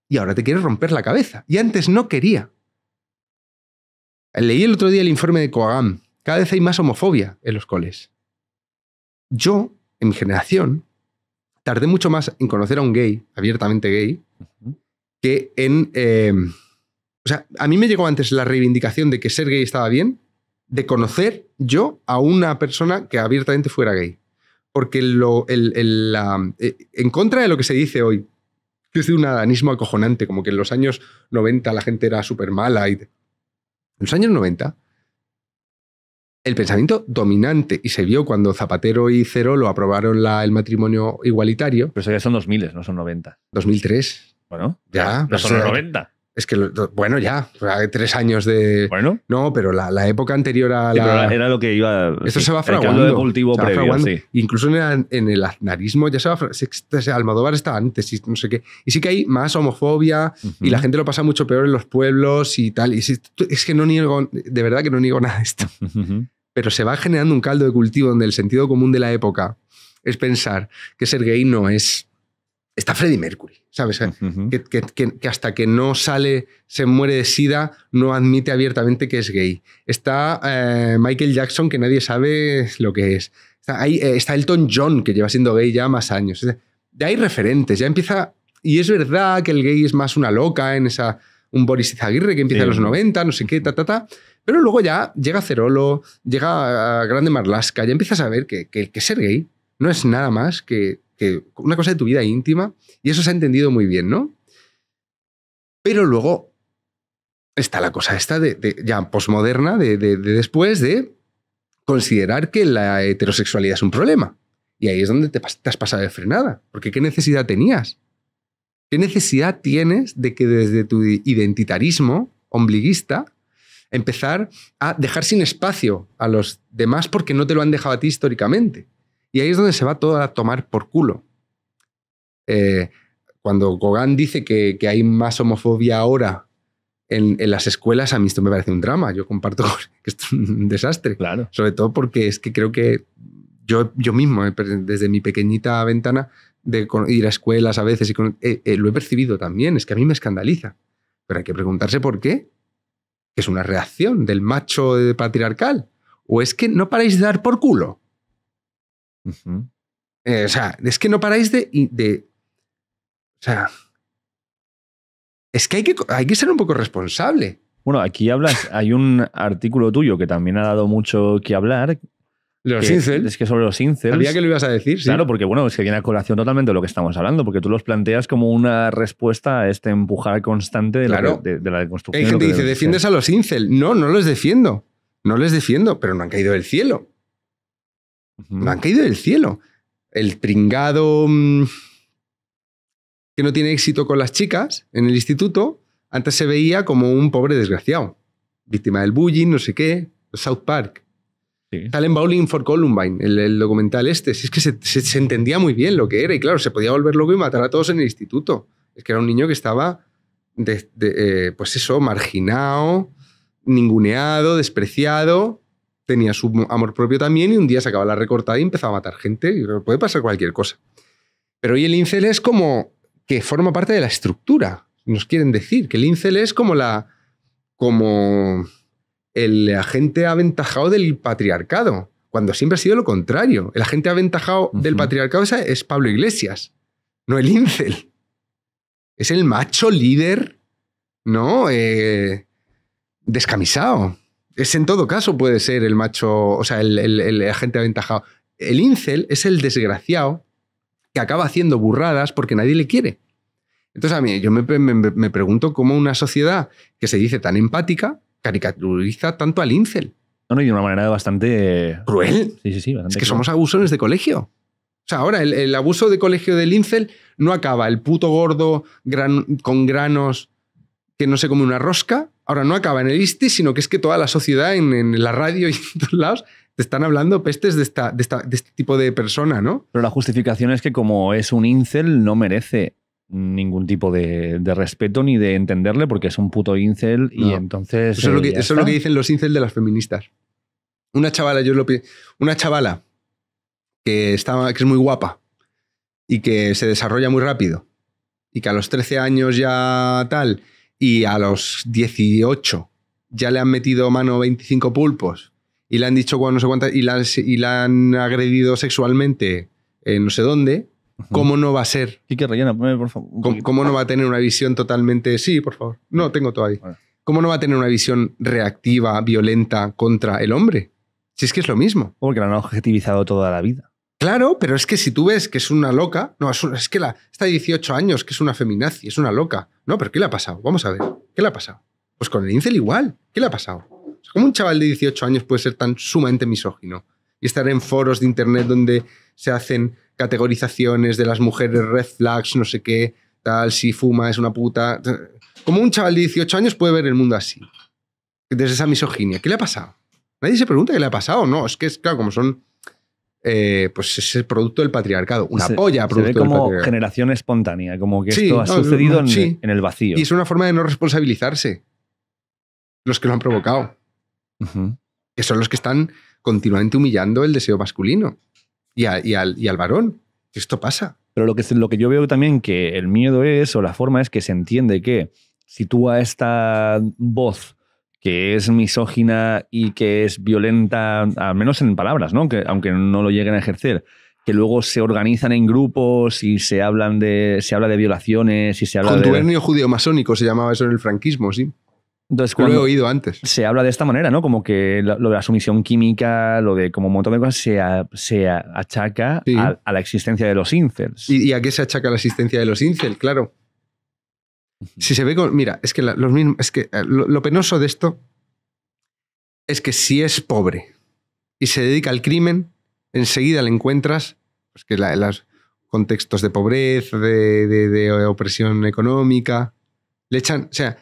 Y ahora te quiere romper la cabeza. Y antes no quería. Leí el otro día el informe de Coagam. Cada vez hay más homofobia en los coles. Yo, en mi generación, tardé mucho más en conocer a un gay, abiertamente gay, que en... Eh, o sea, a mí me llegó antes la reivindicación de que ser gay estaba bien, de conocer yo a una persona que abiertamente fuera gay. Porque lo, el, eh, en contra de lo que se dice hoy, que es un adanismo acojonante, como que en los años 90 la gente era súper mala. En los años 90, el pensamiento dominante, y se vio cuando Zapatero y Cero lo aprobaron la, el matrimonio igualitario. Pero eso ya son 2000, no son 90. 2003. Bueno, ya. No pues son los 90. Eh, es que, bueno, ya, tres años de. Bueno. No, pero la, época anterior a la. era lo que iba. Esto se va fraguando. El de cultivo se va fraguando. Sí. Incluso en el, en aznarismo ya se va. fraguando. Almodóvar está antes y no sé qué. Y sí que hay más homofobia y la gente lo pasa mucho peor en los pueblos y tal. Y es, que no niego, de verdad que no niego nada de esto. Pero se va generando un caldo de cultivo donde el sentido común de la época es pensar que ser gay no es está Freddie Mercury, ¿sabes? que, hasta que no sale, se muere de sida, no admite abiertamente que es gay. Está eh, Michael Jackson, que nadie sabe lo que es. Está, ahí, eh, está Elton John, que lleva siendo gay ya más años. ya hay referentes, ya empieza... Y es verdad que el gay es más una loca en esa... Un Boris Izaguirre que empieza en los 90, no sé qué, ta, ta, ta. Pero luego ya llega Cerolo, llega a eh, Grande Marlaska, ya empiezas a ver que, que ser gay no es nada más que que una cosa de tu vida íntima, y eso se ha entendido muy bien, ¿no? Pero luego está la cosa esta de, ya posmoderna, de, después de considerar que la heterosexualidad es un problema. Y ahí es donde te, te has pasado de frenada, porque ¿qué necesidad tenías? ¿Qué necesidad tienes de que desde tu identitarismo ombliguista empezar a dejar sin espacio a los demás porque no te lo han dejado a ti históricamente? Y ahí es donde se va todo a tomar por culo. Eh, cuando Gauguin dice que, hay más homofobia ahora en, las escuelas, a mí esto me parece un drama. Yo comparto que es un desastre. Sobre todo porque es que creo que yo, yo mismo, eh, desde mi pequeñita ventana de ir a escuelas a veces, y eh, lo he percibido también. Es que a mí me escandaliza. Pero hay que preguntarse por qué. ¿Es una reacción del macho patriarcal? ¿O es que no paráis de dar por culo? Eh, o sea, es que no paráis de, O sea. Es que hay, que hay que ser un poco responsable. Bueno, aquí hablas, hay un artículo tuyo que también ha dado mucho que hablar. Los Es que sobre los incels. Sabía que lo ibas a decir, sí. Claro, porque bueno, es que viene a colación totalmente de lo que estamos hablando, porque tú los planteas como una respuesta a este empujar constante de, la, de, la deconstrucción. Hay gente que dice, defiendes a los incels. No, no los defiendo. No les defiendo, pero no han caído del cielo. Me Han caído del cielo. El pringado mm, que no tiene éxito con las chicas en el instituto, antes se veía como un pobre desgraciado, víctima del bullying, no sé qué, South Park. tal en Bowling for Columbine, el, documental este. es que se, entendía muy bien lo que era y claro, se podía volver loco y matar a todos en el instituto. Es que era un niño que estaba, de, eh, pues eso, marginado, ninguneado, despreciado tenía su amor propio también y un día se acaba la recortada y empezaba a matar gente. Y puede pasar cualquier cosa. Pero hoy el incel es como que forma parte de la estructura. Nos quieren decir que el incel es como la. como el agente aventajado del patriarcado, cuando siempre ha sido lo contrario. El agente aventajado del patriarcado es Pablo Iglesias, no el incel. Es el macho líder, ¿no? Eh, descamisado. Es en todo caso puede ser el macho, o sea, el, el, agente aventajado. El incel es el desgraciado que acaba haciendo burradas porque nadie le quiere. Entonces a mí yo me, me, pregunto cómo una sociedad que se dice tan empática caricaturiza tanto al incel. No, y de una manera bastante... Eh, ¿Cruel? Sí, sí, sí. es que somos abusones de colegio. O sea, ahora el, el, abuso de colegio del incel no acaba el puto gordo con granos que no se come una rosca Ahora, no acaba en el ISTI, sino que es que toda la sociedad en, la radio y en todos lados te están hablando pestes de, este tipo de persona, ¿no? Pero la justificación es que como es un incel, no merece ningún tipo de, respeto ni de entenderle porque es un puto incel y entonces... Eso, es lo, que, eh, dicen los incels de las feministas. Una chavala, yo lo una chavala que, está, que es muy guapa y que se desarrolla muy rápido y que a los 13 años ya tal y a los 18 ya le han metido mano 25 pulpos y le han dicho no sé cuántas y la, y han agredido sexualmente en no sé dónde, ¿cómo no va a ser? Y qué rellena, por favor. ¿Cómo, no va a tener una visión totalmente... Sí, por favor. No, tengo todo ahí. ¿Cómo no va a tener una visión reactiva, violenta contra el hombre? Si es que es lo mismo. Porque la han objetivizado toda la vida. Claro, pero es que si tú ves que es una loca, no, es que la, está 18 años, que es una feminazi, es una loca. No, pero ¿qué le ha pasado? Vamos a ver, ¿qué le ha pasado? Pues con el incel igual, ¿qué le ha pasado? ¿Cómo un chaval de 18 años puede ser tan sumamente misógino? Y estar en foros de internet donde se hacen categorizaciones de las mujeres, red flags, no sé qué, tal, si fuma es una puta. ¿Cómo un chaval de 18 años puede ver el mundo así? Desde esa misoginia, ¿qué le ha pasado? Nadie se pregunta qué le ha pasado, no, es que es claro, como son eh, pues es el producto del patriarcado. Una polla producto se como generación espontánea, como que esto ha sucedido en, el vacío. Y es una forma de no responsabilizarse. Los que lo han provocado. Que son los que están continuamente humillando el deseo masculino y, al, varón. Esto pasa. Pero lo que, lo que yo veo también que el miedo es, o la forma es que se entiende que si tú a esta voz que es misógina y que es violenta, al menos en palabras, ¿no? Que, aunque no lo lleguen a ejercer, que luego se organizan en grupos y se hablan de se habla de violaciones y se habla de... judío masónico se llamaba eso en el franquismo, sí. lo he oído antes. Se habla de esta manera, ¿no? Como que lo de la sumisión química, lo de como un se, achaca a, la existencia de los incels. ¿Y, ¿Y a qué se achaca la existencia de los incels? Claro. Si se ve con. Mira, es que, es que eh, lo, penoso de esto es que si es pobre y se dedica al crimen, enseguida le encuentras. Pues que los contextos de pobreza, de, opresión económica. Le echan. O sea,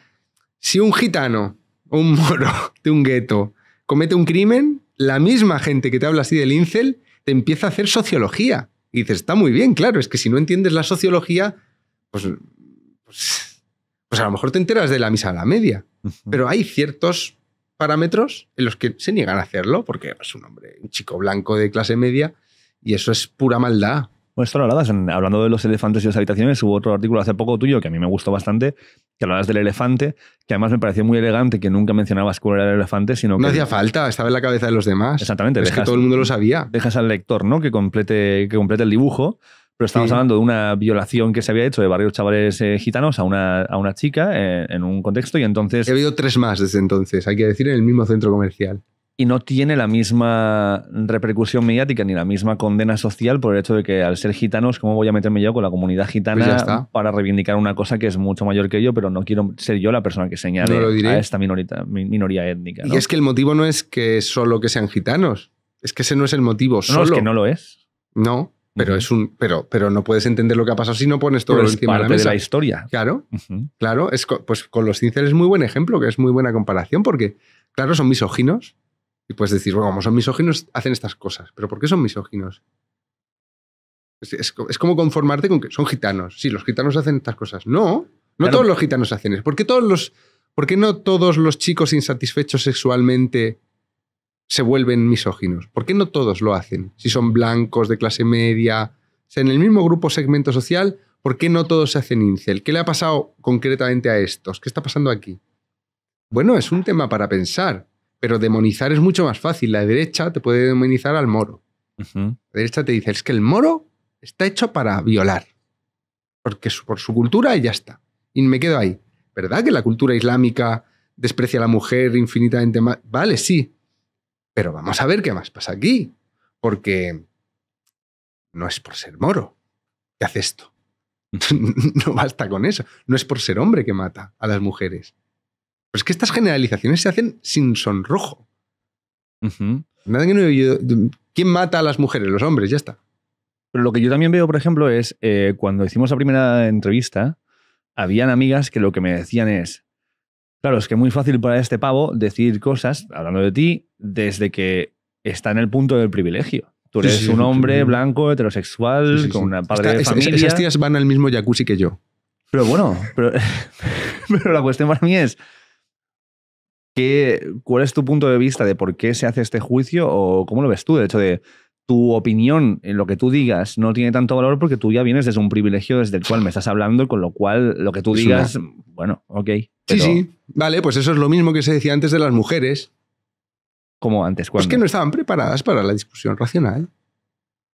si un gitano o un moro de un gueto comete un crimen, la misma gente que te habla así del incel te empieza a hacer sociología. Y dices, está muy bien, claro, es que si no entiendes la sociología, pues, pues pues a lo mejor te enteras de la misa a la media, pero hay ciertos parámetros en los que se niegan a hacerlo porque es un hombre, un chico blanco de clase media y eso es pura maldad. Bueno, esto lo hablabas, hablando de los elefantes y las habitaciones, hubo otro artículo hace poco tuyo que a mí me gustó bastante, que hablabas del elefante, que además me pareció muy elegante que nunca mencionabas cuál era el elefante, sino que... No hacía falta, estaba en la cabeza de los demás. Exactamente. es que todo el mundo lo sabía. Dejas al lector, ¿no? Que complete, que complete el dibujo. Pero estamos hablando de una violación que se había hecho de barrios chavales eh, gitanos a una, a una chica eh, en un contexto y entonces... He habido tres más desde entonces, hay que decir, en el mismo centro comercial. Y no tiene la misma repercusión mediática ni la misma condena social por el hecho de que al ser gitanos, ¿cómo voy a meterme yo con la comunidad gitana pues para reivindicar una cosa que es mucho mayor que yo, pero no quiero ser yo la persona que señale a esta minoría étnica? Y es que el motivo no es que solo que sean gitanos, es que ese no es el motivo. No, solo. es que no lo es. No, pero es un, pero, pero no puedes entender lo que ha pasado si no pones todo encima de la mesa. la historia. Claro, claro. Es, pues con los cinceles es muy buen ejemplo, que es muy buena comparación, porque, claro, son misóginos. Y puedes decir, bueno, como son misóginos, hacen estas cosas. Pero ¿por qué son misóginos? Es, como conformarte con que son gitanos. Sí, los gitanos hacen estas cosas. No, no todos los gitanos hacen eso. ¿Por qué todos los, por qué no todos los chicos insatisfechos sexualmente se vuelven misóginos? ¿Por qué no todos lo hacen? Si son blancos, de clase media, en el mismo grupo segmento social, ¿por qué no todos se hacen incel? ¿Qué le ha pasado concretamente a estos? ¿Qué está pasando aquí? Bueno, es un tema para pensar, pero demonizar es mucho más fácil. La derecha te puede demonizar al moro. La derecha te dice, es que el moro está hecho para violar, porque por su cultura y ya está. Y me quedo ahí. ¿Verdad que la cultura islámica desprecia a la mujer infinitamente más? Vale, sí, pero vamos a ver qué más pasa aquí, porque no es por ser moro que hace esto. no basta con eso. No es por ser hombre que mata a las mujeres. Pero es que estas generalizaciones se hacen sin sonrojo. Nada que no ¿Quién mata a las mujeres? Los hombres, ya está. Pero lo que yo también veo, por ejemplo, es eh, cuando hicimos la primera entrevista, habían amigas que lo que me decían es, Claro, es que es muy fácil para este pavo decir cosas, hablando de ti, desde que está en el punto del privilegio. Tú eres un hombre blanco, heterosexual, con una padre de esas tías van al mismo jacuzzi que yo. Pero bueno, pero, pero la cuestión para mí es, ¿cuál es tu punto de vista de por qué se hace este juicio o cómo lo ves tú? De hecho, de tu opinión, en lo que tú digas, no tiene tanto valor porque tú ya vienes desde un privilegio desde el cual me estás hablando, con lo cual lo que tú digas, bueno, ok. Sí, sí, vale, pues eso es lo mismo que se decía antes de las mujeres. Como antes, ¿cuándo? Es pues que no estaban preparadas para la discusión racional.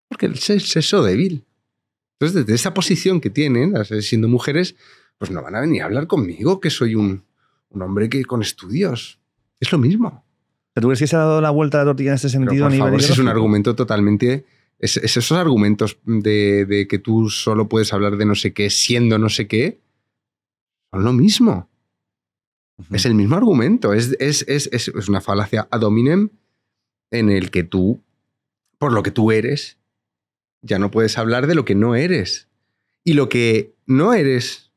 Porque el sexo débil. Entonces, desde esa posición que tienen, siendo mujeres, pues no van a venir a hablar conmigo, que soy un, un hombre que, con estudios. Es lo mismo. ¿tú crees que se ha dado la vuelta de la tortilla en este sentido? por es un argumento totalmente... Es, esos argumentos de, que tú solo puedes hablar de no sé qué siendo no sé qué, son lo mismo. Es el mismo argumento. Es, es, es, una falacia ad hominem en el que tú, por lo que tú eres, ya no puedes hablar de lo que no eres. Y lo que no eres.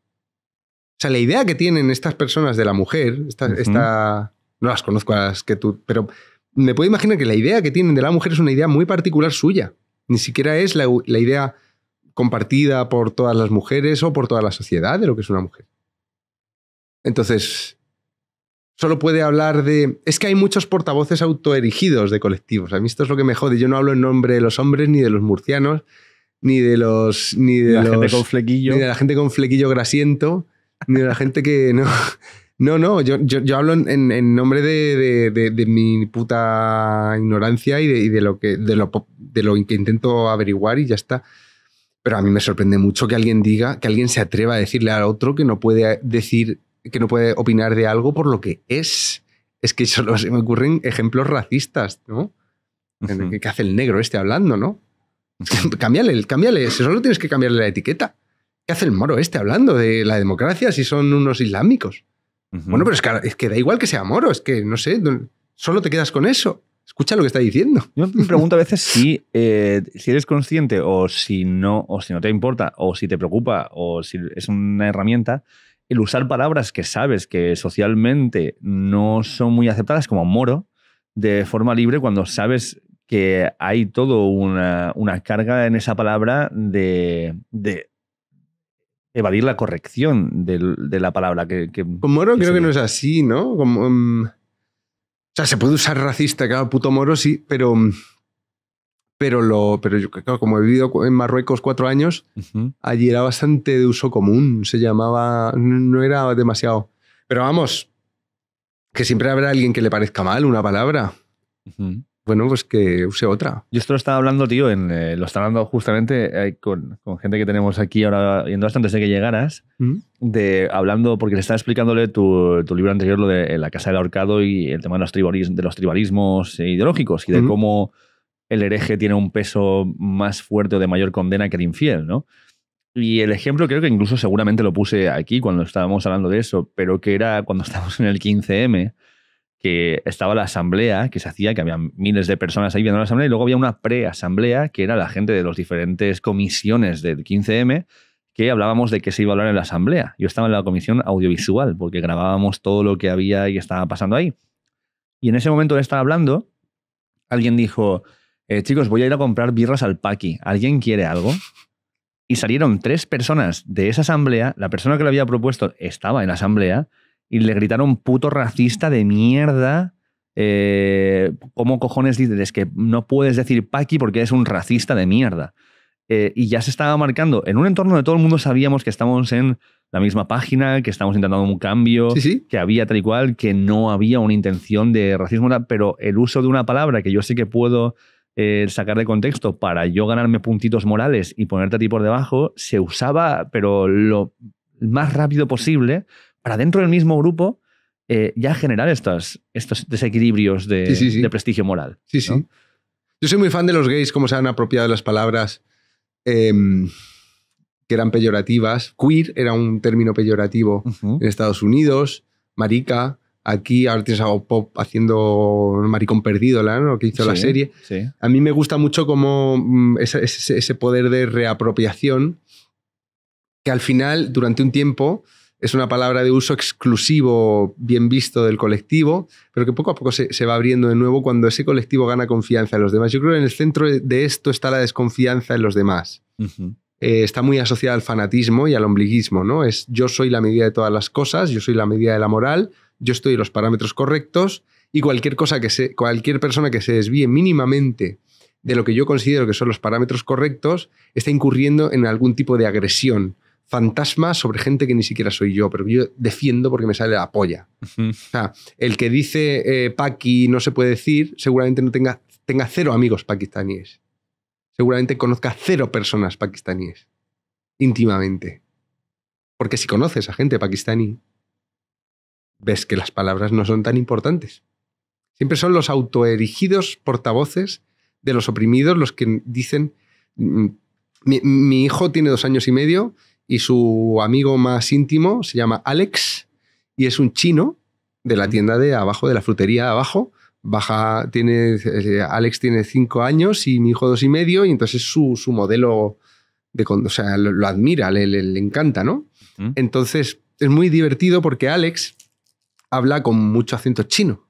O sea, la idea que tienen estas personas de la mujer, esta, esta no las conozco a las que tú, pero me puedo imaginar que la idea que tienen de la mujer es una idea muy particular suya. Ni siquiera es la, idea compartida por todas las mujeres o por toda la sociedad de lo que es una mujer. Entonces, solo puede hablar de... Es que hay muchos portavoces autoerigidos de colectivos. A mí esto es lo que me jode. Yo no hablo en nombre de los hombres ni de los murcianos, ni de los... Ni de la los, gente con flequillo. Ni de la gente con flequillo grasiento, ni de la gente que no... No, no, yo, yo, hablo en, nombre de, mi puta ignorancia y, de, lo que, de, lo, intento averiguar y ya está. Pero a mí me sorprende mucho que alguien diga, que alguien se atreva a decirle al otro que no puede decir, que no puede opinar de algo por lo que es. Es que solo se me ocurren ejemplos racistas, ¿no? ¿Qué hace el negro este hablando, no? cámbiale, cámbiale, solo tienes que cambiarle la etiqueta. ¿Qué hace el moro este hablando de la democracia si son unos islámicos? Bueno, pero es que, da igual que sea moro, es que no sé, solo te quedas con eso. Escucha lo que está diciendo. Yo me pregunto a veces si, eh, si eres consciente o si no, o si no te importa, o si te preocupa, o si es una herramienta, el usar palabras que sabes que socialmente no son muy aceptadas, como moro, de forma libre, cuando sabes que hay toda una, una, carga en esa palabra de evadir la corrección de la palabra. Que, Con moro creo que no es así, ¿no? Como, mm, o sea, se puede usar racista cada puto moro, sí, pero... Mm, pero, lo, pero yo, como he vivido en Marruecos cuatro años, allí era bastante de uso común, se llamaba, no era demasiado. Pero vamos, que siempre habrá alguien que le parezca mal una palabra bueno, pues que use otra. Yo esto lo estaba hablando, tío, en, eh, lo estaba hablando justamente eh, con, gente que tenemos aquí ahora, yendo hasta antes de que llegaras, mm. de hablando, porque le estaba explicándole tu, libro anterior, lo de eh, La Casa del Ahorcado y el tema de los, tribalismos, ideológicos y de cómo el hereje tiene un peso más fuerte o de mayor condena que el infiel, ¿no? Y el ejemplo creo que incluso seguramente lo puse aquí cuando estábamos hablando de eso, pero que era cuando estábamos en el 15M que estaba la asamblea que se hacía, que había miles de personas ahí viendo la asamblea, y luego había una pre-asamblea, que era la gente de las diferentes comisiones del 15M, que hablábamos de qué se iba a hablar en la asamblea. Yo estaba en la comisión audiovisual, porque grabábamos todo lo que había y estaba pasando ahí. Y en ese momento de estaba hablando, alguien dijo, eh, chicos, voy a ir a comprar birras al Paqui, ¿alguien quiere algo? Y salieron tres personas de esa asamblea, la persona que lo había propuesto estaba en la asamblea, y le gritaron puto racista de mierda. Eh, ¿Cómo cojones dices que no puedes decir Paqui porque eres un racista de mierda? Eh, y ya se estaba marcando en un entorno donde todo el mundo sabíamos que estamos en la misma página, que estamos intentando un cambio, que había tal y cual, que no había una intención de racismo, pero el uso de una palabra que yo sé que puedo eh, sacar de contexto para yo ganarme puntitos morales y ponerte a ti por debajo, se usaba, pero lo más rápido posible para dentro del mismo grupo eh, ya generar estos desequilibrios de, prestigio moral. Sí, sí. Yo soy muy fan de los gays, cómo se han apropiado las palabras em, que eran peyorativas. Queer era un término peyorativo en Estados Unidos, marica. Aquí ahora tienes a Pop haciendo Maricón Perdido, ¿no? que hizo la serie. A mí me gusta mucho como mm, ese, ese poder de reapropiación que al final, durante un tiempo, es una palabra de uso exclusivo, bien visto del colectivo, pero que poco a poco se, va abriendo de nuevo cuando ese colectivo gana confianza en los demás. Yo creo que en el centro de esto está la desconfianza en los demás. Eh, está muy asociada al fanatismo y al ombliguismo, ¿no? Es yo soy la medida de todas las cosas, yo soy la medida de la moral, yo estoy en los parámetros correctos y cualquier cosa que cualquier persona que se desvíe mínimamente de lo que yo considero que son los parámetros correctos está incurriendo en algún tipo de agresión fantasma sobre gente que ni siquiera soy yo, pero yo defiendo porque me sale la polla. O sea, el que dice eh, Paki no se puede decir, seguramente no tenga, tenga cero amigos pakistaníes. Seguramente conozca cero personas pakistaníes íntimamente. Porque si conoces a gente pakistaní, ves que las palabras no son tan importantes. Siempre son los autoerigidos portavoces de los oprimidos los que dicen, mm, mi, mi hijo tiene dos años y medio y su amigo más íntimo se llama Alex y es un chino de la tienda de abajo, de la frutería de abajo. Baja, tiene, eh, Alex tiene cinco años y mi hijo dos y medio, y entonces su, su modelo de, o sea, lo, admira, le, encanta, ¿no? Entonces es muy divertido porque Alex habla con mucho acento chino.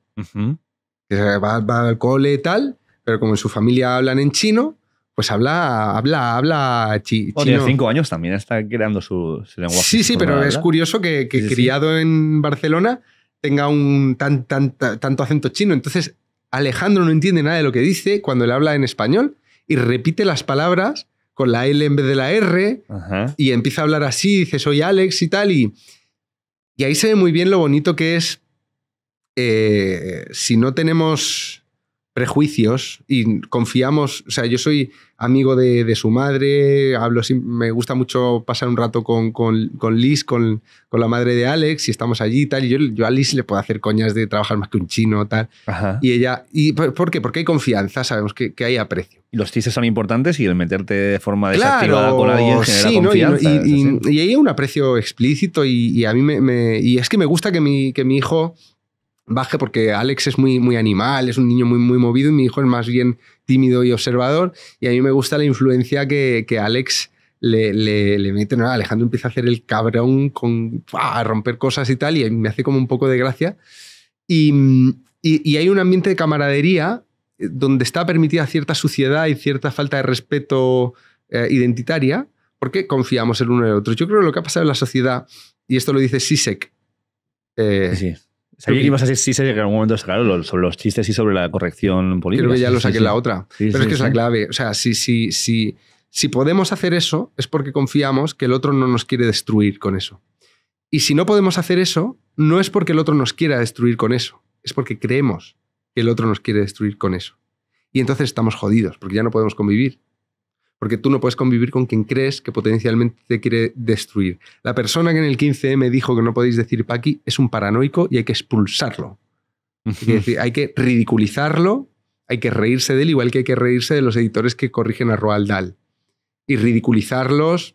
va, va, al cole y tal, pero como en su familia hablan en chino, pues habla, habla, habla chino. Tiene cinco años también, está creando su, lenguaje. Sí, sí, pero es curioso que, criado en Barcelona tenga un tanto acento chino. Entonces, Alejandro no entiende nada de lo que dice cuando le habla en español y repite las palabras con la L en vez de la R y empieza a hablar así, dice soy Alex y tal. Y, y ahí se ve muy bien lo bonito que es eh, si no tenemos prejuicios y confiamos, o sea, yo soy amigo de, su madre, hablo, me gusta mucho pasar un rato con, con, con Liz, con, la madre de Alex, y estamos allí y tal, y yo, a Liz le puedo hacer coñas de trabajar más que un chino, tal. Y ella, y, ¿por qué? Porque hay confianza, sabemos que, hay aprecio. Los chistes son importantes y el meterte de forma desactivada con alguien genera confianza. Y, hay un aprecio explícito y, a mí me, y es que me gusta que que mi hijo baje porque Alex es muy, muy animal, es un niño muy, muy movido y mi hijo es más bien tímido y observador. Y a mí me gusta la influencia que, que Alex le, le, mete. No, Alejandro empieza a hacer el cabrón, con, a romper cosas y tal, y me hace como un poco de gracia. Y, y, y hay un ambiente de camaradería eh, donde está permitida cierta suciedad y cierta falta de respeto eh, identitaria, porque confiamos el uno en el otro. Yo creo que lo que ha pasado en la sociedad, y esto lo dice Sisek, eh, sí Sabía que, ibas a decir sí, en algún momento Claro, sobre los chistes y sobre la corrección política. Creo que ya lo saqué la otra. Pero es que es la clave. O sea, si, si, si, si podemos hacer eso, es porque confiamos que el otro no nos quiere destruir con eso. Y si no podemos hacer eso, no es porque el otro nos quiera destruir con eso. Es porque creemos que el otro nos quiere destruir con eso. Y entonces estamos jodidos, porque ya no podemos convivir porque tú no puedes convivir con quien crees que potencialmente te quiere destruir. La persona que en el 15M dijo que no podéis decir Paqui es un paranoico y hay que expulsarlo. hay que ridiculizarlo, hay que reírse de él, igual que hay que reírse de los editores que corrigen a Roald Dahl. Y ridiculizarlos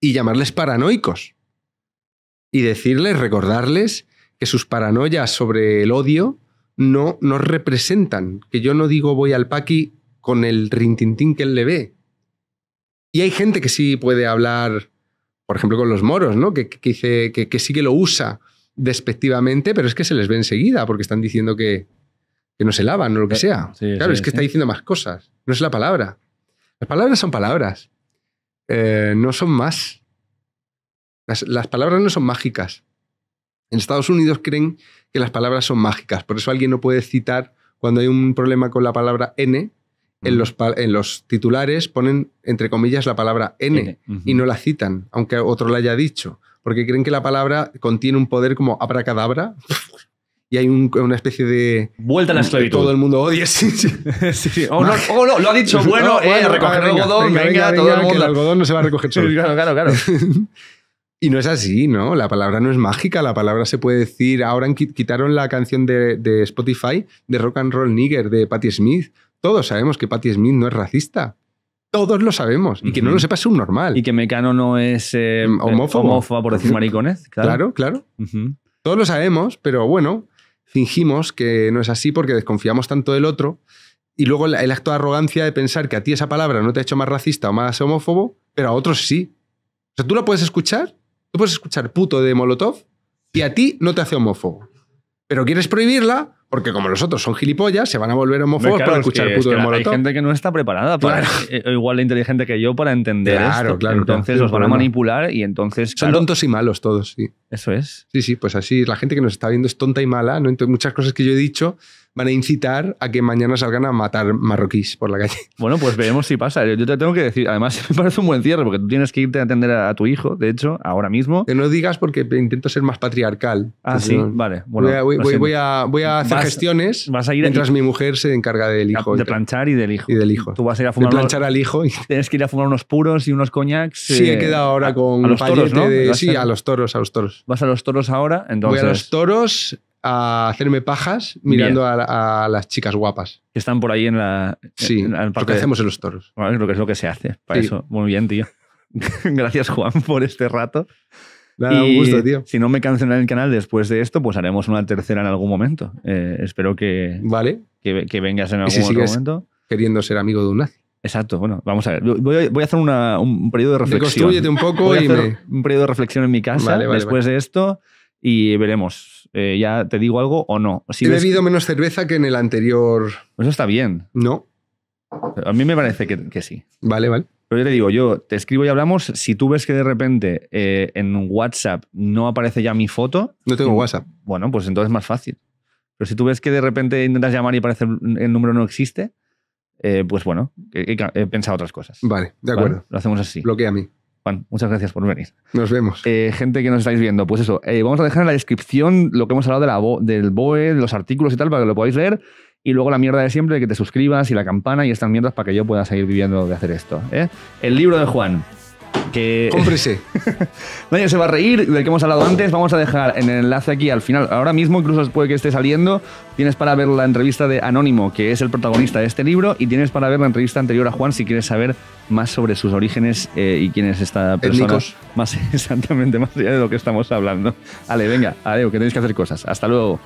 y llamarles paranoicos. Y decirles, recordarles que sus paranoias sobre el odio no nos representan. Que yo no digo voy al Paqui con el rintintín que él le ve y hay gente que sí puede hablar, por ejemplo, con los moros, ¿no? Que, dice, que, sí que lo usa despectivamente, pero es que se les ve enseguida porque están diciendo que, no se lavan o lo que eh, sea. claro, es que está diciendo más cosas. No es la palabra. Las palabras son palabras. Eh, no son más. las, palabras no son mágicas. En Estados Unidos creen que las palabras son mágicas. Por eso alguien no puede citar, cuando hay un problema con la palabra N, en los, en los titulares ponen, entre comillas, la palabra N, y no la citan, aunque otro la haya dicho, porque creen que la palabra contiene un poder como abracadabra. y hay una especie de. Vuelta a la esclavitud. Todo el mundo odia. Sí, sí. sí. Oh, oh, no, lo ha dicho. Eh, bueno, recoger el algodón, venga, todo el mundo. el algodón no se va a recoger solo. claro, claro, claro. y no es así, ¿no? La palabra no es mágica, la palabra se puede decir. Ahora quitaron la canción de, de Spotify de Rock and Roll Nigger de Patti Smith. Todos sabemos que Patti Smith no es racista. Todos lo sabemos. Y que no lo sepa es un normal. Y que Mecano no es eh, mm, homófobo. homófoba, por decir maricones. Claro, claro. claro. Todos lo sabemos, pero bueno, fingimos que no es así porque desconfiamos tanto del otro. Y luego el, el acto de arrogancia de pensar que a ti esa palabra no te ha hecho más racista o más homófobo, pero a otros sí. O sea, tú la puedes escuchar, tú puedes escuchar puto de Molotov y a ti no te hace homófobo. Pero quieres prohibirla porque como los otros son gilipollas, se van a volver homófobos para escuchar el puto de Molotov. Hay gente que no está preparada, para, eh, igual de inteligente que yo, para entender claro, Claro, entonces los van a manipular y entonces... Son tontos y malos todos, sí. Eso es. Sí, sí, pues así la gente que nos está viendo es tonta y mala. ¿no? Entonces, muchas cosas que yo he dicho van a incitar a que mañana salgan a matar marroquíes por la calle. Bueno, pues veremos si pasa. Yo te tengo que decir, además me parece un buen cierre, porque tú tienes que irte a atender a, tu hijo, de hecho, ahora mismo. Que no digas porque intento ser más patriarcal. Ah, pues sí, vale. voy, a, hacer gestiones mientras mi mujer se encarga del ah, hijo. De planchar y del hijo. Y del hijo. Tú vas a ir a fumar. De planchar al hijo. Tienes que ir a fumar unos puros y unos coñacs. Sí, he eh, quedado ahora con a los toros, de, Sí, a los toros, a los toros. Vas a los toros ahora, entonces. Voy a los toros a hacerme pajas mirando a, las chicas guapas. Que están por ahí en la. Sí, lo que hacemos en los toros. Bueno, que es lo que se hace. Para eso. Muy bien, tío. Gracias, Juan, por este rato. un gusto, tío. Si no me cancelan el canal después de esto, pues haremos una tercera en algún momento. Eh, espero que, vale. que, vengas en algún momento. Queriendo ser amigo de un nazi. Exacto, bueno, vamos a ver. Voy a, voy a hacer un periodo de reflexión. reconstruyete un poco y un periodo de reflexión en mi casa después de esto y veremos eh, ya te digo algo o no. Si He bebido menos cerveza que en el anterior. Pues eso está bien. No. A mí me parece que, sí. Vale, vale. Pero yo te digo, yo te escribo y hablamos. Si tú ves que de repente eh, en WhatsApp no aparece ya mi foto. No tengo mm, WhatsApp. Bueno, pues entonces es más fácil. Pero si tú ves que de repente intentas llamar y aparece el número no existe, eh, pues bueno, he, pensado otras cosas. Vale, de acuerdo. Lo hacemos así. Bloquea a mí muchas gracias por venir. Nos vemos. Eh, gente que nos estáis viendo, pues eso, eh, vamos a dejar en la descripción lo que hemos hablado de la del BOE, los artículos y tal, para que lo podáis leer. Y luego la mierda de siempre, que te suscribas y la campana y estas mierdas para que yo pueda seguir viviendo de hacer esto. ¿eh? El libro de Juan. Que... Cómprese. Nadie se va a reír del que hemos hablado antes. Vamos a dejar en el enlace aquí al final. Ahora mismo, incluso puede que esté saliendo, tienes para ver la entrevista de Anónimo, que es el protagonista de este libro, y tienes para ver la entrevista anterior a Juan si quieres saber más sobre sus orígenes eh, y quién es esta persona. Más exactamente, más allá de lo que estamos hablando. Vale, venga, Ale, que tenéis que hacer cosas. Hasta luego.